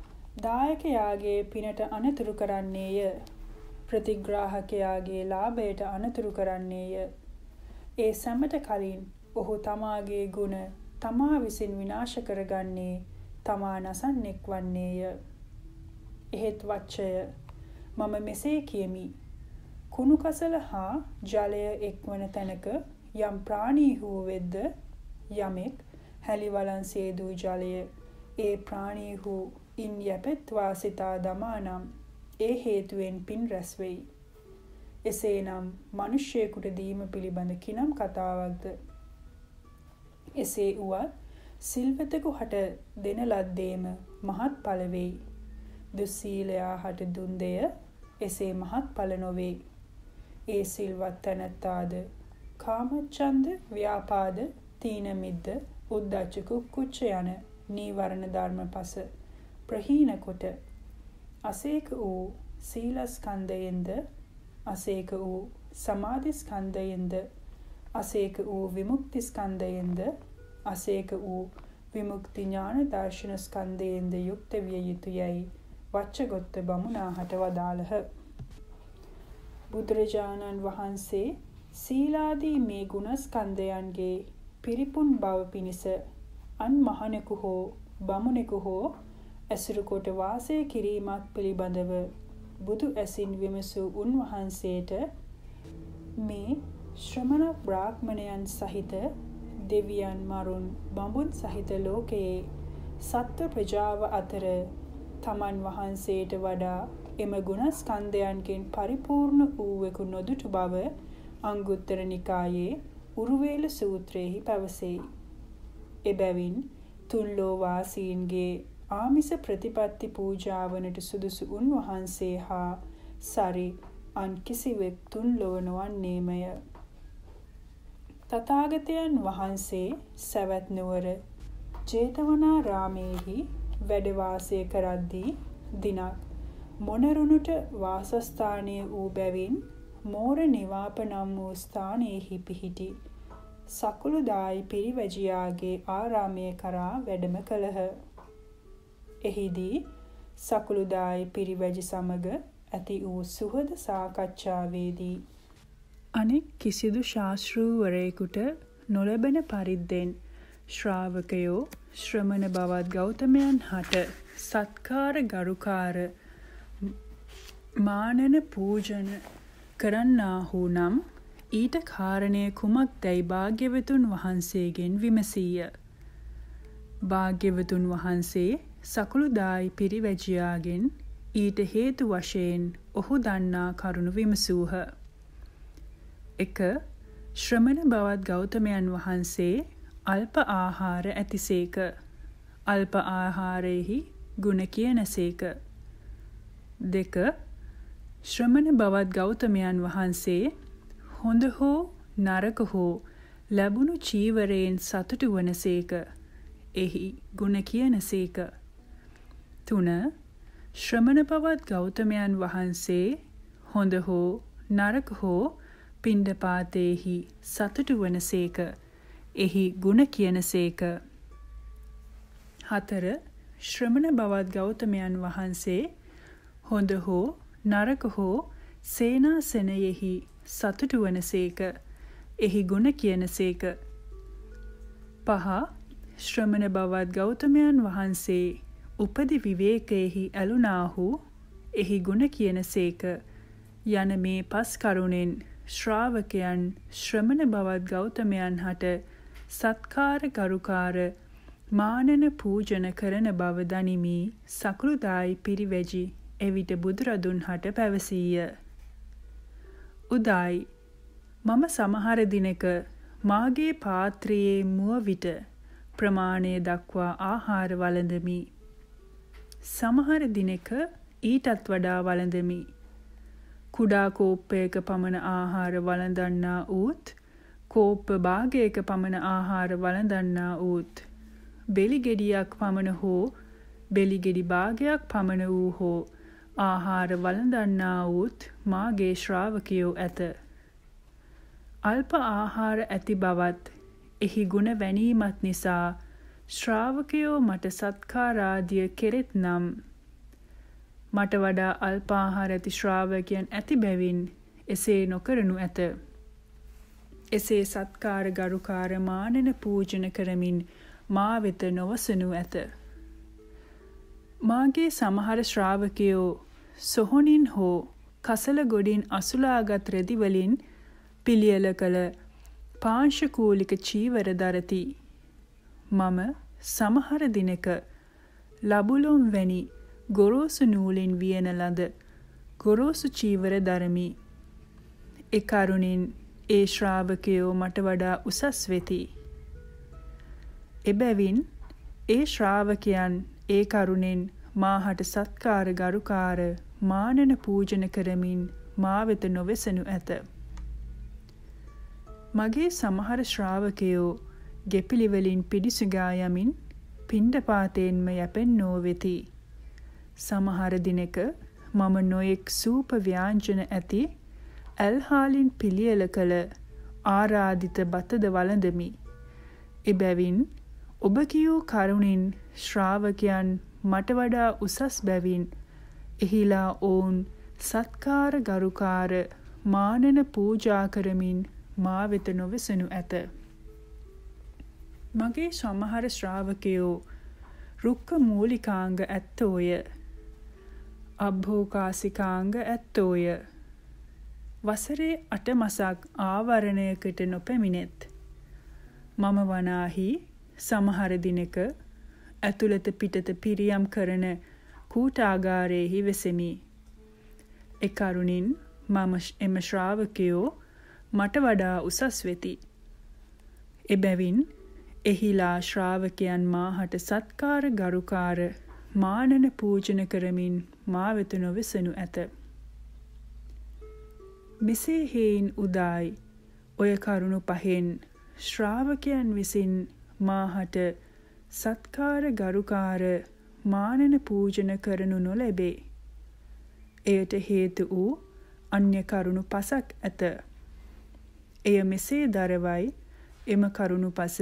දායකයාගේ පිනට අනතුරු කරන්නේය. ප්‍රතිග්‍රාහකයාගේ ලාභයට අනතුරු කරන්නේය. ඒ සැමට කලින් ඔහු තමාගේ ගුණ තමා විසින් විනාශ කරගන්නේ තමා නසන්නෙක් වන්නේය. එහෙත් වච්චය මම මෙසේ කියමි. කුණු කසල හා ජලය එක්වන තැනක යම් ප්‍රාණී වූ වෙද්ද යමෙක් හැලිවලන් සේදූ ජලය ඒ ප්‍රාණී වූ ඉන් යැපෙත්වා සිතා දමා නම් ඒ හේතුවෙන් පින් රැස්වෙයි. එසේනම් මිනිසෙකුට දීම පිළිබඳ කිනම් කතාවක්ද? එසේ වුවත් සිල්වතෙකු හට දෙන ලද්දේම මහත් ඵල වෙයි. දුස්සීලයා හට දුන් දෙය එසේ මහත් ඵල නොවේ. ඒ සිල්වත් තැනැත්තාද කාමච්ඡන්ද, ව්‍යාපාද, තීන මිද්ද, උද්ධච්ච කුච්ච යන නීවරණ ධර්ම පස ප්‍රහීන කොට අසේක වූ සීලස්කන්ධයෙන්ද අසේක වූ සමාධිස්කන්ධයෙන්ද අසේක වූ විමුක්තිස්කන්ධයෙන්ද අසේක වූ විමුක්ති ඥාන දර්ශන ස්කන්ධයෙන්ද යුක්ත විය යුතුයයි වච්චගොත්ත බමුණාහට වදාළහ. බුදුරජාණන් වහන්සේ සීලාදී මේ ගුණස්කන්ධයන්ගේ පිරිපුන් බව පිණිස අන් මහණෙකු හෝ බමුණෙකු හෝ ඇසුරු කොට වාසය කිරීමක් පිළිබඳව බුදු ඇසින් විමසූ උන්වහන්සේට මේ ශ්‍රමණ බ්‍රාහ්මණයන් සහිත දෙවියන් මරුන් බඹුන් සහිත ලෝකයේ සත්ව ප්‍රජාව අතර තමන් වහන්සේට වඩා එම ගුණස්කන්ධයන්ගෙන් පරිපූර්ණ වූවෙකු නොදුටු බව අංගුත්තර නිකායේ උරුවේල සූත්‍රයෙහි පැවසෙයි. එබැවින් තුන්ලෝ වාසීන්ගේ ආමිස ප්‍රතිපත්ති පූජාවනට සුදුසු උන්වහන්සේ හා සරි අන් කිසිවෙක් තුන් ලොව නොවන්නේමය. තථාගතයන් වහන්සේ සවැත් නුවර ජේතවනාරාමේහි වැඩ වාසය කරද්දී දිනක් මොනරුණුට වාසස්ථානයේ වූ බැවින් මෝර නිවාප නම් වූ ස්ථානයෙහි පිහිටි සකුළුදායි පිරිවැජියාගේ ආරාමය කරා වැඩම කළහ. එහිදී සකුළුදායි පිරිවැජි සමග ඇති වූ සුහද සාකච්ඡාවේදී අනෙක් කිසිදු ශාස්ත්‍රූවරයෙකුට නොලබන පරිද්දෙන් ශ්‍රාවකයෝ ශ්‍රමණ බවත් ගෞතමයන් හට සත්කාර ගරුකාර මානන පූජන කරන්නාහු නම් ඊට කාරණය කුමක් දැයි භාග්‍යවතුන් වහන්සේගෙන් විමසීය. භාග්‍යවතුන් වහන්සේ සකළුදායි පිරිවැජයාගෙන් ඊට හේතු වශයෙන් ඔහු දන්නා කරුණු විමසූහ. එක ශ්‍රමණ බවත් ගෞතමයන් වහන්සේ අල්ප ආහාර ඇතිසේක. අල්ප ආහාරයෙහි ගුණ කියනසේක. දෙක ශ්‍රමණ බවත් ගෞතමයන් වහන්සේ හොඳ හෝ නරක හෝ ලැබුණු චීවරයෙන් සතුටු වනසේක. එහි ගුණ කියනසේක. තුන ශ්‍රමණ බවත් ගෞතමයන් වහන්සේ හොඳ හෝ නරක හෝ පිණ්ඩපාතේහි සතුටු වනසේක. එහි ගුණ කියන සේක. හතර ශ්‍රමණ බවත් ගෞතමයන් වහන්සේ හොඳ හෝ නරක හෝ සේනාසනයෙහි සතුටු වනසේක. එහි ගුණ කියනසේක. පහ ශ්‍රමණ බවත් ගෞතමයන් වහන්සේ උපදි විවේකයෙහි ඇලුනාහු එහි ගුණ කියනසේක. යන මේ පස් කරුණෙන් ශ්‍රාවකයන් ශ්‍රමණ බවත් ගෞතමයන් හට සත්කාර ගරුකාර මානන පූජන කරන බව දනිමි සකෘදායි පිරිවැජි එවිට බුදුරදුන් හට පැවසීය. උදායි මම සමහර දිනක මාගේ පාත්‍රයේ මුව විට ප්‍රමාණය දක්වා ආහාර වළඳමි. සමහර දිනක ඊටත් වඩා වළඳමි. කුඩා කෝප්පයක පමණ ආහාර වළඳන්නා ඌත් කෝප්ප භාගයක පමණ ආහාර වළඳන්නා වූත් බෙලිගෙඩියක් පමණ හෝ බෙලිගෙඩි භාගයක් පමණ වූ හෝ ආහාර වළඳන්නා වූත් මාගේ ශ්‍රාවකයෝ ඇත. අල්ප ආහාර ඇති බවත් එහි ගුණ වැනීමත් නිසා ශ්‍රාවකයෝ මට සත්කාරාදිය කෙරෙත් නම් මට වඩා අල්පාහාර ඇති ශ්‍රාවකයන් ඇති බැවින් එසේ නොකරනු ඇත. එසේ සත්කාර ගරුකාර මානන පූජන කරමින් මා වෙත නොවසනු ඇත. මාගේ සමහර ශ්‍රාවකයෝ සොහොනින් හෝ කසල ගොඩින් අසුලාගත් රෙදිවලින් පිළියල කළ පාංශකූලික චීවර දරති. මම සමහර දිනක ලබුලොම් වැනි ගොරෝසු නූලෙන් වියන ලද ගොරෝසු චීවර දරමි. ඒ කරුණින් ඒ ශ්‍රාවකයෝ මට වඩා උසස් වෙති. එබැවින් ඒ ශ්‍රාවකයන් ඒ කරුණෙන් මාහට සත්කාර ගරුකාර මානන පූජන කරමින් මා වෙත නොවසනු ඇත. මගේ සමහර ශ්‍රාවකයෝ ගෙපිලිවලින් පිඩිසුගා යමින් පිණ්ඩපාතයෙන්ම යැපෙන්නෝ වෙති. සමහර දිනක මම නොයෙක් සූප ව්‍යාංජන ඇති ඇල්හාලින් පිළියල කළ ආරාධිත බතද වලඳමි. එබැවින් ඔබ කියූ කරුණින් ශ්‍රාවකයන් මට වඩා උසස් බැවින් එහිලා ඔවුන් සත්කාර ගරුකාර මානන පූජා කරමින් මා වෙත නොවසනු ඇත. මගේ සමහර ශ්‍රාවකයෝ රුක්ක මූලිකාංග ඇත්තෝය. අබ්භෝකාසිකාංග ඇත්තෝය. වසරේ අට මසක් ආවරණයකට නොපැමිණෙත්. මම වනාහි සමහර දිනක ඇතුළත පිටත පිරියම් කරන කූටාගාරයෙහි වෙසෙමි. එකරුණින් මම එම ශ්‍රාවකයෝ මට වඩා උසස් වෙති. එබැවින් එහිලා ශ්‍රාවකයන් මාහට සත්කාර ගරුකාර මානන පූජන කරමින් මා වෙත නොවසනු ඇත. මෙසේ හේයින් උදායි ඔය කරුණු පහෙන් ශ්‍රාවකයන් විසින් මාහට සත්කාර ගරුකාර මානන පූජන කරනු නොලැබේ. එයට හේතු වූ අන්‍ය කරුණු පසක් ඇත. එය මෙසේ දරවයි එම කරුණු පස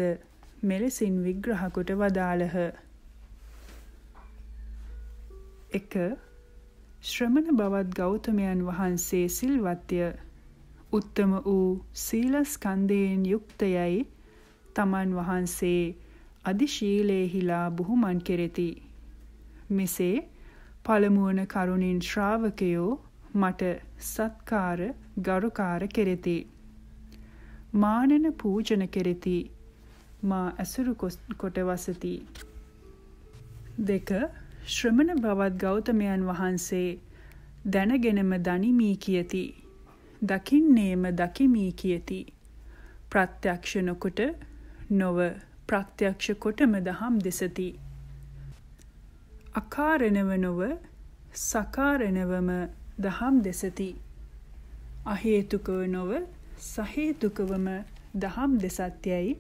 මෙලෙසින් විග්‍රහකොට වදාළහ. 1 ශ්‍රමණ බවත් ගෞතමයන් වහන්සේ සිල්වත්ය. උත්තම වූ සීලස්කන්ධයෙන් යුක්තයයි තමන් වහන්සේ අධිශීලේහිලා බොහොමන් කෙරෙති. මෙසේ පළමුවන කරුණින් ශ්‍රාවකයෝ මට සත්කාර ගරුකාර කෙරෙති. මානන පූජන කෙරෙති. මා ඇසුරු කොට වසති. දෙක ශ්‍රමණ බවත් ගෞතමයන් වහන්සේ දැනගෙනම දනිමී කියති. දකින්නේම දකිමී කියති. ප්‍රත්‍යක්ෂ නොකොට නොව ප්‍රත්‍යක්ෂ කොටම දහම් දෙසති. අකාරණව නොව සකාරණවම දහම් දෙසති. අහේතුකව නොව සහේතුකවම දහම් දෙසත්යයි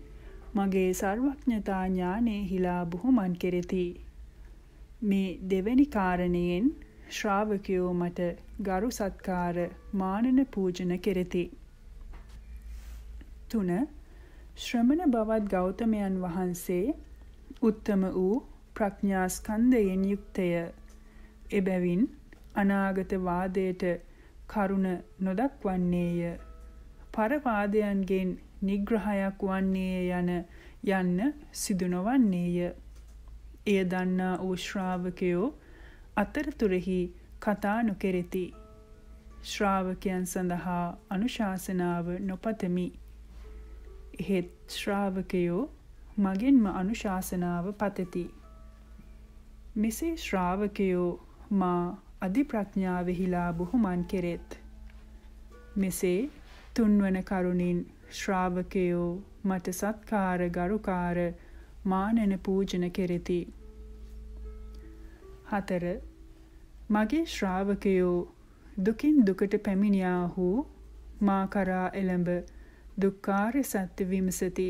මගේ සර්වඥතා ඥානෙහිලා බොහොමන් කෙරෙති. මේ දෙවැනි කාරණයෙන් ශ්‍රාවකයෝ මට ගරු සත්කාර මානන පූජන කෙරෙති. තුන ශ්‍රමණ බවත් ගෞතමයන් වහන්සේ උත්තම වූ ප්‍රඥාස්කන්ධයෙන් යුක්තය. එබැවින් අනාගත වාදයට කරුණ නොදක්වන්නේය. පරවාදයන්ගෙන් නිග්‍රහයක් වන්නේය යන යන්න සිදු නොවන්නේය. එය දන්නා වූ ශ්‍රාවකයෝ අතරතුරෙහි කතා නොකෙරෙති. ශ්‍රාවකයන් සඳහා අනුශාසනාව නොපතමි. එහෙත් ශ්‍රාවකයෝ මගින්ම අනුශාසනාව පතති. මෙසේ ශ්‍රාවකයෝ මා අධිප්‍රඥාවෙහිලා බොහොමන් කෙරෙත්. මෙසේ තුන්වන කරුණින් ශ්‍රාවකයෝ මට සත්කාර ගරුකාර මානන පූජන කෙරෙති. හතර මගේ ශ්‍රාවකයෝ දුකින් දුකට පැමිණියාහු මා කරා එළඹ දුක්ඛාර සත්‍ය විමසති.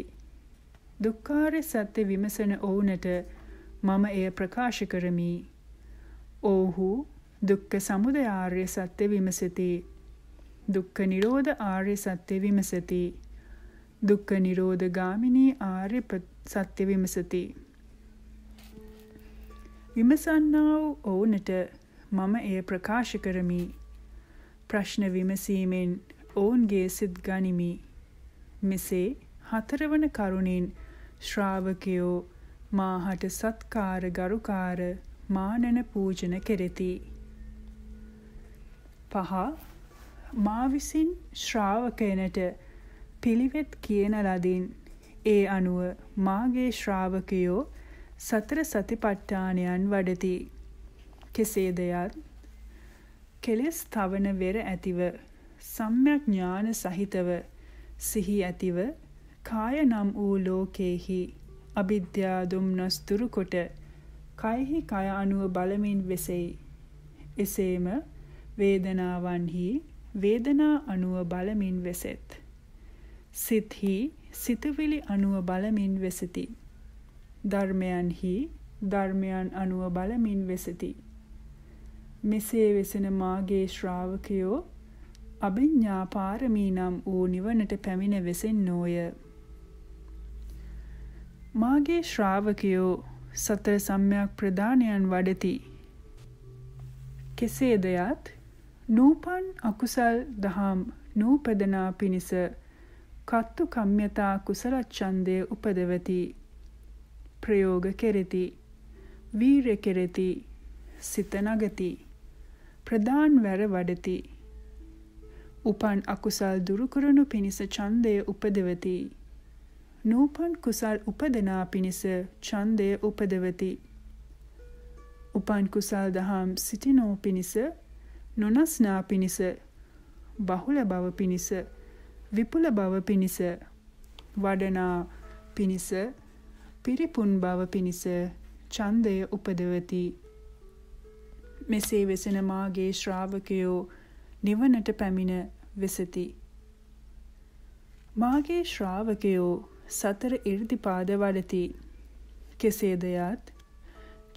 දුක්ඛාර සත්‍ය විමසන ඔවුනට මම එය ප්‍රකාශ කරමි. ඔව්හු දුක්ඛ සමුදය ආර්ය සත්‍ය විමසති. දුක්ඛ නිරෝධ ආර්ය සත්‍ය විමසති. දුක්ඛ නිරෝධ ගාමිනී ආර්ය සත්‍ය විමසති. විමසන්නා වූ ඔවුනට මම එය ප්‍රකාශ කරමි. ප්‍රශ්න විමසීමෙන් ඔවුන්ගේ සිත් ගනිමි. මෙසේ හතරවන කරුණින් ශ්‍රාවකයෝ මාහට සත්කාර ගරුකාර මානන පූජන කෙරෙති. පහ මා විසින් ශ්‍රාවකයනට පිළිවෙත් කියන ලදින් ඒ අනුව මාගේ ශ්‍රාවකයෝ සතර සතිපට්ඨානයන් වඩති. කෙසේද යත් කෙලෙස් තවන වෙර ඇතිව සම්‍යක් ඥාන සහිතව සිහි ඇතිව කාය නම් වූ ලෝකේහි අවිද්‍යා දුම්නස් දුරු කොට කයෙහි කය අනුව බලමින් වෙසෙයි. එසේම වේදනාවන්හි වේදනා අනුව බලමින් වෙසෙත්. සිත්හි සිතවිලි අනුව බලමින් වෙසති. ධර්මයන්හි ධර්මයන් අනුව බලමින් වෙසති. මෙසේ වෙසෙන මාගේ ශ්‍රාවකයෝ අභිඤ්ඤා පාරමී නම් වූ නිවනට පැමිණ වෙසෙන්නෝය. මාගේ ශ්‍රාවකයෝ සතර සම්‍යක් ප්‍රදානයන් වඩති. කෙසේදයත් නූපන් අකුසල් දහම් නූපදනා පිණිස කත්තු කම්යතා කුසල ඡන්දය උපදවති ප්‍රයෝග කෙරෙති වීර කෙරෙති සිත නගති ප්‍රදාන් වැර වඩති උපන් අකුසල් දුරු කරනු පිණිස ඡන්දය උපදවති නූපන් කුසල් උපදනා පිණිස ඡන්දය උපදවති උපන් කුසල් දහම් සිටිනෝ පිණිස නොනස්නා පිණිස බහුල බව පිණිස විපුල බව පිණිස වඩනා පිණිස පිරිපුන් බව පිණිස ඡන්දය උපදවති මෙසේ වෙසෙන මාගේ ශ්‍රාවකයෝ නිවනට පැමිණ වෙසති මාගේ ශ්‍රාවකයෝ සතර 이르දිපාද වඩති කෙසේද යත්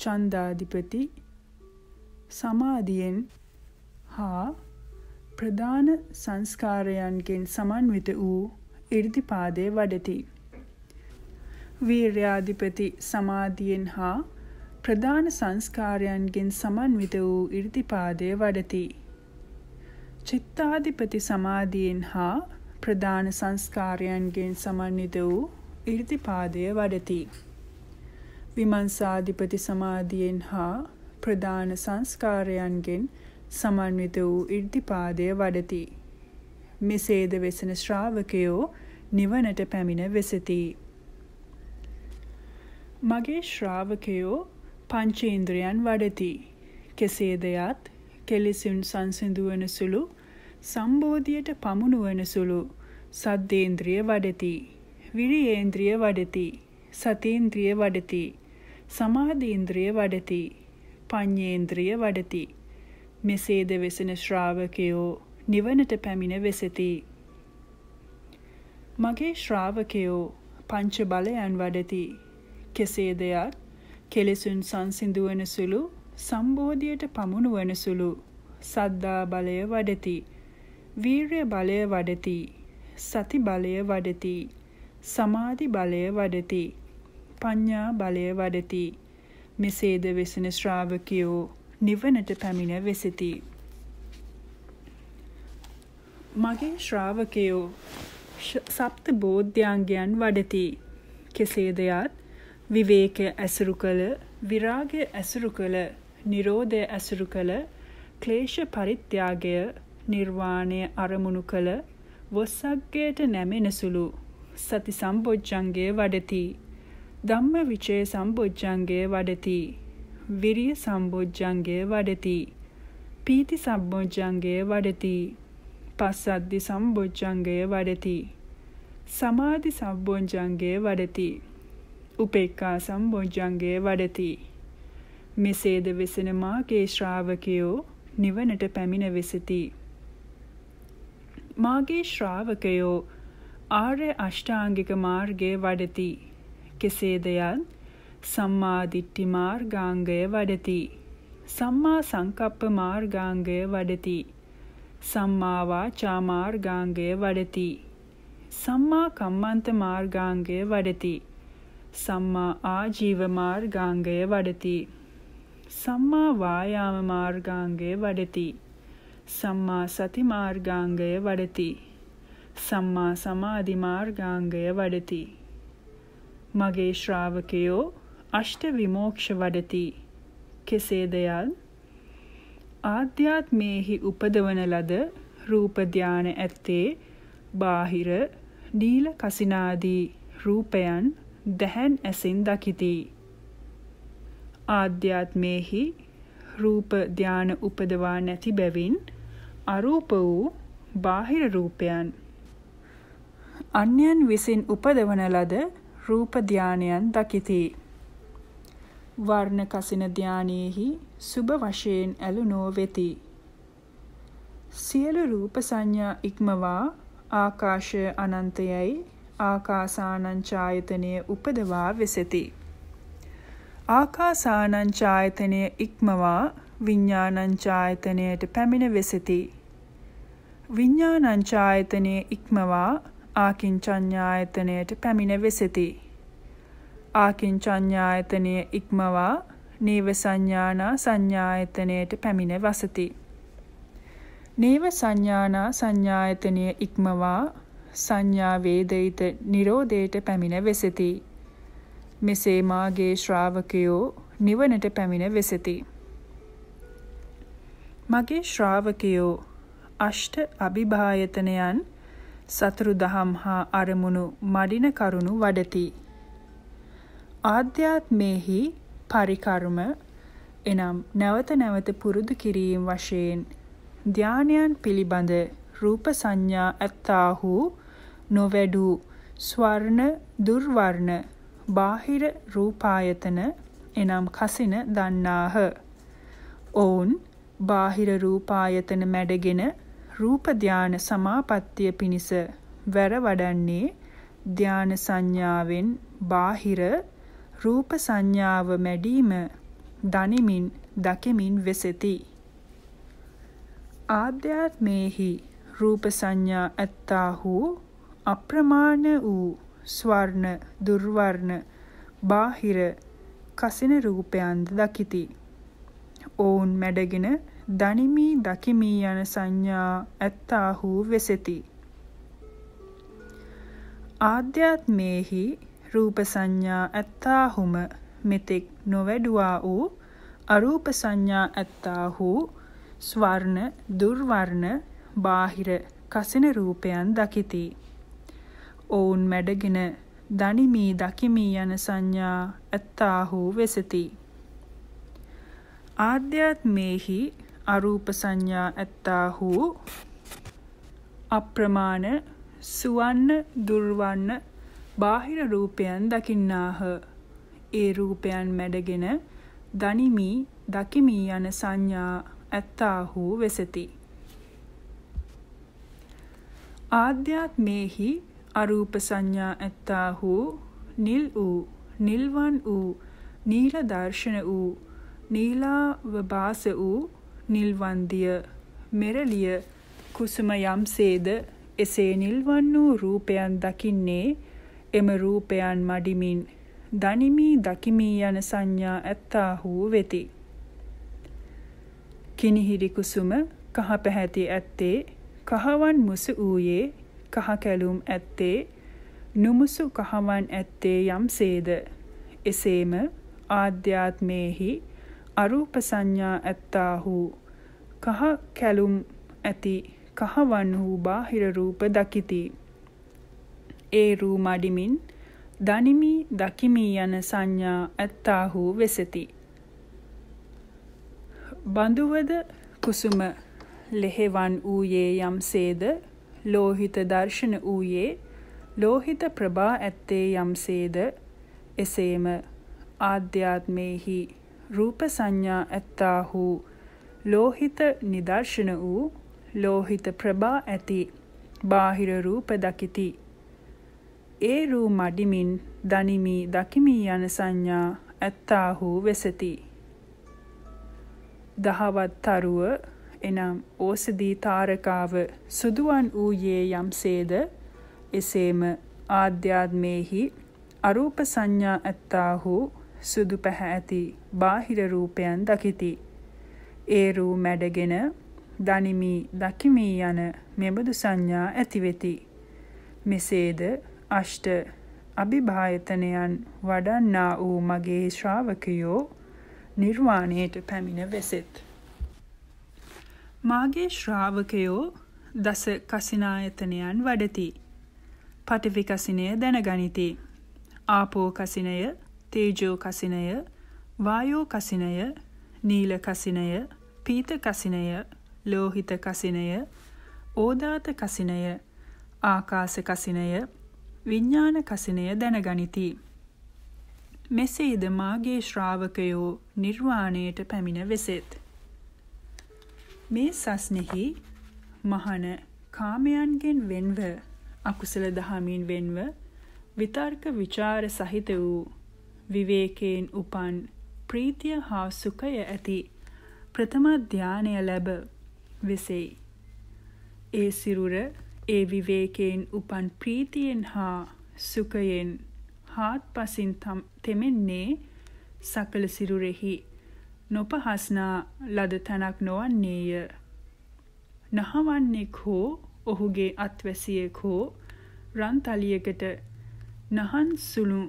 ඡන්දාධිපති සමාධියෙන් හා ප්‍රධාන සංස්කාරයන්ගෙන් සමන්විත වූ ඉර්ධිපාදය වඩති. වීර්‍යාධිපති සමාධියෙන් හා ප්‍රධාන සංස්කාරයන්ගෙන් සමන්විත වූ ඉර්ධිපාදය වඩති. චිත්තාධිපති සමාධියෙන් හා ප්‍රධාන සංස්කාරයන්ගෙන් සමන්විත වූ ඉර්ධිපාදය වඩති. විමංසාධිපති සමාධියෙන් හා ප්‍රධාන සංස්කාරයන්ගෙන් සමන්විත වූ ඉර්ධිපාදය වඩති. මෙසේද වෙසෙන ශ්‍රාවකයෝ නිවනට පැමිණ වෙසති. මගේ ශ්‍රාවකයෝ පංචේන්ද්‍රයන් වඩති. කෙසේදයත් කෙලෙසුන් සංසිඳුවන සුළු සම්බෝධියට පමුණුවන සුළු සද්දේන්ද්‍රිය වඩති. විරියේන්ද්‍රිය වඩති. සතේන්ද්‍රිය වඩති. සමාධීන්ද්‍රිය වඩති. පඤ්ඤේන්ද්‍රිය වඩති. මෙසේද වෙසෙන ශ්‍රාවකයෝ නිවනට පැමිණ වෙසෙති. මගේ ශ්‍රාවකයෝ පංච බලයන් වඩති. කෙසේ දෙයක් කෙලෙසුන් සංසිඳුවන සුළු සම්බෝධියට පමුණුවන සුළු සද්දා බලය වඩති. වීරය බලය වඩති. සති බලය වඩති. සමාධි බලය වඩති. පඤ්ඤා බලය වඩති. මෙසේද වෙසෙන ශ්‍රාවකයෝ නිවනට පැමිණ වෙසිති. මගේ ශ්‍රාවකයෝ සප්ත බෝධ්‍යංගයන් වඩති. කෙසේදයත් විවේකය ඇසුරු කළ විරාගය ඇසුරු කළ නිරෝධය ඇසුරු කළ ක්ලේශ පරිත්‍යාගය නිර්වාණය අරමුණු කළ වොස්සක්ගේට නැමෙනසුළු සති සම්බොජ්ජන්ගේ වඩති. ධම්ම විචේ සම්බොජ්ජන්ගේ වඩති. විරිය සම්බොජ්ජංගය වඩති. පීති සම්බොජ්ජංගය වඩති. පස්සද්දි සම්බොජ්ජංගය වඩති. සමාධි සම්බොජ්ජංගය වඩති. උපේක්ඛා සම්බොජ්ජංගය වඩති. මෙසේද වෙසෙන මාගේ ශ්‍රාවකයෝ නිවනට පැමිණ වෙසිතී. මාගේ ශ්‍රාවකයෝ ආර්ය අෂ්ටාංගික මාර්ගයේ වඩති. කෙසේද යත් සම්මාදිට්ඨි මාර්ගාංගය වඩති. සම්මා සංකප්ප මාර්ගාංගය වඩති. සම්මා වාචා මාර්ගාංගය වඩති. සම්මා කම්මන්ත මාර්ගාංගය වඩති. සම්මා ආජීව මාර්ගාංගය වඩති. සම්මා වායාම මාර්ගාංගය වඩති. සම්මා සති මාර්ගාංගය වඩති. සම්මා සමාධි මාර්ගාංගය වඩති. මගේ ශ්‍රාවකයෝ අෂ්ට විමෝක්ෂ වඩති කෙසේදයල් ආධ්‍යාත්මේහි උපදවන ලද රූප ධානය ඇත්තේ බාහිර දීල කසිනාදී රූපයන් දැහැන් ඇසින් දකිති ආධ්‍යාත්මේහි රූප ධාන උපදවා නැති බැවින් අරූප වූ බාහිර රූපයන් අන්‍යයන් විසින් උපදවන ලද රූප ධානයන් දකිති වර්ණ කසින ධානයේහි සුභ වශයෙන් ඇලුනෝ වෙති. සියලු රූප සංඥා ඉක්මවා ආකාශය අනන්තයයි ආකාසානං ඡායතනය උපදවා වෙසෙති. ආකාසානං ඡායතනය ඉක්මවා විඥානං ඡායතනයට පැමිණ වෙසෙති. විඥානං ඡායතනය ඉක්මවා ආකින්චඤ්ඤායතනයට පැමිණ වෙසෙති. ආකින්චඤ්ඤායතනය ඉක්මවා නීව සංඥානා සංඥායතනයට පැමිණ වසති. නීව සංඥානා සංඥායතනය ඉක්මවා සංඥා වේදිත නිරෝධයට පැමිණ වෙසති. මෙසේ මාගේ ශ්‍රාවකයෝ නිවනට පැමිණ වෙසති. මගේ ශ්‍රාවකයෝ අෂ්ට අභිභායතනයන් සතරු දහම් හා අරමුණු මඩින කරුණු වඩති. ආධ්‍යාත්මයෙහි පරිකර්ම එනම් නැවත නැවත පුරුදු කිරීම වශයෙන් ධානයන් පිළිබඳ රූප සංඥා ඇත්තාහු නොවැඩූ ස්වර්ණ දුර්වර්ණ බාහිර රූපායතන එනම් කසින දන්නාහ. ඔවුන් බාහිර රූපායතන මැඩගෙන රූප ධාන සමාපත්තිය පිණිස වැර වඩන්නේ ධාන සංඥාවෙන් බාහිර රූප සංඥාව මැඩීම දනිමින් දකිමින් වෙසෙති. ආධ්‍යාත්මේහි රූප සංඥා ඇත්තාහු අප්‍රමාණ වූ ස්වර්ණ දුර්වර්ණ බාහිර කසින රූපයන්ද දකිති. ඔවුන් මැඩගෙන දනිමි දකිමි යන සංඥා ඇත්තාහු වෙසෙති. ආධ්‍යාත්මේහි රූප සංඥා ඇත්තාහුම මෙතෙක් නොවැඩුවා වූ අරූප සංඥා ඇත්තාහු ස්වර්ණ දුර්වර්ණ බාහිර කසින රූපයන් දකිති. ඔවුන් මැඩගෙන දනිමී දකිමී යන සංඥා ඇත්තාහු වෙසති. ආධ්‍යාත්මේහි අරූප සංඥා ඇත්තාහු අප්‍රමාණ සුවන්න දුර්වන්න බාහිර රූපයන් දකින්නාහ. ඒ රූපයන් මැඩගෙන දනිමි දකිමි යන සංඥා ඇත්තාහු වෙසති. ආධ්‍යාත්මේහි අරූප සංඥා ඇත්තාහු නිල් වූ නිල්වන් වූ නීල දර්ශන වූ නීලාව බාස වූ නිල්වන්දිය මෙරළිය කුසුම යම්සේද එසේ නිල්වන් වූ රූපයන් දකින්නේ එම රූපයන් මඩිමින් දනිමි දකිමි යන සංඥා ඇත්තාහු වෙති. කිනිහිරි කුසුම කහ පැහැති ඇත්තේ කහවන් මුසු ඌයේ කහ කැලුම් ඇත්තේ නුමුසු කහවන් ඇත්තේ යම්සේද එසේම ආධ්‍යාත්මේහි අරූප සංඥා ඇත්තාහු කහ කැලුම් ඇති කහවන් වූ බාහිර රූප දකිති ඒ රූ මඩිමින් දනිමි දකිමි යන සංඥා ඇත්තාහු වෙසති. බඳුවද කුසුම ලෙහෙවන් වූයේ යම්සේද ලෝහිත දර්ශන වූයේ ලෝහිත ප්‍රභා ඇත්තේ යම්සේද එසේම ආධ්‍යාත්මේහි රූප සංඥා ඇත්තාහු ලෝහිත නිදර්ශන වූ ලෝහිත ප්‍රභා ඇති බාහිර රූප දකිති ඒ රූ මඩිමින් දනිමි දකිමි යන සංඥා ඇත්තාහු වෙසති. දහවත් තරුව එනම් ඕසදී තාරකාව සුදුවන් වූයේ යම්සේද එසේම ආධ්‍යාත්මේහි අරූප සංඥා ඇත්තාහු සුදු පැහැ ඇති බාහිර රූපයන් දකිති. ඒ රූ මැඩගෙන දනිමි දකිමි යන මෙබඳු සංඥා ඇතිවෙති. මෙසේද අෂ්ට අභිභායතනයන් වඩන්නා වූ මගේ ශ්‍රාවකයෝ නිර්වාණයට පැමිණ වෙසෙත්. මාගේ ශ්‍රාවකයෝ දස කසිනායතනයන් වඩති. පටිවි කසිනය දැනගනිති. ආපෝ කසිනය, තේජෝ කසිනය, වායෝ කසිනය, නීල කසිනය, පීත කසිනය, ලෝහිත කසිනය, ඕදාත කසිනය, ආකාශ කසිනය, විඥාන කසිනය දැනගනිති. මෙසේද මාගේ ශ්‍රාවකයෝ නිර්වාණයට පැමිණ වෙසෙත්. මේ සස්නෙහි මහන කාමයන්ගෙන් වෙන්ව අකුසල දහමින් වෙන්ව විතර්ක ਵਿਚාර සහිත වූ විවේකයෙන් උපන් ප්‍රීතිය හා සුඛය ඇති ප්‍රථම ධානය ලැබ විසෙයි. ඒ සිරුර ඒ විවේකයෙන් උපන් ප්‍රීතියෙන් හා සුඛයෙන් හාත්පසින් තෙමෙන්නේ සකල සිරුරෙහි නොපහස්නා ලද තැනක් නොවන්නේය. නහවන්නෙක් හෝ ඔහුගේ අත්වැසියෙක් හෝ රන්තලියකට නහන් සුළු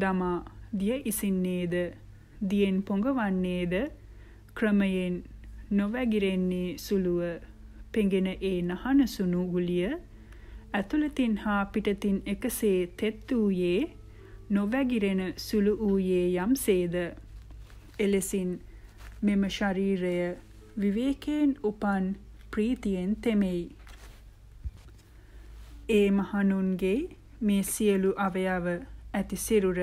දමා දිය ඉසින්නේද දියෙන් පොඟවන්නේද ක්‍රමයෙන් නොවැගිරෙන්නේ සුළුව පෙඟෙන ඒ නහන සුණු ගුලිය ඇතුළතින් හා පිටතින් එකසේ තෙත් වූයේ නොවැගිරෙන සුළු වූයේ යම් සේද. එලෙසින් මෙම ශරීරය විවේකයෙන් උපන් ප්‍රීතියෙන් තෙමෙයි. ඒ මහනුන්ගේ මේ සියලු අවයව ඇති සිරුර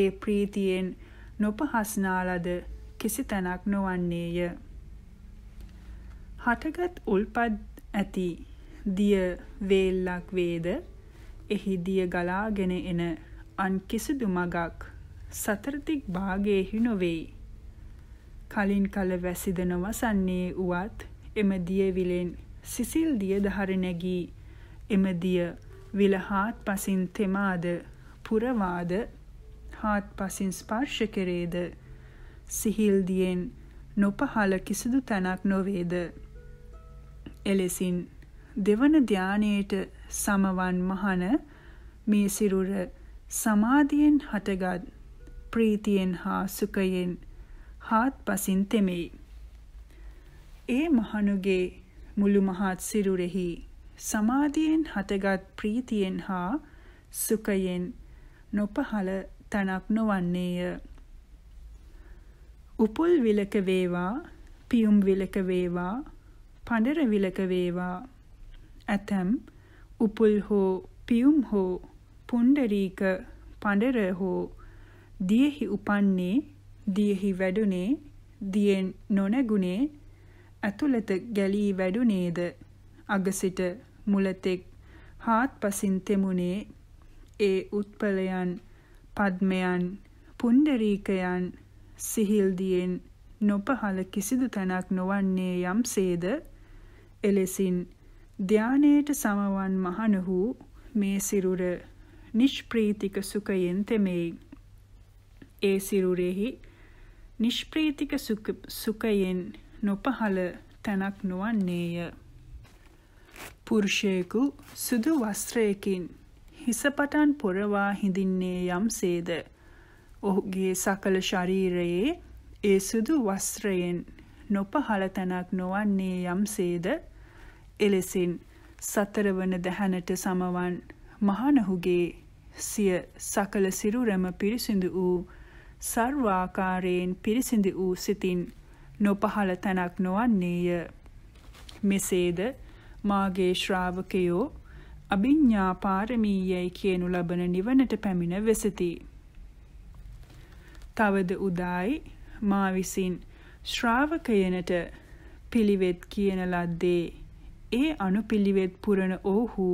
ඒ ප්‍රීතියෙන් නොපහස්නාලද කිසි තැනක් නොවන්නේය. හටගත් උල්පත් ඇති දිය වේල්ලක් වේද එහි දිය ගලාගෙන එන අන් කිසිදු මගක් සතරතික් භාගයෙහි නොවෙයි. කලින් කල වැසිද නොවසන්නේ වුවත් එම දියවිලෙන් සිසිල් දිය දහර නැගී එම දිය විලහාත් පසින් තෙමාද පුරවාද හාත් පසින් ස්පර්ශ කෙරේද සිහිල් දියෙන් නොපහල කිසිදු තැනක් නොවේද එලෙසින් දෙවන ධානයේට සමවන් මහන මේ සිරුර සමාධියෙන් හටගත් ප්‍රීතියෙන් හා සුඛයෙන් හාත්පසින් තෙමෙයි. ඒ මහණුගේ මුළු මහත් සිරුරෙහි සමාධියෙන් හටගත් ප්‍රීතියෙන් හා සුඛයෙන් නොපහළ තනක් නොවන්නේය. උපුල් විලක වේවා, පියුම් විලක වේවා, පඬරවිලක වේවා. ඇතැම් උපුල් හෝ පියුම් හෝ පුණ්ඩරීක පඬර හෝ දියෙහි උපන්නේ දියෙහි වැඩුනේ දියෙන් නොනැගුණේ ඇතුළත ගැලී වැඩුනේද අගසිට මුලතෙක් හාත්පසින් තෙමුනේ ඒ උත්පලයන් පද්මයන් පුණ්ඩරීකයන් සිහිල්දියෙන් නොපහළ කිසිදු තැනක් නොවන්නේ යම්සේද එලෙසින් ධානයට සමවන් මහණහු මේ සිරුර නිෂ්ප්‍රීතික සුඛයෙන් තෙමෙයි. ඒ සිරුරෙහි නිෂ්ප්‍රීතික සුඛයෙන් නොපහළ තැනක් නොවන්නේය. පුරුෂයෙකු සුදු වස්ත්‍රයකින් හිසපටන් පොරවා හිඳින්නේ යම්සේද ඔහුගේ සකල ශරීරයේ ඒ සුදු වස්ත්‍රයෙන් නොපහළ තැනක් නොවන්නේ යම්සේද එලෙසින් සතරවන දැහැනට සමවන් මහනහුගේ සිය සකල සිරුරම පිරිසිදු වූ සර්වාකාරයෙන් පිරිසිදු වූ සිතින් නොපහළ තැනක් නොවන්නේය. මෙසේද මාගේ ශ්‍රාවකයෝ අභිඤ්ඤා පාරමීයයි කියනු ලබන නිවනට පැමිණ වෙසති. තවද උදායි මා විසින් ශ්‍රාවකයනට පිළිවෙත් කියන ලද්දේ ඒ අනුපිළිවෙත් පුරන ඔවුහු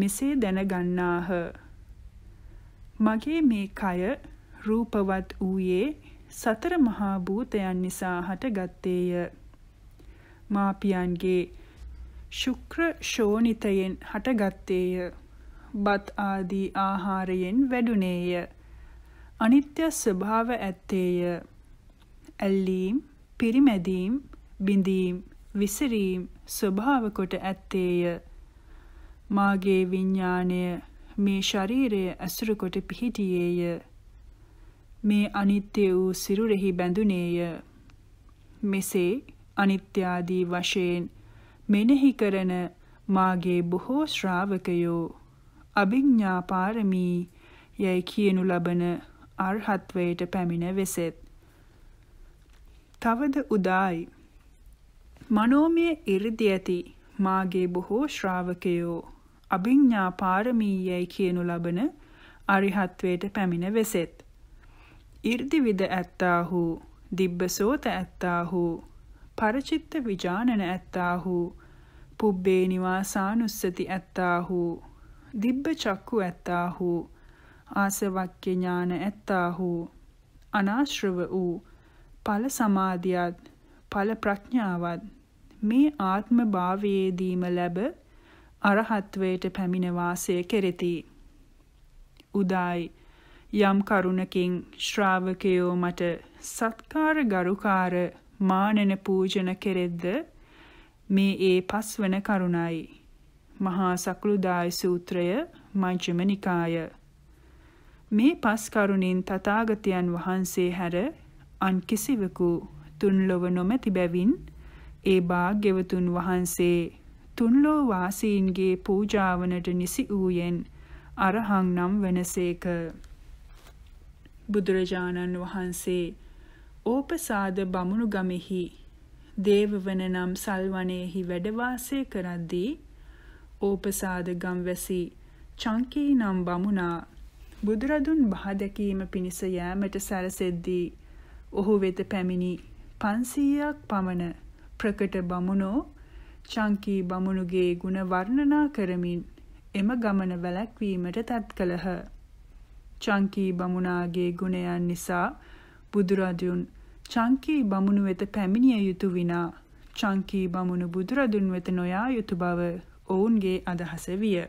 මෙසේ දැනගන්නාහ. මගේ මේ කය රූපවත් වූයේ සතර මහා භූතයන් නිසා හටගත්තේය. මාපියන්ගේ ශුක්‍ර ශෝණිතයෙන් හටගත්තේය. බත් ආදී ආහාරයෙන් වැඩුණේය. අනිත්‍ය ස්වභාව ඇත්තේය. ඇල්ලීම්, පිරිමැදීම්, බිඳීම්, විසිරීම්, ස්වභාවකොට ඇත්තේය. මාගේ විඤ්ඥානය මේ ශරීරය ඇසුරකොට පිහිටියේය. මේ අනිත්‍ය වූ සිරුරෙහි බැඳුනේය. මෙසේ අනිත්‍යාදී වශයෙන් මෙනෙහි කරන මාගේ බොහෝ ශ්‍රාවකයෝ අභිඥා පාරමී යැයි කියනු ලබන අර්හත්වයට පැමිණ වෙසෙත්. තවද උදායි මනෝමය ඉරිදි ඇති මාගේ බොහෝ ශ්‍රාවකයෝ අභිඥා පාරමීයයි කියනු ලබන අරිහත්වයට පැමිණ වෙසෙත්. ඉර්දි විද ඇත්තාහු, දිබ්බසෝත ඇත්තාහු, පරචිත්ත විජානන ඇත්තාහු, පුබ්බේ නිවාසානුස්සති ඇත්තාහු, දිබ්බ චක්කු ඇත්තාහු, ආසවක්්‍ය ඥාන ඇත්තාහු, අනාශ්‍රව වූ ඵල සමාධියත් ඵල ප්‍රඥාවත් මේ ආත්ම භාවයේදීම ලැබ අරහත්වයට පැමිණ වාසය කෙරෙති. උදායි යම් කරුණකින් ශ්‍රාවකයෝ මට සත්කාර ගරුකාර මානන පූජන කෙරෙද්ද මේ ඒ පස්වන කරුණයි. මහා සකලුදාය සූත්‍රය මජ්ක්‍ධිම නිකාය. මේ පස් කරුණින් තථාගතයන් වහන්සේ හැර අන් කිසිවෙකු තුන් ලොව නොමැති බැවින් ඒ භාග්‍යවතුන් වහන්සේ තුන්ලෝ වාසීන්ගේ පූජාවනට නිසි වූයෙන් අරහං නම් වෙනසේක බුදුරජාණන් වහන්සේ ඕපසාද බමුණු ගමෙහි දේවවන නම් සල්වනයේහි වැඩ වාසය කරද්දී ඕපසාද ගම්වැසි චංකී නම් බමුණා බුදුරදුන් බහ දැකීම පිණිස යෑමට සැරසෙද්දී ඔහු වෙත පැමිණි 500ක් පමණ ප්‍රකට බමුණෝ චංකී බමුණුගේ ගුණ වර්ණනා කරමින් එම ගමන වැළැක්වීමට තත් කළහ. චංකී බමුණාගේ ගුණයන් නිසා බුදුරජුන් චංකී බමුණු වෙත පැමිණිය යුතු විනා චංකී බමුණු බුදුරදුන් වෙත නොයා යුතු බව ඔවුන්ගේ අදහස විය.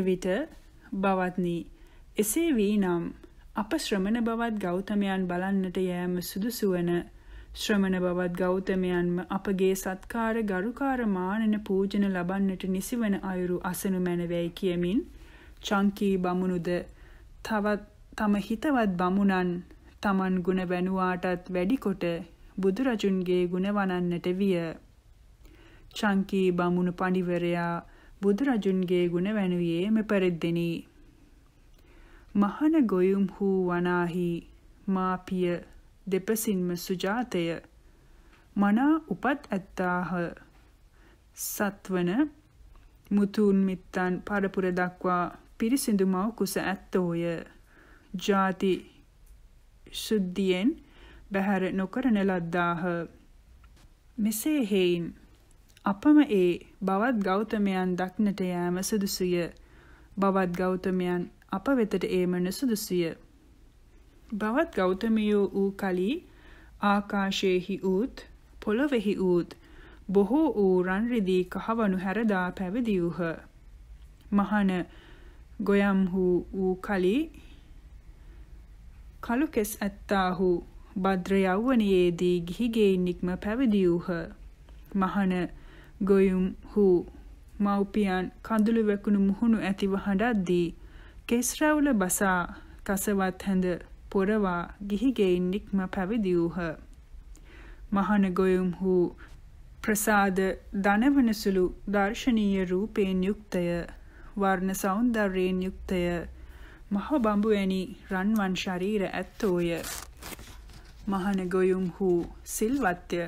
එවිට බවත්නි එසේ වී නම් අප ශ්‍රමණ බවත් ගෞතමයන් බලන්නට යෑම සුදුසු වන ශ්‍රමණ බවත් ගෞතමයන්ම අපගේ සත්කාර ගරුකාර මානන පූජන ලබන්නට නිසිවන අයුරු අසනු මැනවැයි කියමින් චංකී බමුණුද තවත් තම හිතවත් බමුණන් තමන් ගුණ වැනුවාටත් වැඩිකොට බුදුරජුන්ගේ ගුණ වනන්නට විය. චංකී බමුණු පඬිවරයා බුදුරජුන්ගේ ගුණ වැනුයේ මෙපරිද්දෙනි. මහන ගොයුම් හූ වනාහි මාපිය දෙපසින්ම සුජාතය මනා උපත් ඇත්තාහ සත්වන මුතුන් මිත්තන් පරපුර දක්වා පිරිසිදු මව කුස ඇත්තෝය ජාති ශුද්ධියෙන් බැහැර නොකරන ලද්දාහ මෙසේ හෙයින් අපම ඒ බවත් ගෞතමයන් දක්නට යෑම සුදුසුය බවත් ගෞතමයන් අප වෙතට ඒමන සුදුසුය භවත් ගෞතමයෝ වූ කලී ආකාශයෙහි ඌත් පොළොවෙහි ඌත් බොහෝ වූ රන් රිදී කහවණු හැරදා පැවිදි වූහ. මහන ගොයම් වූ වූ කලී කලුකෙස් ඇත්තාහු භද්‍ර යෞවනයේදී ගිහිගේ නික්ම පැවිදි වූහ. මහන ගොයුම් හූ මව්පියන් කඳුළු වැකුණු මුහුණු ඇතිව හඬද්දී කෙස්රැවුල බසා කසවත් හැඳ පොරවා ගිහිගෙයින් ඉක්ම පැවිදි වූහ. මහන ගොයුම් හු ප්‍රසාද දනවනසුළු දර්ශනීය රූපයෙන් යුක්තය වර්ණ සෞන්දර්යයෙන් යුක්තය මහ බඹුවැනි රන්වන් ශරීර ඇත්තෝය. මහන ගොයුම් හු සිල්වත්ය.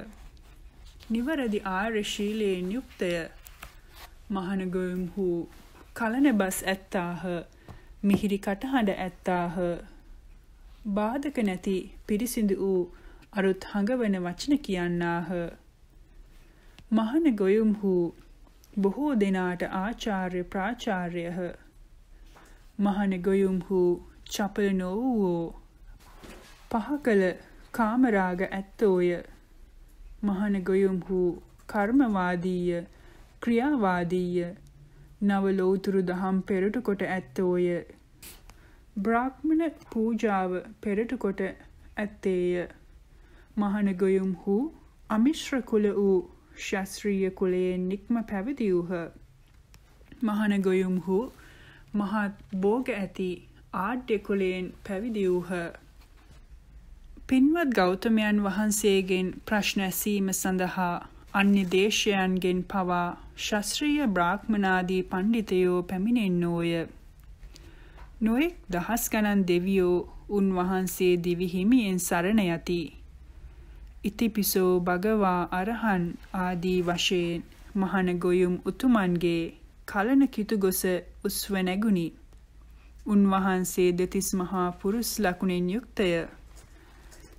නිවරදි ආර්ශීලයෙන් යුක්තය මහනගොයුම් හූ කලන බස් ඇත්තාහ මිහිරි කටහඬ ඇත්තාහ බාධක නැති පිරිසිදු වූ අරුත් හඟවන වචන කියන්නාහ. මහන ගොයුම් හූ බොහෝ දෙනාට ආචාර්ය ප්‍රාචාර්යහ. මහන ගොයුම් හූ චපල නොවූෝ පහකල කාමරාග ඇත්තෝය. මහන ගොයුම් හූ කර්මවාදීය ක්‍රියාවාදීය නවලෝතුරු දහම් පෙරට කොට ඇත්තෝය බ්‍රාහ්මණ පූජාව පෙරටකොට ඇත්තේය. මහනගොයුම් හු අමිශ්‍ර කුල වූ ශාස්ත්‍රීය කුලයෙන් නික්ම පැවිදි වූහ. මහනගොයුම් හු මහත් භෝග ඇති ආඩ්‍ය කුලයෙන් පැවිදි වූහ. පින්වත් ගෞතමයන් වහන්සේගෙන් ප්‍රශ්න ඇසීම සඳහා අන්‍ය දේශයන්ගෙන් පවා ශාස්ත්‍රීය බ්‍රාහ්මනාදී පඬිතයෝ පැමිණෙන්නෝය. නොයෙක් දහස් ගණන් දෙවියෝ උන්වහන්සේ දිවිහිමියෙන් සරණ යති. ඉතිපිසෝ භගවා අරහන් ආදී වශයෙන් මහන ගොයුම් උතුමන්ගේ කලන කිතු ගොස උස්ව නැගුණි. උන්වහන්සේ දෙතිස් මහා පුරුස් ලකුණෙන් යුක්තය.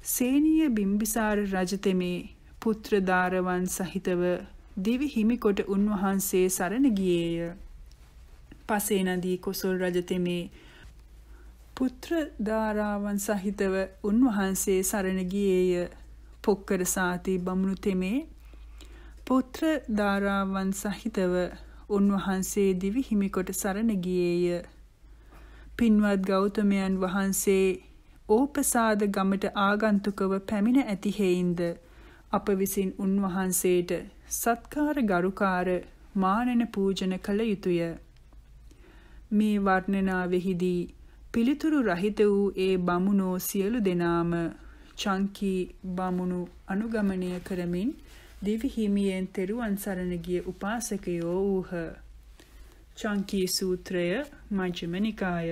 සේනීය බිම්බිසාර රජතෙමේ පුත්‍රධාරවන් සහිතව දිවි හිමිකොට උන්වහන්සේ සරණ ගියේය. පසේ නදී කොසල් රජතෙමේ පුත්‍ර ධාරාවන් සහිතව උන්වහන්සේ සරණ ගියේය. පොක්කර සාති බමුණු තෙමේ පුත්‍ර ධාරාවන් සහිතව උන්වහන්සේ දිවි හිමිකොට සරණ ගියේය. පින්වත් ගෞතමයන් වහන්සේ ඕපසාද ගමට ආගන්තුකව පැමිණ ඇති හේයින්ද අප විසින් උන්වහන්සේට සත්කාර ගරුකාර මානන පූජන කළ යුතුය. මේ වර්ණනාවෙහිදී පිළිතුරු රහිත වූ ඒ බමුණෝ සියලු දෙනාම චංකී බමුණු අනුගමනය කරමින් දිවි හිමියෙන් තෙරුවන් සරණ ගිය උපාසකයෝ වූහ. චංකී සූත්‍රය මජ්ක්‍ධිම නිකාය.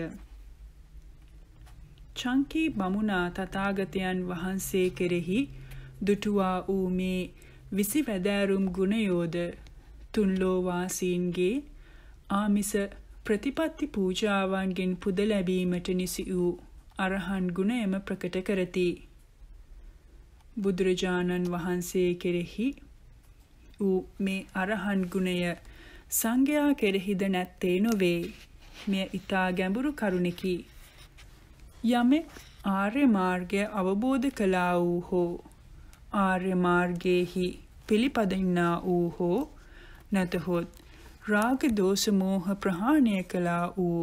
චංකී බමුණා තථාගතයන් වහන්සේ කෙරෙහි දුටුවා වූ මේ විසිවැදෑරුම් ගුණයෝද තුන්ලෝ වාසීන්ගේ ආමිස ප්‍රතිපත්ති පූජාවන්ගෙන් පුද ලැබීමට නිසි වූ අරහන් ගුණයම ප්‍රකට කරති. බුදුරජාණන් වහන්සේ කෙරෙහි වූ මේ අරහන් ගුණය සංඝයා කෙරෙහිද නැත්තේ නොවේ. මෙය ඊතා ගැඹුරු කරුණකි. යමෙක් ආර්ය මාර්ගය අවබෝධ කළා වූ හෝ ආර්ය මාර්ගයේහි පිළිපදින්නා වූ හෝ නැතහොත් රාග දෝෂ මෝහ ප්‍රහාණය කළා වූ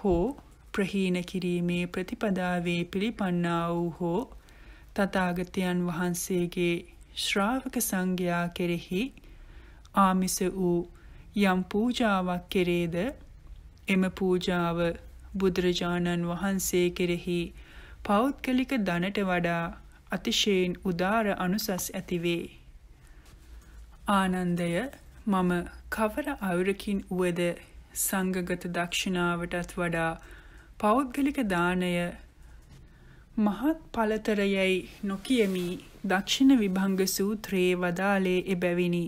හෝ ප්‍රහීන කිරීමේ ප්‍රතිපදාවේ පිළිපන්නා වූ හෝ තථාගතයන් වහන්සේගේ ශ්‍රාවක සංඝයා කෙරෙහි ආමිස වූ යම් පූජාවක් කෙරේද එම පූජාව බුදුරජාණන් වහන්සේ කෙරෙහි පෞද්ගලික ධනට වඩා අතිශයින් උදාර අනුසස් ඇතිවේ ආනන්දය මම කවර අවුරකින් වුවද සංගගත දක්ෂිනාවටත් වඩා පෞද්ගලික දානය මහත් පලතරයයි නොකියමි දක්ෂිණ විභංග සූත්‍රයේ වදාලේ එබැවිනි.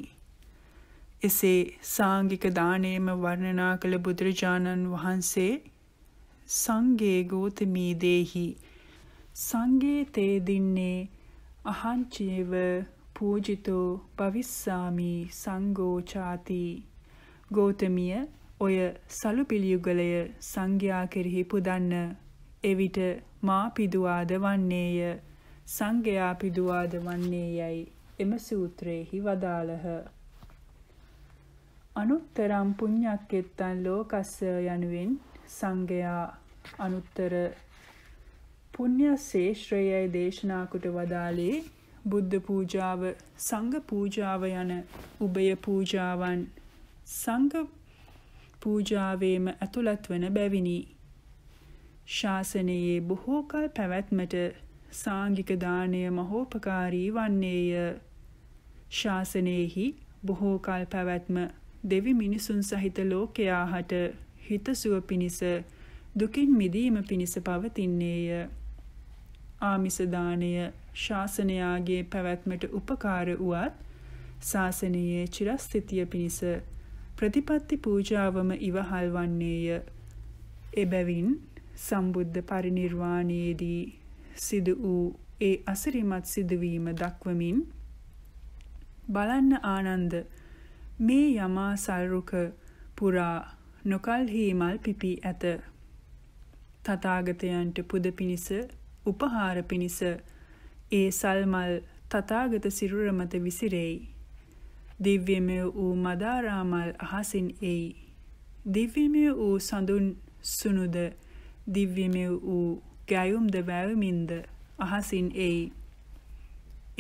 එසේ සාංගික දානයම වර්ණනා කළ බුදුරජාණන් වහන්සේ සංගේ ගෝතමී දේහි සංගේ තේදින්නේ අහංචියව පූජිතෝ පවිස්සාමි සංඝෝචාති ගෞතමිය ඔය සලුපිලියුගලය සංඝයා කෙරෙහි පුදන්න එවිට මා පිදුවාද වන්නේය සංඝයා පිදුවාද වන්නේයයි එම සූත්‍රයේහි වදාළහ අනුත්තරම් පුඤ්ඤක්කෙත්තන් ලෝකස්ස යනුවෙන් සංඝයා අනුත්තර පුණ්‍ය ශේෂ්ත්‍රයයි දේශනා කොට වදාළේ බුද්ධ පූජාව, සංඝ පූජාව යන උභය පූජාවන් සංඝ පූජාවේම ඇතුළත් වන බැවිනි. ශාසනයේ බොහෝ කල පැවැත්මට සාංගික දානය මහෝපකාරී වන්නේය. ශාසනයේහි බොහෝ කල පැවැත්ම දෙවි මිනිසුන් සහිත ලෝකයා හට හිතසුව පිණිස දුකින් මිදීම පිණිස පවතින්නේය. ආමිස දානය ශාසනයාගේ පැවැත්මට උපකාර වුවත් ශාසනයේ චිරස්ථිතිය පිණිස ප්‍රතිපත්ති පූජාවම ඉවහල් වන්නේය. එබැවින් සම්බුද්ධ පරිනිර්වාණයේදී සිදු වූ ඒ අසිරිමත් සිදුවීම දක්වමින් බලන්න ආනන්ද මේ යමා සල්රුක පුරා නොකල්හි මල් පිපී ඇත. තථාගතයන්ට පුද පිණිස, උපහාර පිණිස ඒ සල්මල් තථාගත සිරුර මත විසිරෙයි. දිව්‍යමය වූ මදාරාමල් අහසින් එයි. දිව්‍යමය වූ සඳුන් සුනුද දිව්‍යමය වූ ගැයුම්ද වැවමින්ද අහසින් එයි.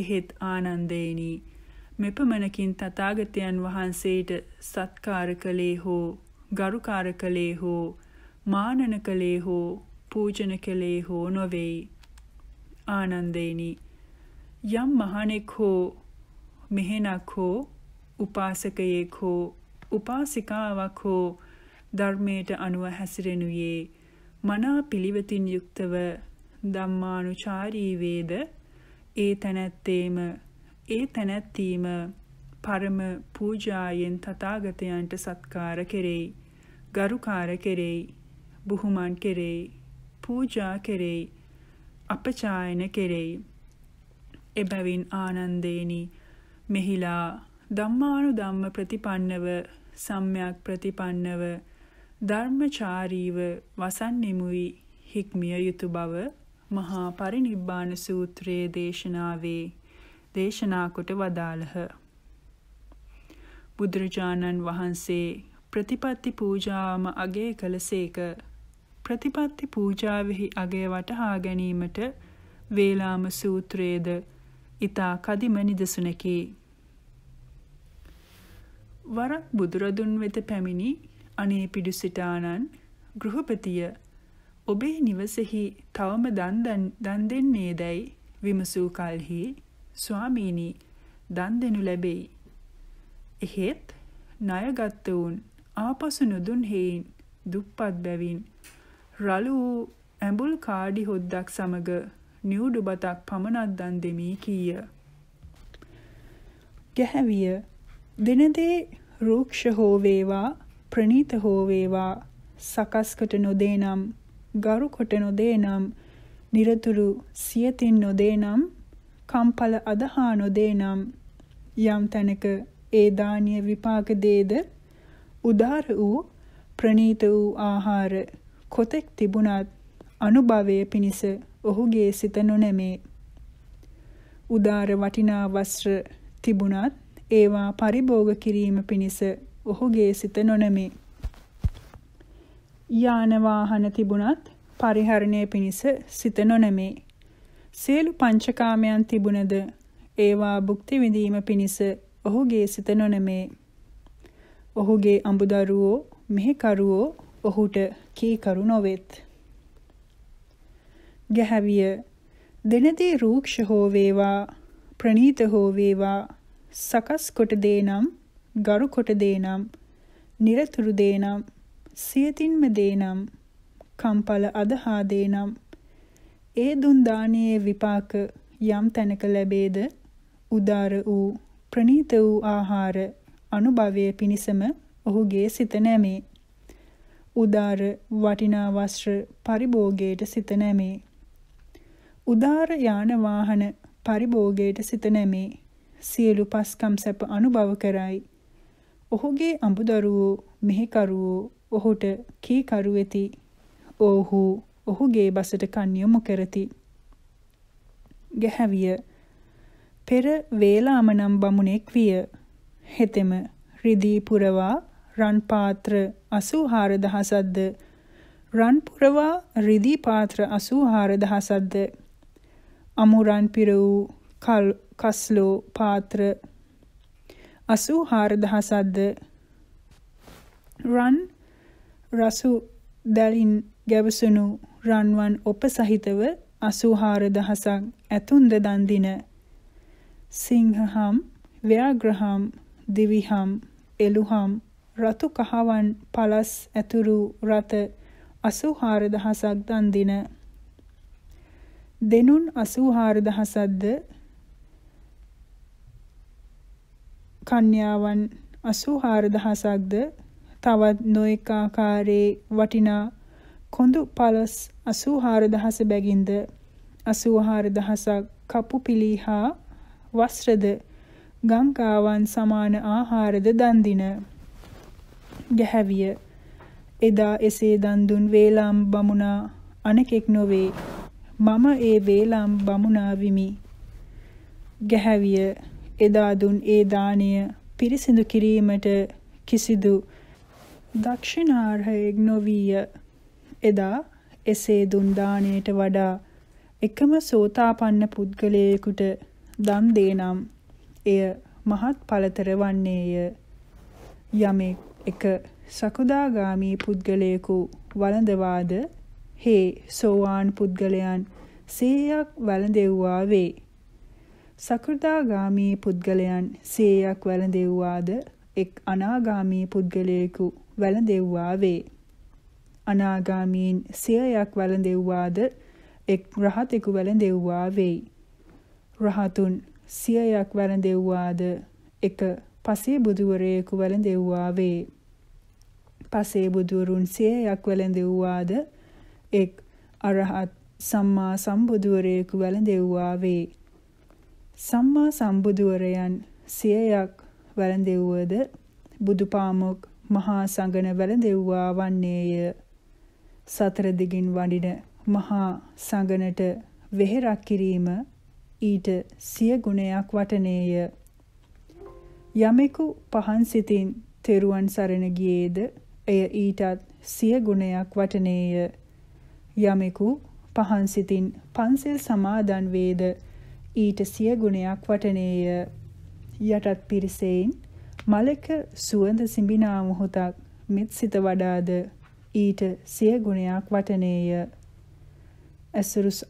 එහෙත් ආනන්දේනි මෙපමණකින් තථාගතයන් වහන්සේට සත්කාර කළේ හෝ ගරුකාර කළේ හෝ මානන කළේ හෝ පූජන කළේ හෝ නොවේයි. ආනන්දේනි යම් මහණෙක් හෝ මෙහෙණක් හෝ උපාසකයෙක් හෝ උපාසිකාවක් හෝ ධර්මයට අනුව හැසිරෙනුයේ මනා පිළිවෙතින් යුක්තව ධම්මානුචාරී වේද ඒ තැනැත්තේම ඒ තැනැත්තීම පරම පූජායෙන් තථාගතයන්ට සත්කාර කෙරෙයි ගරුකාර කෙරෙයි බුහුමන් කෙරෙයි පූජා කෙරෙයි අපචායන කෙරෙයි එබැවින් ආනන්දේනි මෙහිලා ධම්මානු ධම්ම ප්‍රතිපන්නව සම්්‍යක් ප්‍රතිපන්නව ධර්මචාරීව වසන්නෙමුයි හික්මිය යුතු බව මහා පරිනිබ්බාන සූත්‍රයේ දේශනාවේ දේශනා කොට වදාළහ. බුදුරජාණන් වහන්සේ ප්‍රතිපත්ති පූජාම අගය කළසේක. ප්‍රතිපත්ති පූජාවෙහි අගය වටහා ගැනීමට වේලාම සූත්‍රයේද ඉතා කදිම නිදසුනකි. වරක් බුදුරදුන් වෙත පැමිණි අනේ පිඩු සිටානන් ගෘහපතිය ඔබේ නිවසෙහි තවම දන් දෙන්නේ දැයි විමසූ කල්හි ස්වාමීනි දන් දෙනු ලැබෙයි. එහෙත් ණයගත් වූන් ආපසු නුදුන් හේයින් දුප්පත් බැවින් රළු ඇඹුල් කාඩි හොද්දක් සමග නිවුඩු බතක් පමණක් දන් දෙමී කීය. ගැහැවිය දෙනදේ රූක්ෂ හෝ වේවා ප්‍රනීත හෝ වේවා සකස්කට නොදේ නම් ගරු කොට නොදේ නම් নিরතුරු සියතින් නොදේ නම් කම්පල අදහා නොදේ නම් යම් තැනක ඒ දානීය විපාක දේද උදාර වූ ප්‍රනීත වූ ආහාර කොතෙක් තිබුණත් අනුභවය පිණිස ඔහුගේ සිත නොනැමේ. උදාර වටිනා වස්ත්‍ර තිබුණත් ඒවා පරිභෝග කිරීම පිණිස ඔහුගේ සිත නොනැමේ. යාන වාහන තිබුණත් පරිහරණය පිණිස සිත නොනැමේ. සියලු පංචකාමයන් තිබුණද ඒවා භුක්ති විඳීම පිණිස ඔහුගේ සිත නොනැමේ. ඔහුගේ අඹදරුවෝ මෙහෙකරුවෝ ඔහුට කීකරු නොවෙත්. ගැහැවිය දෙනදී රූක්ෂ හෝ වේවා ප්‍රනීත හෝ වේවා සකස් කොට දේනම් ගරු කොට දේනම් নিরතුරු දේනම් සියතින්ම දේනම් කම්පල අදහා දේනම් ඒ දුන් දානයේ විපාක යම් තැනක ලැබේද උදාර වූ ප්‍රනීත වූ ආහාර අනුභවයේ පිණසම ඔහුගේ සිත නැමේ උදාර වටිනා වස්ත්‍ර පරිභෝගයට සිත නැමේ උදාර යාන වාහන පරිභෝගයට සිත නැමේ. සියලු පස්කම් සැප අනුභව කරයි. ඔහුගේ අඹදරුවෝ මෙහෙකරුවෝ ඔහුට කීකරු වෙති. ඔහු ඔහුගේ බසට කන් යොමු කරති. ගැහැවිය පෙර වේලාම නම් බමුණෙක් විය. හෙතෙම රිදී පුරවා රන් පාත්‍ර 84000ක්ද රන් පුරවා රිදී පාත්‍ර 84000ක්ද අමුරන් පිර වූ කස්ලෝ පාත්‍ර අසූ හාර දහසක්ද රන් රසු දැලින් ගැවසුණු රන්වන් ඔප සහිතව අසූහාර දහසක් ඇතුන්ද දන්දින සිංහහම් ව්‍යාග්‍රහම් දිවිහම් එළුහම් රතු කහවන් පලස් ඇතුරු රත අසූහාර දහසක් දන්දින දෙනුන් 84000ක්ද කන්‍යාවන් 84000ක්ද තවත් නොඑක ආකාරයේ වටිනා කොඳු පළස් 84000 බැගින්ද 84000ක් කපු පිලිහා වස්ත්‍රද ගංකාවන් සමාන ආහාරද දන් දින ගැහැවිය එදා එසේ දන් දුන් වේලාම් බමුණා අනෙකෙක් නොවේ මම ඒ වේලම් බමුණාවිමි. ගැහැවිය එදා දුන් ඒ දාණය පිරිසිදු කිරීමට කිසිදු දක්ෂිනාර්හයෙක් නොවිය. එදා එසේ දුන් දාණයට වඩා එකම සෝතාපන්න පුද්ගලයෙකුට දන් දේනම් එය මහත් පළතර වන්නේය. යමෙක් එක සකුදාගාමී පුද්ගලයෙකු වළඳවාද හේ සෝවාන් පුද්ගලයන් සීයක් වැළඳෙව්වා වේ. සකෘදාගාමී පුද්ගලයන් සීයක් වැළඳෙව්වාද එක් අනාගාමී පුද්ගලයෙකු වැළඳෙව්වා වේ. අනාගාමීන් සියයක් වැළඳෙව්වාද එක් රහතෙකු වැළඳෙව්වා වෙයි. රහතුන් සියයක් වැළඳෙව්වාද එක පසේ බුදුවරයෙකු වැළඳෙව්වා වේ. පසේ බුදුවරුන් සියයක් වැළඳෙව්වාද එක් අරහත් සම්මා සම්බුදුවරයෙකු වැළඳෙව්වා වේ. සම්මා සම්බුදුවරයන් සියයක් වැළඳෙව්වද බුදුපාමොක් මහා සංගන වැළඳෙව්වා වන්නේය. සතර දිගින් වඩින මහා සංගනට වෙහෙරක් කිරීම ඊට සිය ගුණයක් වටනේය. යමෙකු පහන් සිතින් තෙරුවන් සරණ ගියේද එය ඊටත් සිය ගුණයක් වටනේය. යමෙකු පහන් සිතින් පන්සිල් සමාදන් වේද ඊට සිය ගුණයක් වටනේය යටත් පිරිසෙයින් මලක සුවඳ සිඹිනා මොහොතක් මෙත් සිත වඩාද ඊට සිය ගුණයක් වටනේය අසුරුස්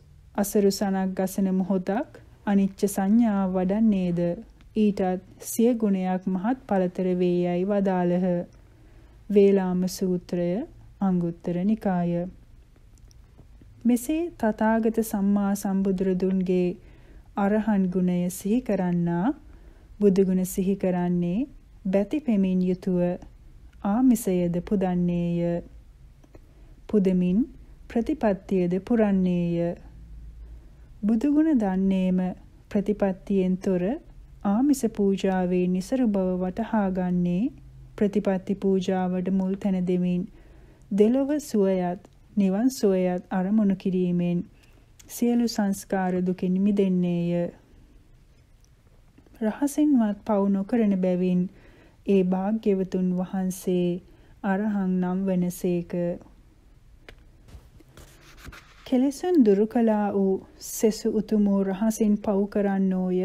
අසරුසනක් ගසන මොහොතක් අනිච්ච සංඥා වඩන්නේද ඊටත් සිය ගුණයක් මහත් පළතර වේයයි වදාළහ වේලාම සූත්‍රය අංගුත්තර නිකාය මෙසේ තථාගත සම්මා සම්බුදුරදුන්ගේ අරහන් ගුණය සිහි කරන්නා බුදු ගුණ සිහි කරන්නේ බැති පෙමින් යුතුව ආමිසයද පුදන්නේය පුදමින් ප්‍රතිපත්තියද පුරන්නේය බුදු ගුණ දන්නේම ප්‍රතිපත්තියෙන් තොර ආමිස පූජාවේ નિසරු බව වටහා ගන්නේ ප්‍රතිපත්ති පූජාවට මුල් තැන දෙමින් දෙලොව සුවයත් නිවන් සුවයත් අරමුණු කිරීමෙන් සියලු සංස්කාර දුකෙන් මිදෙන්නේය. රහසින්වත් පවු නොකරන බැවින් ඒ භාග්‍යවතුන් වහන්සේ අරහං නම් වනසේක. කෙලෙසුන් දුරු කළා වූ සෙසු උතුමෝ රහසින් පවු කරන්නෝය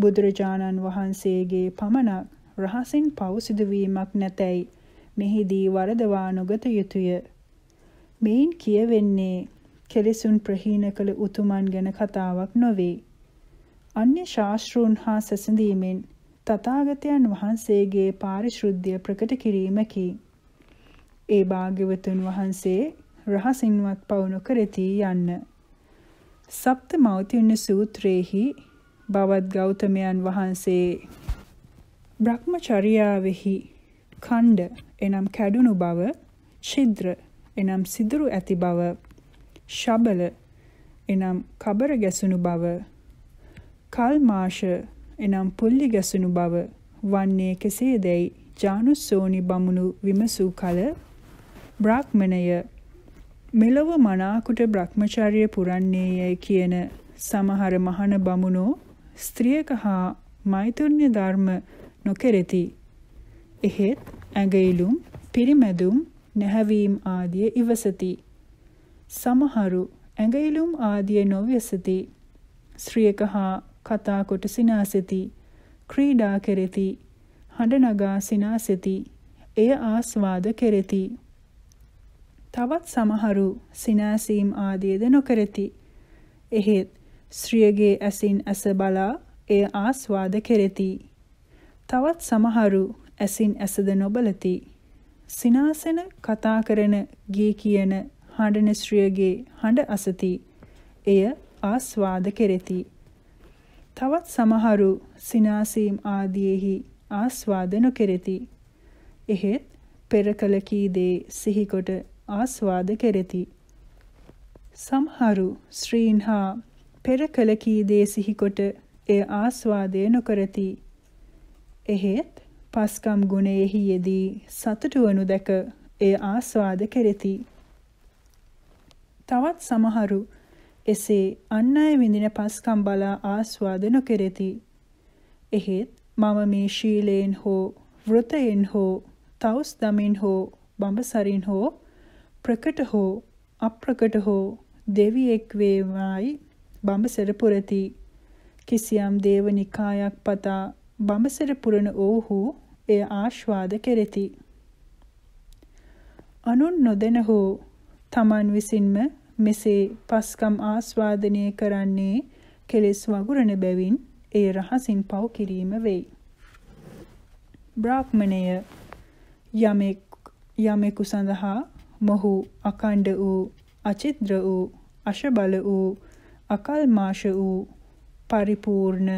බුදුරජාණන් වහන්සේගේ පමණක් රහසින් පවු සිදුවීමක් නැතැයි මෙහිදී වරදවා නොගත යුතුය. මෙයින් කියවෙන්නේ කෙලෙසුන් ප්‍රහීන කළ උතුමන් ගැන කතාවක් නොවේ. අන්‍ය ශාස්ත්‍රූන් හා සැසඳීමෙන් තථාගතයන් වහන්සේගේ පාරිශුද්ධිය ප්‍රකට කිරීමකි. ඒ භාග්‍යවතුන් වහන්සේ රහසින්වත් පවුණු කරති යන්න. සප්ත මෞතින්න සූත්‍රයෙහි බවත් ගෞතමයන් වහන්සේ බ්‍රහ්මචරියාවෙහි ඛණ්ඩ එනම් කැඩුණු බව ශිද්‍ර එනම් සිදුරු ඇති බව ශබල එනම් කබර ගැසුණු බව කල්මාෂ එනම් පුල්ලි ගැසුණු බව වන්නේ කෙසේදැයි ජානුස්සෝනි බමුණු විමසූ කල බ්‍රාහ්මණය මෙලොව මනාකුට බ්‍රහ්මචර්ය පුරන්නේ යයි කියන සමහර මහන බමුණෝ ස්ත්‍රියක හා මෛතුර්ණ්‍ය ධර්ම නොකෙරෙති. එහෙත් ඇඟයිලුම් පිරිමැදුම් නැහැවීම් ආදිය ඉවසති. සමහරු ඇඟිලුම් ආදිය නොවිසති. ශ්‍රියක හා කතා කොට සිනාසෙති. ක්‍රීඩා කෙරෙති. හඬ නගා සිනාසෙති. එය ආස්වාද කෙරෙති. තවත් සමහරු සිනාසීම් ආදියද නොකරති. එහෙත් ශ්‍රියගේ ඇසින් ඇස බලා එය ආස්වාද කෙරෙති. තවත් සමහරු ඇසින් ඇසද නොබලති. සිනාසෙන කතා කරන ගේ කියන හඬන ශ්‍රියගේ හඬ අසති. එය ආස්වාද කෙරෙති. තවත් සමහරු සිනාසීම් ආදීෙහි ආස්වාද නොකෙරෙති. එහෙත් පෙර කල කී දේ සිහිකොට ආස්වාද කෙරෙති. සමහරු ශ්‍රීන් හා පෙර කල කී දේ සිහිකොට එය ආස්වාදය නොකරති. එහෙත් පස්කම් ගුණයෙහි යෙදී සතුටුවනු දැක එය ආස්වාද කෙරෙති. තවත් සමහරු එසේ අන් අය විඳින පස්කම් බලා ආස්වාද නොකෙරෙති. එහෙත් මම මේ ශීලයෙන් හෝ වෘතයෙන් හෝ තවුස් දමින් හෝ බඹසරින් හෝ ප්‍රකට හෝ අප්‍රකට හෝ දෙවියෙක් වේවායි බඹසර පුරති. කිසියම් දේවනිකායක් පතා බඹසර පුරන ඕහු එය ආශ්වාද කෙරෙති. අනුන් නොදෙන හෝ තමන් විසින්ම මෙසේ පස්කම් ආස්වාදනය කරන්නේ කෙලෙස් වගුරන බැවින් ඒ රහසින් පව කිරීම වෙයි. බ්‍රාහ්මණය යමෙක් යමෙකු සඳහා මොහු අකණ්ඩ වූ අචිද්‍ර වූ අශබල වූ අකල්මාශ වූ පරිපූර්ණ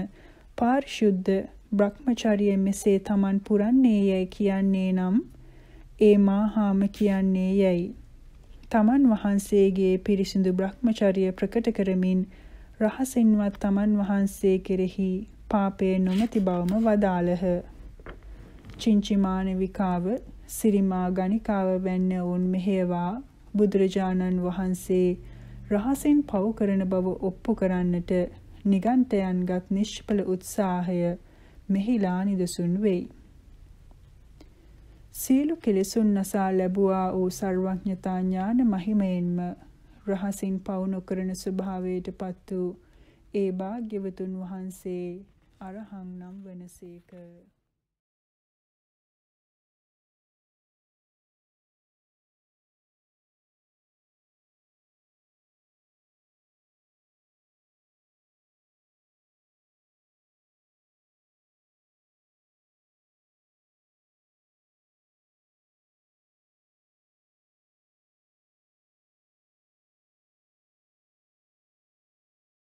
පාරිශුද්ධ බ්‍රහ්මචර්යය මෙසේ Taman පුරන්නේ යයි කියන්නේ නම් ඒ මාහාම කියන්නේ යයි. Taman වහන්සේගේ පිරිසිදු බ්‍රහ්මචර්යය ප්‍රකට කරමින් රහසින්වත් Taman වහන්සේ කෙරෙහි පාපයේ නොමැති බවම වදාළහ. චින්චිමානවිකාව සිරිමා ගණිකාව වැන්න වුන් මෙහෙවා බුදුරජාණන් වහන්සේ රහසින් පව කරන බව ඔප්පු කරන්නට නිගන්තයන්ගත් නිෂ්ඵල උත්සාහය මෙහිලා නිදසුන් වෙයි. සියලු කෙලෙසුන් නසා ලැබුවා වූ සර්වඥතා ඥාන මහිමයෙන්ම රහසින් පවු නොකරන ස්වභාවයට පත් වූ ඒ භාග්‍යවතුන් වහන්සේ අරහං නම් වනසේක